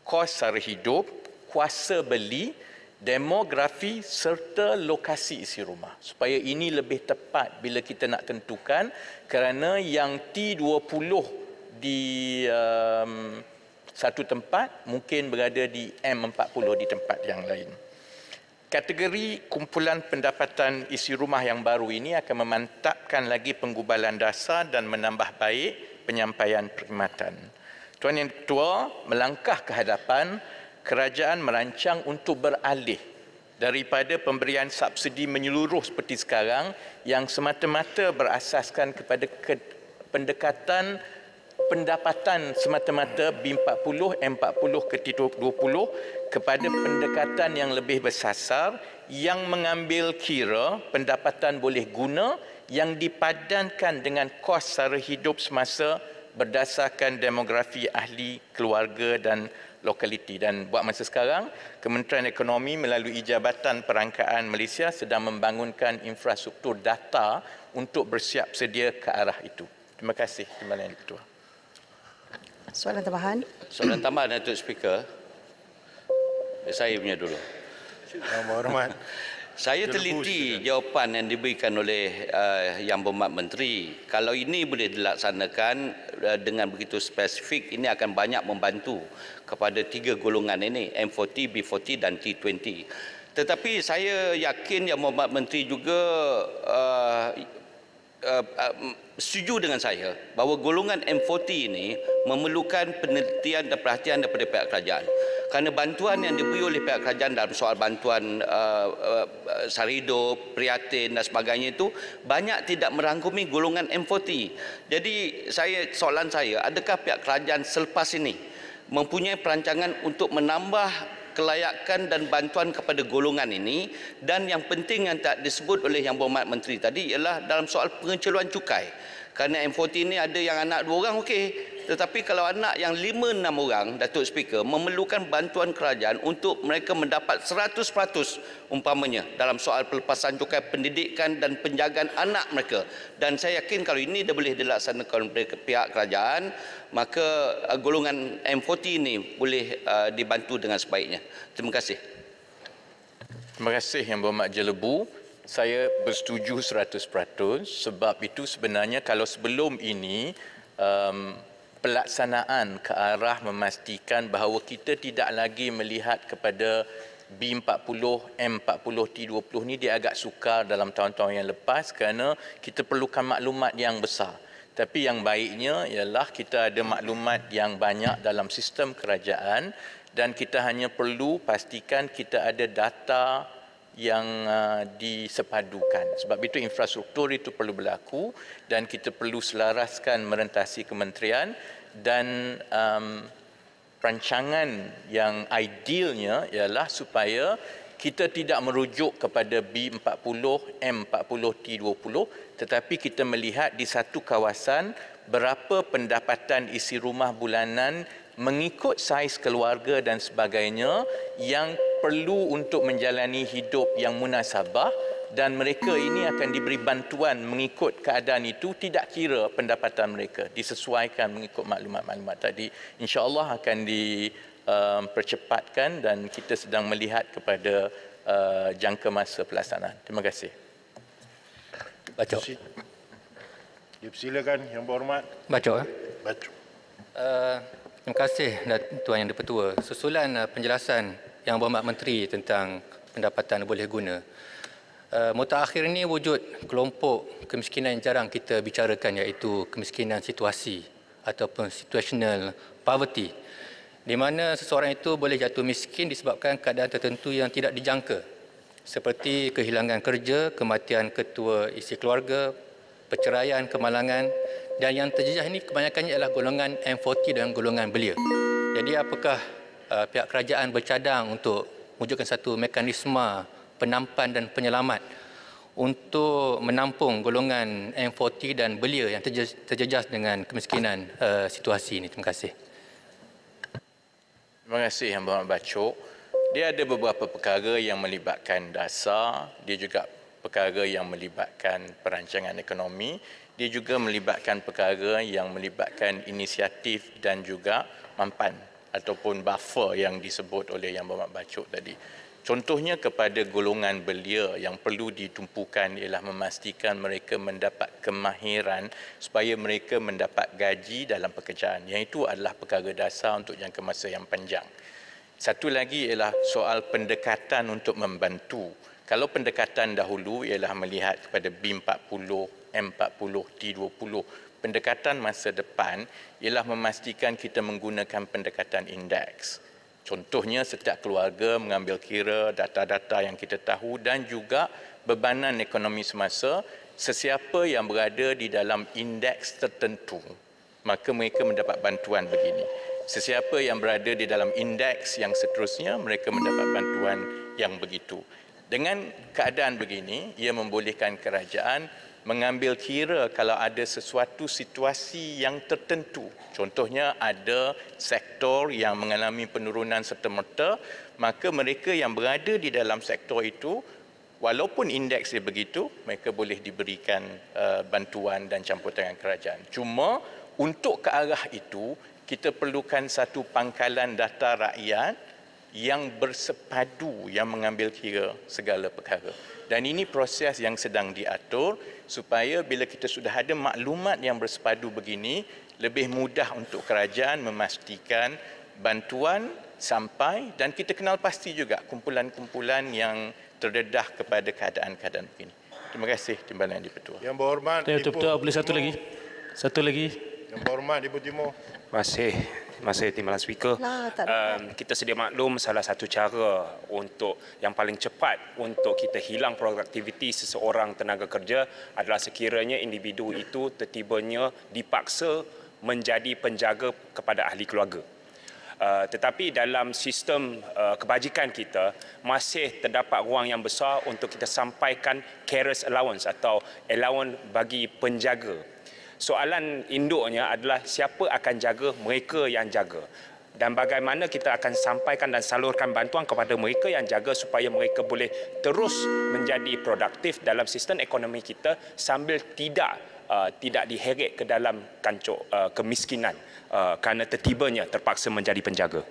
[SPEAKER 18] kos sara hidup, kuasa beli, demografi serta lokasi isi rumah. Supaya ini lebih tepat bila kita nak tentukan kerana yang T20 di um, satu tempat mungkin berada di M40 di tempat yang lain. Kategori kumpulan pendapatan isi rumah yang baru ini akan memantapkan lagi penggubalan dasar dan menambah baik penyampaian perkhidmatan. Tuan Yang Ketua, melangkah ke hadapan, kerajaan merancang untuk beralih daripada pemberian subsidi menyeluruh seperti sekarang yang semata-mata berasaskan kepada ke- pendekatan pendapatan semata-mata B40, M40 ke 20 kepada pendekatan yang lebih bersasar yang mengambil kira pendapatan boleh guna yang dipadankan dengan kos sara hidup semasa berdasarkan demografi ahli keluarga dan lokaliti dan buat masa sekarang Kementerian Ekonomi melalui Jabatan Perangkaan Malaysia sedang membangunkan infrastruktur data untuk bersiap sedia ke arah itu. Terima kasih Timbalan Ketua.
[SPEAKER 24] Soalan tambahan?
[SPEAKER 18] Soalan tambahan Datuk Speaker.
[SPEAKER 9] Eh, saya punya dulu.
[SPEAKER 6] Yang
[SPEAKER 9] saya teliti jawapan yang diberikan oleh uh, Yang Berhormat Menteri. Kalau ini boleh dilaksanakan uh, dengan begitu spesifik, ini akan banyak membantu kepada tiga golongan ini, M40, B40 dan T20. Tetapi saya yakin Yang Berhormat Menteri juga uh, uh, uh, setuju dengan saya bahawa golongan M40 ini memerlukan penelitian dan perhatian daripada pihak kerajaan. Kerana bantuan yang diberi oleh pihak kerajaan dalam soal bantuan uh, eh, uh, sarido, priatin dan sebagainya itu banyak tidak merangkumi golongan M40. Jadi saya soalan saya, adakah pihak kerajaan selepas ini mempunyai perancangan untuk menambah kelayakan dan bantuan kepada golongan ini dan yang penting yang tak disebut oleh Yang Berhormat Menteri tadi ialah dalam soal pengecualian cukai. Kerana M40 ni ada yang anak dua orang okey. Tetapi kalau anak yang lima enam orang Datuk Speaker memerlukan bantuan kerajaan untuk mereka mendapat 100% umpamanya dalam soal pelepasan cukai pendidikan dan penjagaan anak mereka. Dan saya yakin kalau ini dia boleh dilaksanakan oleh pihak kerajaan maka uh, golongan M40 ini boleh uh, dibantu dengan sebaiknya. Terima
[SPEAKER 18] kasih. Terima kasih yang berhormat Jelebu saya bersetuju 100% sebab itu sebenarnya kalau sebelum ini um, pelaksanaan ke arah memastikan bahawa kita tidak lagi melihat kepada B40, M40, T20 ni dia agak sukar dalam tahun-tahun yang lepas kerana kita perlukan maklumat yang besar. Tapi yang baiknya ialah kita ada maklumat yang banyak dalam sistem kerajaan dan kita hanya perlu pastikan kita ada data yang uh, disepadukan sebab itu infrastruktur itu perlu berlaku dan kita perlu selaraskan merentasi kementerian dan um, rancangan yang idealnya ialah supaya kita tidak merujuk kepada B40, M40, T20 tetapi kita melihat di satu kawasan berapa pendapatan isi rumah bulanan mengikut saiz keluarga dan sebagainya yang perlu untuk menjalani hidup yang munasabah dan mereka ini akan diberi bantuan mengikut keadaan itu tidak kira pendapatan mereka disesuaikan mengikut maklumat-maklumat tadi insyaallah akan dipercepatkan um, dan kita sedang melihat kepada uh, jangka masa pelaksanaan terima kasih
[SPEAKER 6] baca silakan yang berhormat
[SPEAKER 1] baca eh. baca
[SPEAKER 16] uh, Terima kasih Tuan Yang Dipertua. Susulan uh, penjelasan yang berhormat Menteri tentang pendapatan boleh guna. Uh, Mota akhir ini wujud kelompok kemiskinan yang jarang kita bicarakan iaitu kemiskinan situasi ataupun situational poverty di mana seseorang itu boleh jatuh miskin disebabkan keadaan tertentu yang tidak dijangka seperti kehilangan kerja, kematian ketua isi keluarga, perceraian, kemalangan dan yang terjejas ini kebanyakannya adalah golongan M40 dan golongan belia. Jadi apakah uh, pihak kerajaan bercadang untuk wujudkan satu mekanisme penampan dan penyelamat untuk menampung golongan M40 dan belia yang terjejas, dengan kemiskinan uh, situasi ini? Terima kasih. Terima kasih Yang Berhormat Bacuk.
[SPEAKER 18] Dia ada beberapa perkara yang melibatkan dasar, dia juga perkara yang melibatkan perancangan ekonomi dia juga melibatkan perkara yang melibatkan inisiatif dan juga mampan ataupun buffer yang disebut oleh Yang Berhormat Bacuk tadi. Contohnya kepada golongan belia yang perlu ditumpukan ialah memastikan mereka mendapat kemahiran supaya mereka mendapat gaji dalam pekerjaan. Yang itu adalah perkara dasar untuk jangka masa yang panjang. Satu lagi ialah soal pendekatan untuk membantu. Kalau pendekatan dahulu ialah melihat kepada B40 M40 T20. Pendekatan masa depan ialah memastikan kita menggunakan pendekatan indeks. Contohnya setiap keluarga mengambil kira data-data yang kita tahu dan juga bebanan ekonomi semasa sesiapa yang berada di dalam indeks tertentu maka mereka mendapat bantuan begini. Sesiapa yang berada di dalam indeks yang seterusnya mereka mendapat bantuan yang begitu. Dengan keadaan begini ia membolehkan kerajaan mengambil kira kalau ada sesuatu situasi yang tertentu. Contohnya ada sektor yang mengalami penurunan serta-merta, maka mereka yang berada di dalam sektor itu, walaupun indeks dia begitu, mereka boleh diberikan uh, bantuan dan campur tangan kerajaan. Cuma untuk ke arah itu, kita perlukan satu pangkalan data rakyat yang bersepadu yang mengambil kira segala perkara. Dan ini proses yang sedang diatur supaya bila kita sudah ada maklumat yang bersepadu begini lebih mudah untuk kerajaan memastikan bantuan sampai dan kita kenal pasti juga kumpulan-kumpulan yang terdedah kepada keadaan-keadaan begini. Terima kasih Timbalan
[SPEAKER 8] Yang Dipertua.
[SPEAKER 7] Yang berhormat Ibu Timur. Boleh satu lagi? Satu lagi. Yang
[SPEAKER 8] berhormat Ibu Timur. Masih masa timbalan speaker lah, um, kita sedia maklum salah satu cara untuk yang paling cepat untuk kita hilang produktiviti seseorang tenaga kerja adalah sekiranya individu itu tertibanya dipaksa menjadi penjaga kepada ahli keluarga Uh, tetapi dalam sistem uh, kebajikan kita masih terdapat ruang yang besar untuk kita sampaikan carers allowance atau allowance bagi penjaga soalan induknya adalah siapa akan jaga mereka yang jaga dan bagaimana kita akan sampaikan dan salurkan bantuan kepada mereka yang jaga supaya mereka boleh terus menjadi produktif dalam sistem ekonomi kita sambil tidak uh, tidak diheret ke dalam kancuk uh, kemiskinan uh, kerana tertibanya terpaksa menjadi penjaga.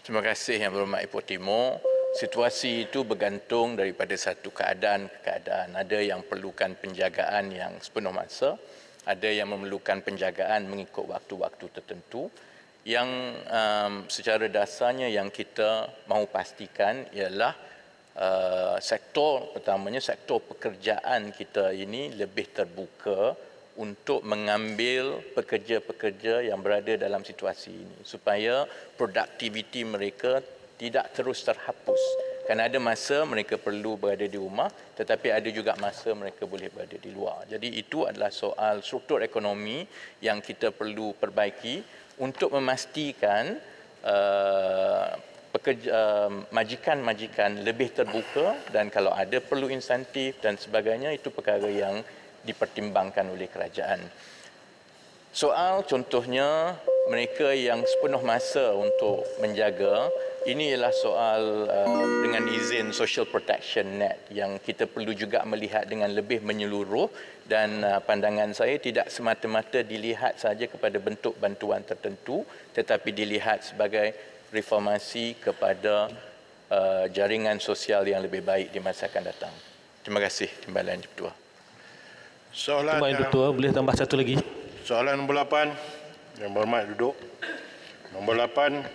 [SPEAKER 18] Terima kasih yang berhormat Ipoh Timur situasi itu bergantung daripada satu keadaan ke keadaan. Ada yang perlukan penjagaan yang sepenuh masa, ada yang memerlukan penjagaan mengikut waktu-waktu tertentu. Yang um, secara dasarnya yang kita mahu pastikan ialah uh, sektor pertamanya sektor pekerjaan kita ini lebih terbuka untuk mengambil pekerja-pekerja yang berada dalam situasi ini supaya produktiviti mereka tidak terus terhapus. Kan ada masa mereka perlu berada di rumah tetapi ada juga masa mereka boleh berada di luar. Jadi itu adalah soal struktur ekonomi yang kita perlu perbaiki untuk memastikan uh, pekerja, uh, majikan-majikan lebih terbuka dan kalau ada perlu insentif dan sebagainya itu perkara yang dipertimbangkan oleh kerajaan. Soal contohnya mereka yang sepenuh masa untuk menjaga, ini ialah soal um, dengan izin social protection net yang kita perlu juga melihat dengan lebih menyeluruh dan uh, pandangan saya tidak semata-mata dilihat saja kepada bentuk bantuan tertentu tetapi dilihat sebagai reformasi kepada uh, jaringan sosial yang lebih baik di masa akan datang.
[SPEAKER 6] Terima kasih Timbalan Ketua.
[SPEAKER 7] Soalan Timbalan Ketua boleh tambah satu lagi?
[SPEAKER 6] Soalan nombor 8 Yang berhormat duduk Nombor 8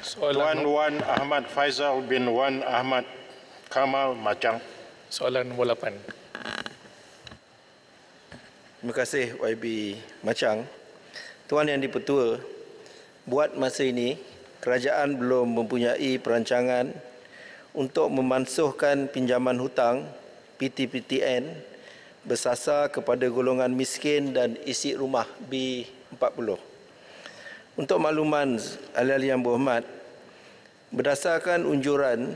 [SPEAKER 26] Soalan Tuan
[SPEAKER 6] no- Wan Ahmad Faizal bin Wan Ahmad Kamal Macang
[SPEAKER 27] Soalan nombor 8 Terima kasih YB Macang Tuan Yang di Buat masa ini Kerajaan belum mempunyai perancangan untuk memansuhkan pinjaman hutang PTPTN bersasar kepada golongan miskin dan isi rumah B40. Untuk makluman ahli-ahli yang berhormat, berdasarkan unjuran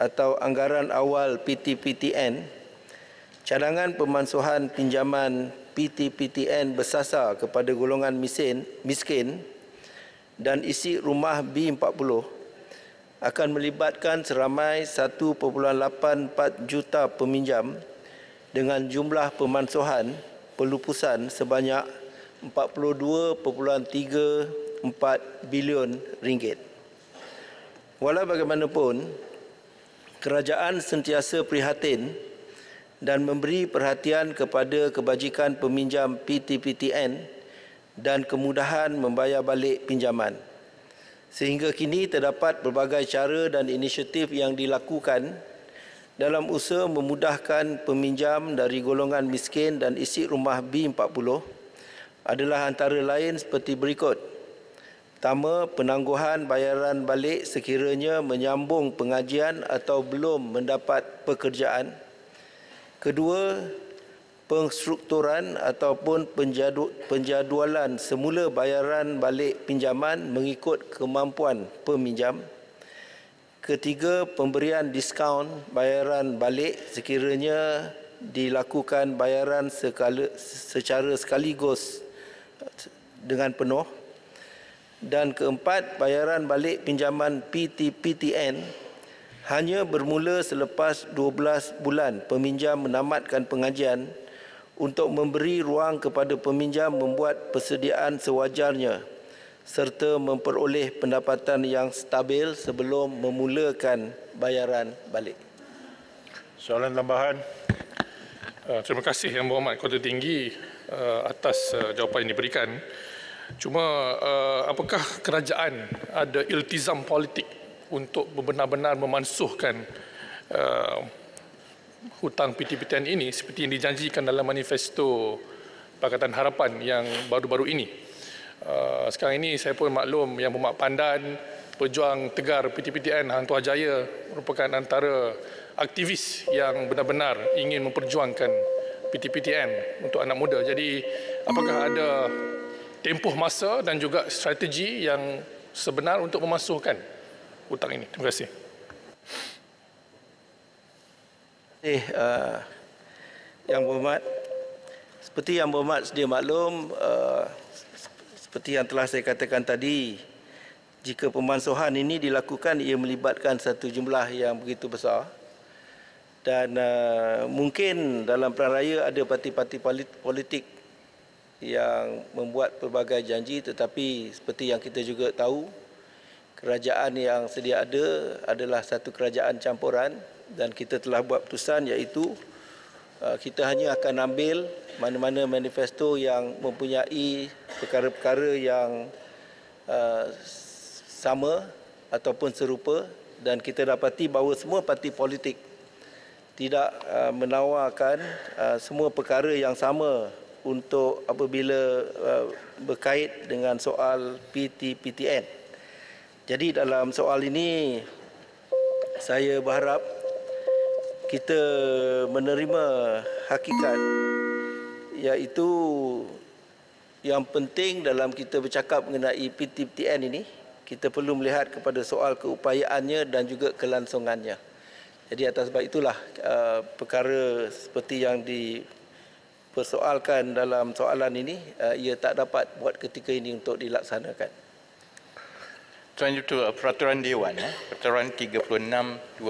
[SPEAKER 27] atau anggaran awal PTPTN, cadangan pemansuhan pinjaman PTPTN bersasar kepada golongan miskin, miskin dan isi rumah B40 akan melibatkan seramai 1.84 juta peminjam dengan jumlah pemansuhan pelupusan sebanyak 42.34 bilion ringgit. Walau bagaimanapun, kerajaan sentiasa prihatin dan memberi perhatian kepada kebajikan peminjam PTPTN dan kemudahan membayar balik pinjaman. Sehingga kini terdapat pelbagai cara dan inisiatif yang dilakukan dalam usaha memudahkan peminjam dari golongan miskin dan isi rumah B40 adalah antara lain seperti berikut. Pertama, penangguhan bayaran balik sekiranya menyambung pengajian atau belum mendapat pekerjaan. Kedua, pengstrukturan ataupun penjadualan semula bayaran balik pinjaman mengikut kemampuan peminjam ketiga pemberian diskaun bayaran balik sekiranya dilakukan bayaran sekala, secara sekaligus eh, dengan penuh dan keempat bayaran balik pinjaman PTPTN hanya bermula selepas 12 bulan peminjam menamatkan pengajian untuk memberi ruang kepada peminjam membuat persediaan sewajarnya serta memperoleh pendapatan yang stabil sebelum memulakan bayaran balik. Soalan tambahan.
[SPEAKER 14] Uh, terima kasih Yang Berhormat Kota Tinggi uh, atas uh, jawapan yang diberikan. Cuma apakah kerajaan ada iltizam politik untuk benar-benar memansuhkan hutang PTPTN ini seperti yang dijanjikan dalam manifesto Pakatan Harapan yang baru-baru ini? Ah, sekarang ini saya pun maklum yang Bumak Pandan, pejuang tegar PTPTN Hang Tuah Jaya merupakan antara aktivis yang benar-benar ingin memperjuangkan PTPTN untuk anak muda. Jadi apakah ada tempoh masa dan juga strategi yang sebenar untuk memasukkan hutang ini? Terima kasih. Eh, uh,
[SPEAKER 27] yang berhormat, seperti yang berhormat sedia maklum, uh, seperti yang telah saya katakan tadi jika pemansuhan ini dilakukan ia melibatkan satu jumlah yang begitu besar dan uh, mungkin dalam peran raya ada parti-parti politik yang membuat pelbagai janji tetapi seperti yang kita juga tahu kerajaan yang sedia ada adalah satu kerajaan campuran dan kita telah buat putusan iaitu Uh, kita hanya akan ambil mana-mana manifesto yang mempunyai perkara-perkara yang uh, sama ataupun serupa dan kita dapati bahawa semua parti politik tidak uh, menawarkan semua perkara yang sama untuk apabila berkait dengan soal PT-PTN. Jadi dalam soal ini saya berharap kita menerima hakikat iaitu yang penting dalam kita bercakap mengenai PTPTN ini kita perlu melihat kepada soal keupayaannya dan juga kelangsungannya. Jadi atas sebab itulah uh, perkara seperti yang dipersoalkan dalam soalan ini uh, ia tak dapat buat ketika ini untuk dilaksanakan.
[SPEAKER 18] Tuan itu uh, peraturan dewan eh peraturan 3612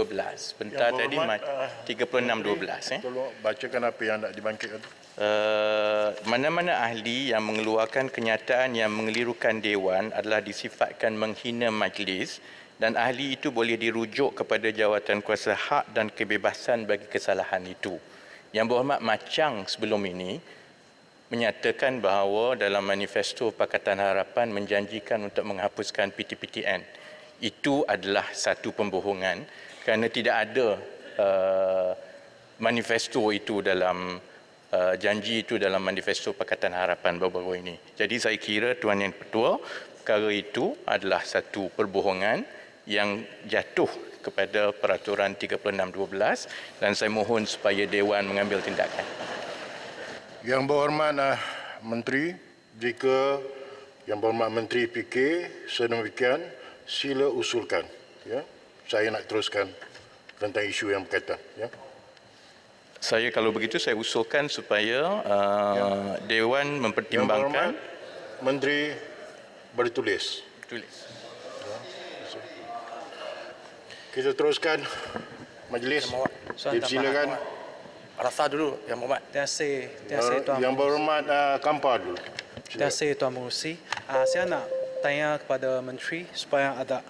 [SPEAKER 18] bentar yang tadi uh, 3612
[SPEAKER 6] eh tolong bacakan apa yang nak dibangkitkan tu
[SPEAKER 18] uh, mana-mana ahli yang mengeluarkan kenyataan yang mengelirukan dewan adalah disifatkan menghina majlis dan ahli itu boleh dirujuk kepada jawatan kuasa hak dan kebebasan bagi kesalahan itu yang berhormat macam sebelum ini menyatakan bahawa dalam manifesto Pakatan Harapan menjanjikan untuk menghapuskan PTPTN. Itu adalah satu pembohongan kerana tidak ada uh, manifesto itu dalam uh, janji itu dalam manifesto Pakatan Harapan baru-baru ini. Jadi saya kira Tuan Yang Pertua, perkara itu adalah satu perbohongan yang jatuh kepada peraturan 3612 dan saya mohon supaya
[SPEAKER 6] dewan mengambil tindakan. Yang berhormat ah, Menteri, jika Yang berhormat Menteri fikir sedemikian, sila usulkan. Ya. Saya nak teruskan tentang isu yang berkaitan. Ya.
[SPEAKER 18] Saya kalau begitu saya usulkan supaya uh, ya. Dewan mempertimbangkan.
[SPEAKER 6] Yang Menteri bertulis. Tulis. Ya, kita teruskan majlis. Dipersilakan.
[SPEAKER 12] Rasa dulu yang berhormat.
[SPEAKER 6] Terima kasih, terima kasih Tuan. Yang berhormat uh, Kampar dulu.
[SPEAKER 12] Terima kasih Tuan mursi. Uh, ah, saya nak tanya kepada Menteri supaya ada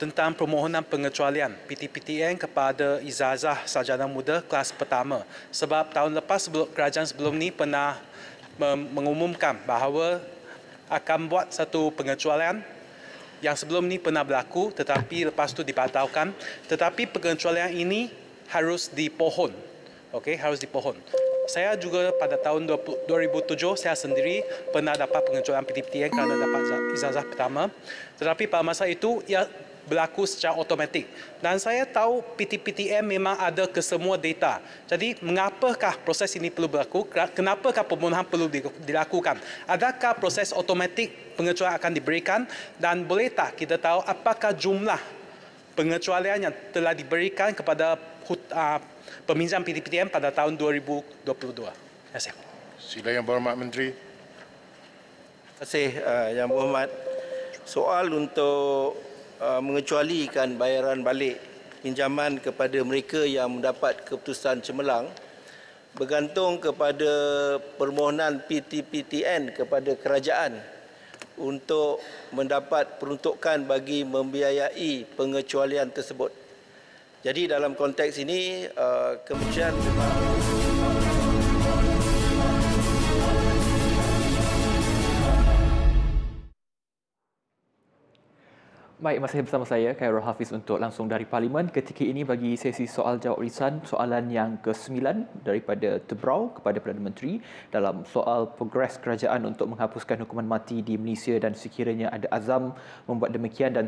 [SPEAKER 12] tentang permohonan pengecualian PTPTN kepada Izazah Sarjana Muda kelas pertama. Sebab tahun lepas sebelum, kerajaan sebelum ni pernah mengumumkan bahawa akan buat satu pengecualian yang sebelum ni pernah berlaku tetapi lepas tu dibatalkan. Tetapi pengecualian ini harus dipohon okay, harus dipohon. Saya juga pada tahun 2007 saya sendiri pernah dapat pengecualian PTPTN kerana dapat ijazah pertama. Tetapi pada masa itu ia berlaku secara automatik. Dan saya tahu PTPTN memang ada ke semua data. Jadi mengapakah proses ini perlu berlaku? Kenapakah pembunuhan perlu dilakukan? Adakah proses automatik pengecualian akan diberikan? Dan boleh tak kita tahu apakah jumlah pengecualian yang telah diberikan kepada uh, peminjam PTPTM
[SPEAKER 27] pada tahun 2022. Terima kasih. Sila yang berhormat Menteri. Terima kasih uh, yang berhormat. Soal untuk uh, mengecualikan bayaran balik pinjaman kepada mereka yang mendapat keputusan cemerlang bergantung kepada permohonan PTPTN kepada kerajaan untuk mendapat peruntukan bagi membiayai pengecualian tersebut. Jadi dalam konteks ini uh, kemudian
[SPEAKER 1] Baik, masih bersama saya, Khairul Hafiz untuk langsung dari Parlimen. Ketika ini bagi sesi soal jawab risan, soalan yang ke-9 daripada Tebrau kepada Perdana Menteri dalam soal progres kerajaan untuk menghapuskan hukuman mati di Malaysia dan sekiranya ada azam membuat demikian dan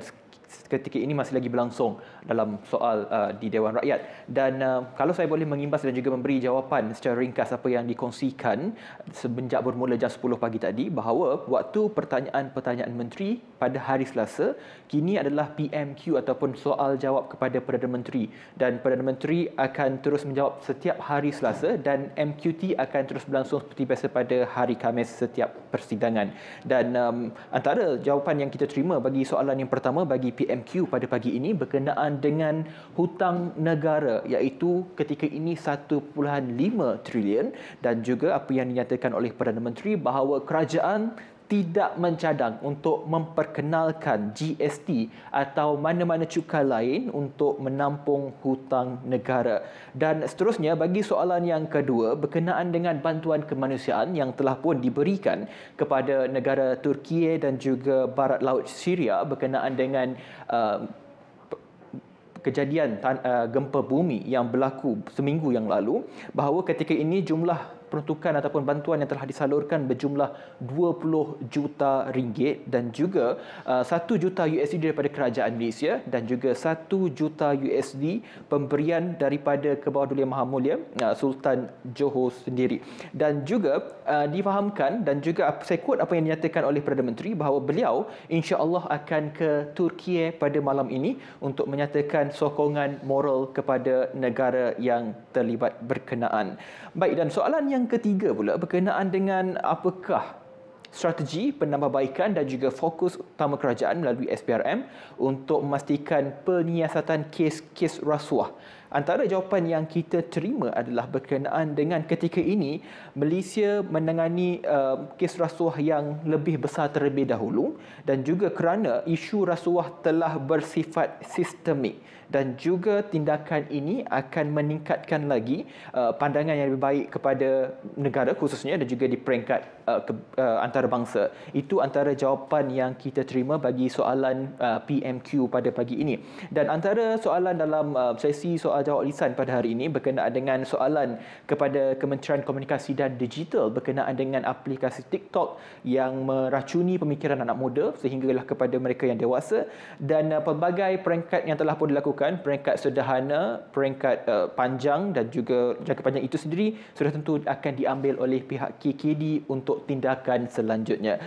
[SPEAKER 1] ketika ini masih lagi berlangsung dalam soal uh, di Dewan Rakyat dan uh, kalau saya boleh mengimbas dan juga memberi jawapan secara ringkas apa yang dikongsikan semenjak bermula jam 10 pagi tadi bahawa waktu pertanyaan-pertanyaan menteri pada hari Selasa kini adalah PMQ ataupun soal jawab kepada Perdana Menteri dan Perdana Menteri akan terus menjawab setiap hari Selasa dan MQT akan terus berlangsung seperti biasa pada hari Khamis setiap persidangan dan um, antara jawapan yang kita terima bagi soalan yang pertama bagi PMQ pada pagi ini berkenaan dengan hutang negara iaitu ketika ini 1.5 trilion dan juga apa yang dinyatakan oleh Perdana Menteri bahawa kerajaan tidak mencadang untuk memperkenalkan GST atau mana-mana cukai lain untuk menampung hutang negara. Dan seterusnya bagi soalan yang kedua berkenaan dengan bantuan kemanusiaan yang telah pun diberikan kepada negara Turki dan juga barat laut Syria berkenaan dengan uh, kejadian uh, gempa bumi yang berlaku seminggu yang lalu bahawa ketika ini jumlah peruntukan ataupun bantuan yang telah disalurkan berjumlah 20 juta ringgit dan juga uh, 1 juta USD daripada kerajaan Malaysia dan juga 1 juta USD pemberian daripada Kebawah Dulia Maha Mulia uh, Sultan Johor sendiri dan juga uh, difahamkan dan juga saya quote apa yang dinyatakan oleh Perdana Menteri bahawa beliau insya-Allah akan ke Turki pada malam ini untuk menyatakan sokongan moral kepada negara yang terlibat berkenaan. Baik dan soalan yang yang ketiga pula berkenaan dengan apakah strategi penambahbaikan dan juga fokus utama kerajaan melalui SPRM untuk memastikan penyiasatan kes-kes rasuah. Antara jawapan yang kita terima adalah berkenaan dengan ketika ini Malaysia menangani um, kes rasuah yang lebih besar terlebih dahulu dan juga kerana isu rasuah telah bersifat sistemik dan juga tindakan ini akan meningkatkan lagi uh, pandangan yang lebih baik kepada negara khususnya dan juga di peringkat uh, ke, uh, antarabangsa. Itu antara jawapan yang kita terima bagi soalan uh, PMQ pada pagi ini. Dan antara soalan dalam uh, sesi soal jawab lisan pada hari ini berkenaan dengan soalan kepada Kementerian Komunikasi dan Digital berkenaan dengan aplikasi TikTok yang meracuni pemikiran anak muda sehinggalah kepada mereka yang dewasa dan uh, pelbagai peringkat yang telah pun dilakukan, peringkat sederhana, peringkat uh, panjang dan juga jangka panjang itu sendiri sudah tentu akan diambil oleh pihak KKD untuk tindakan selanjutnya.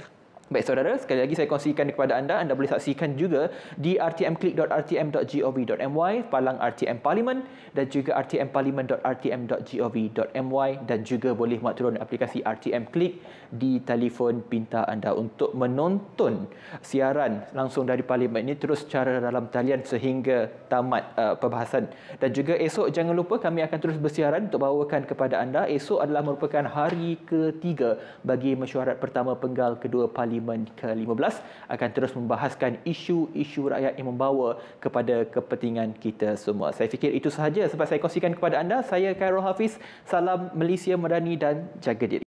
[SPEAKER 1] Baik saudara, sekali lagi saya kongsikan kepada anda, anda boleh saksikan juga di rtmclick.rtm.gov.my, palang RTM Parlimen dan juga rtmparlimen.rtm.gov.my dan juga boleh muat turun aplikasi RTM Click di telefon pintar anda untuk menonton siaran langsung dari Parlimen ini terus secara dalam talian sehingga tamat uh, perbahasan. Dan juga esok jangan lupa kami akan terus bersiaran untuk bawakan kepada anda. Esok adalah merupakan hari ketiga bagi mesyuarat pertama penggal kedua Parlimen Parlimen ke-15 akan terus membahaskan isu-isu rakyat yang membawa kepada kepentingan kita semua. Saya fikir itu sahaja sebab saya kongsikan kepada anda. Saya Khairul Hafiz. Salam Malaysia Merani dan jaga diri.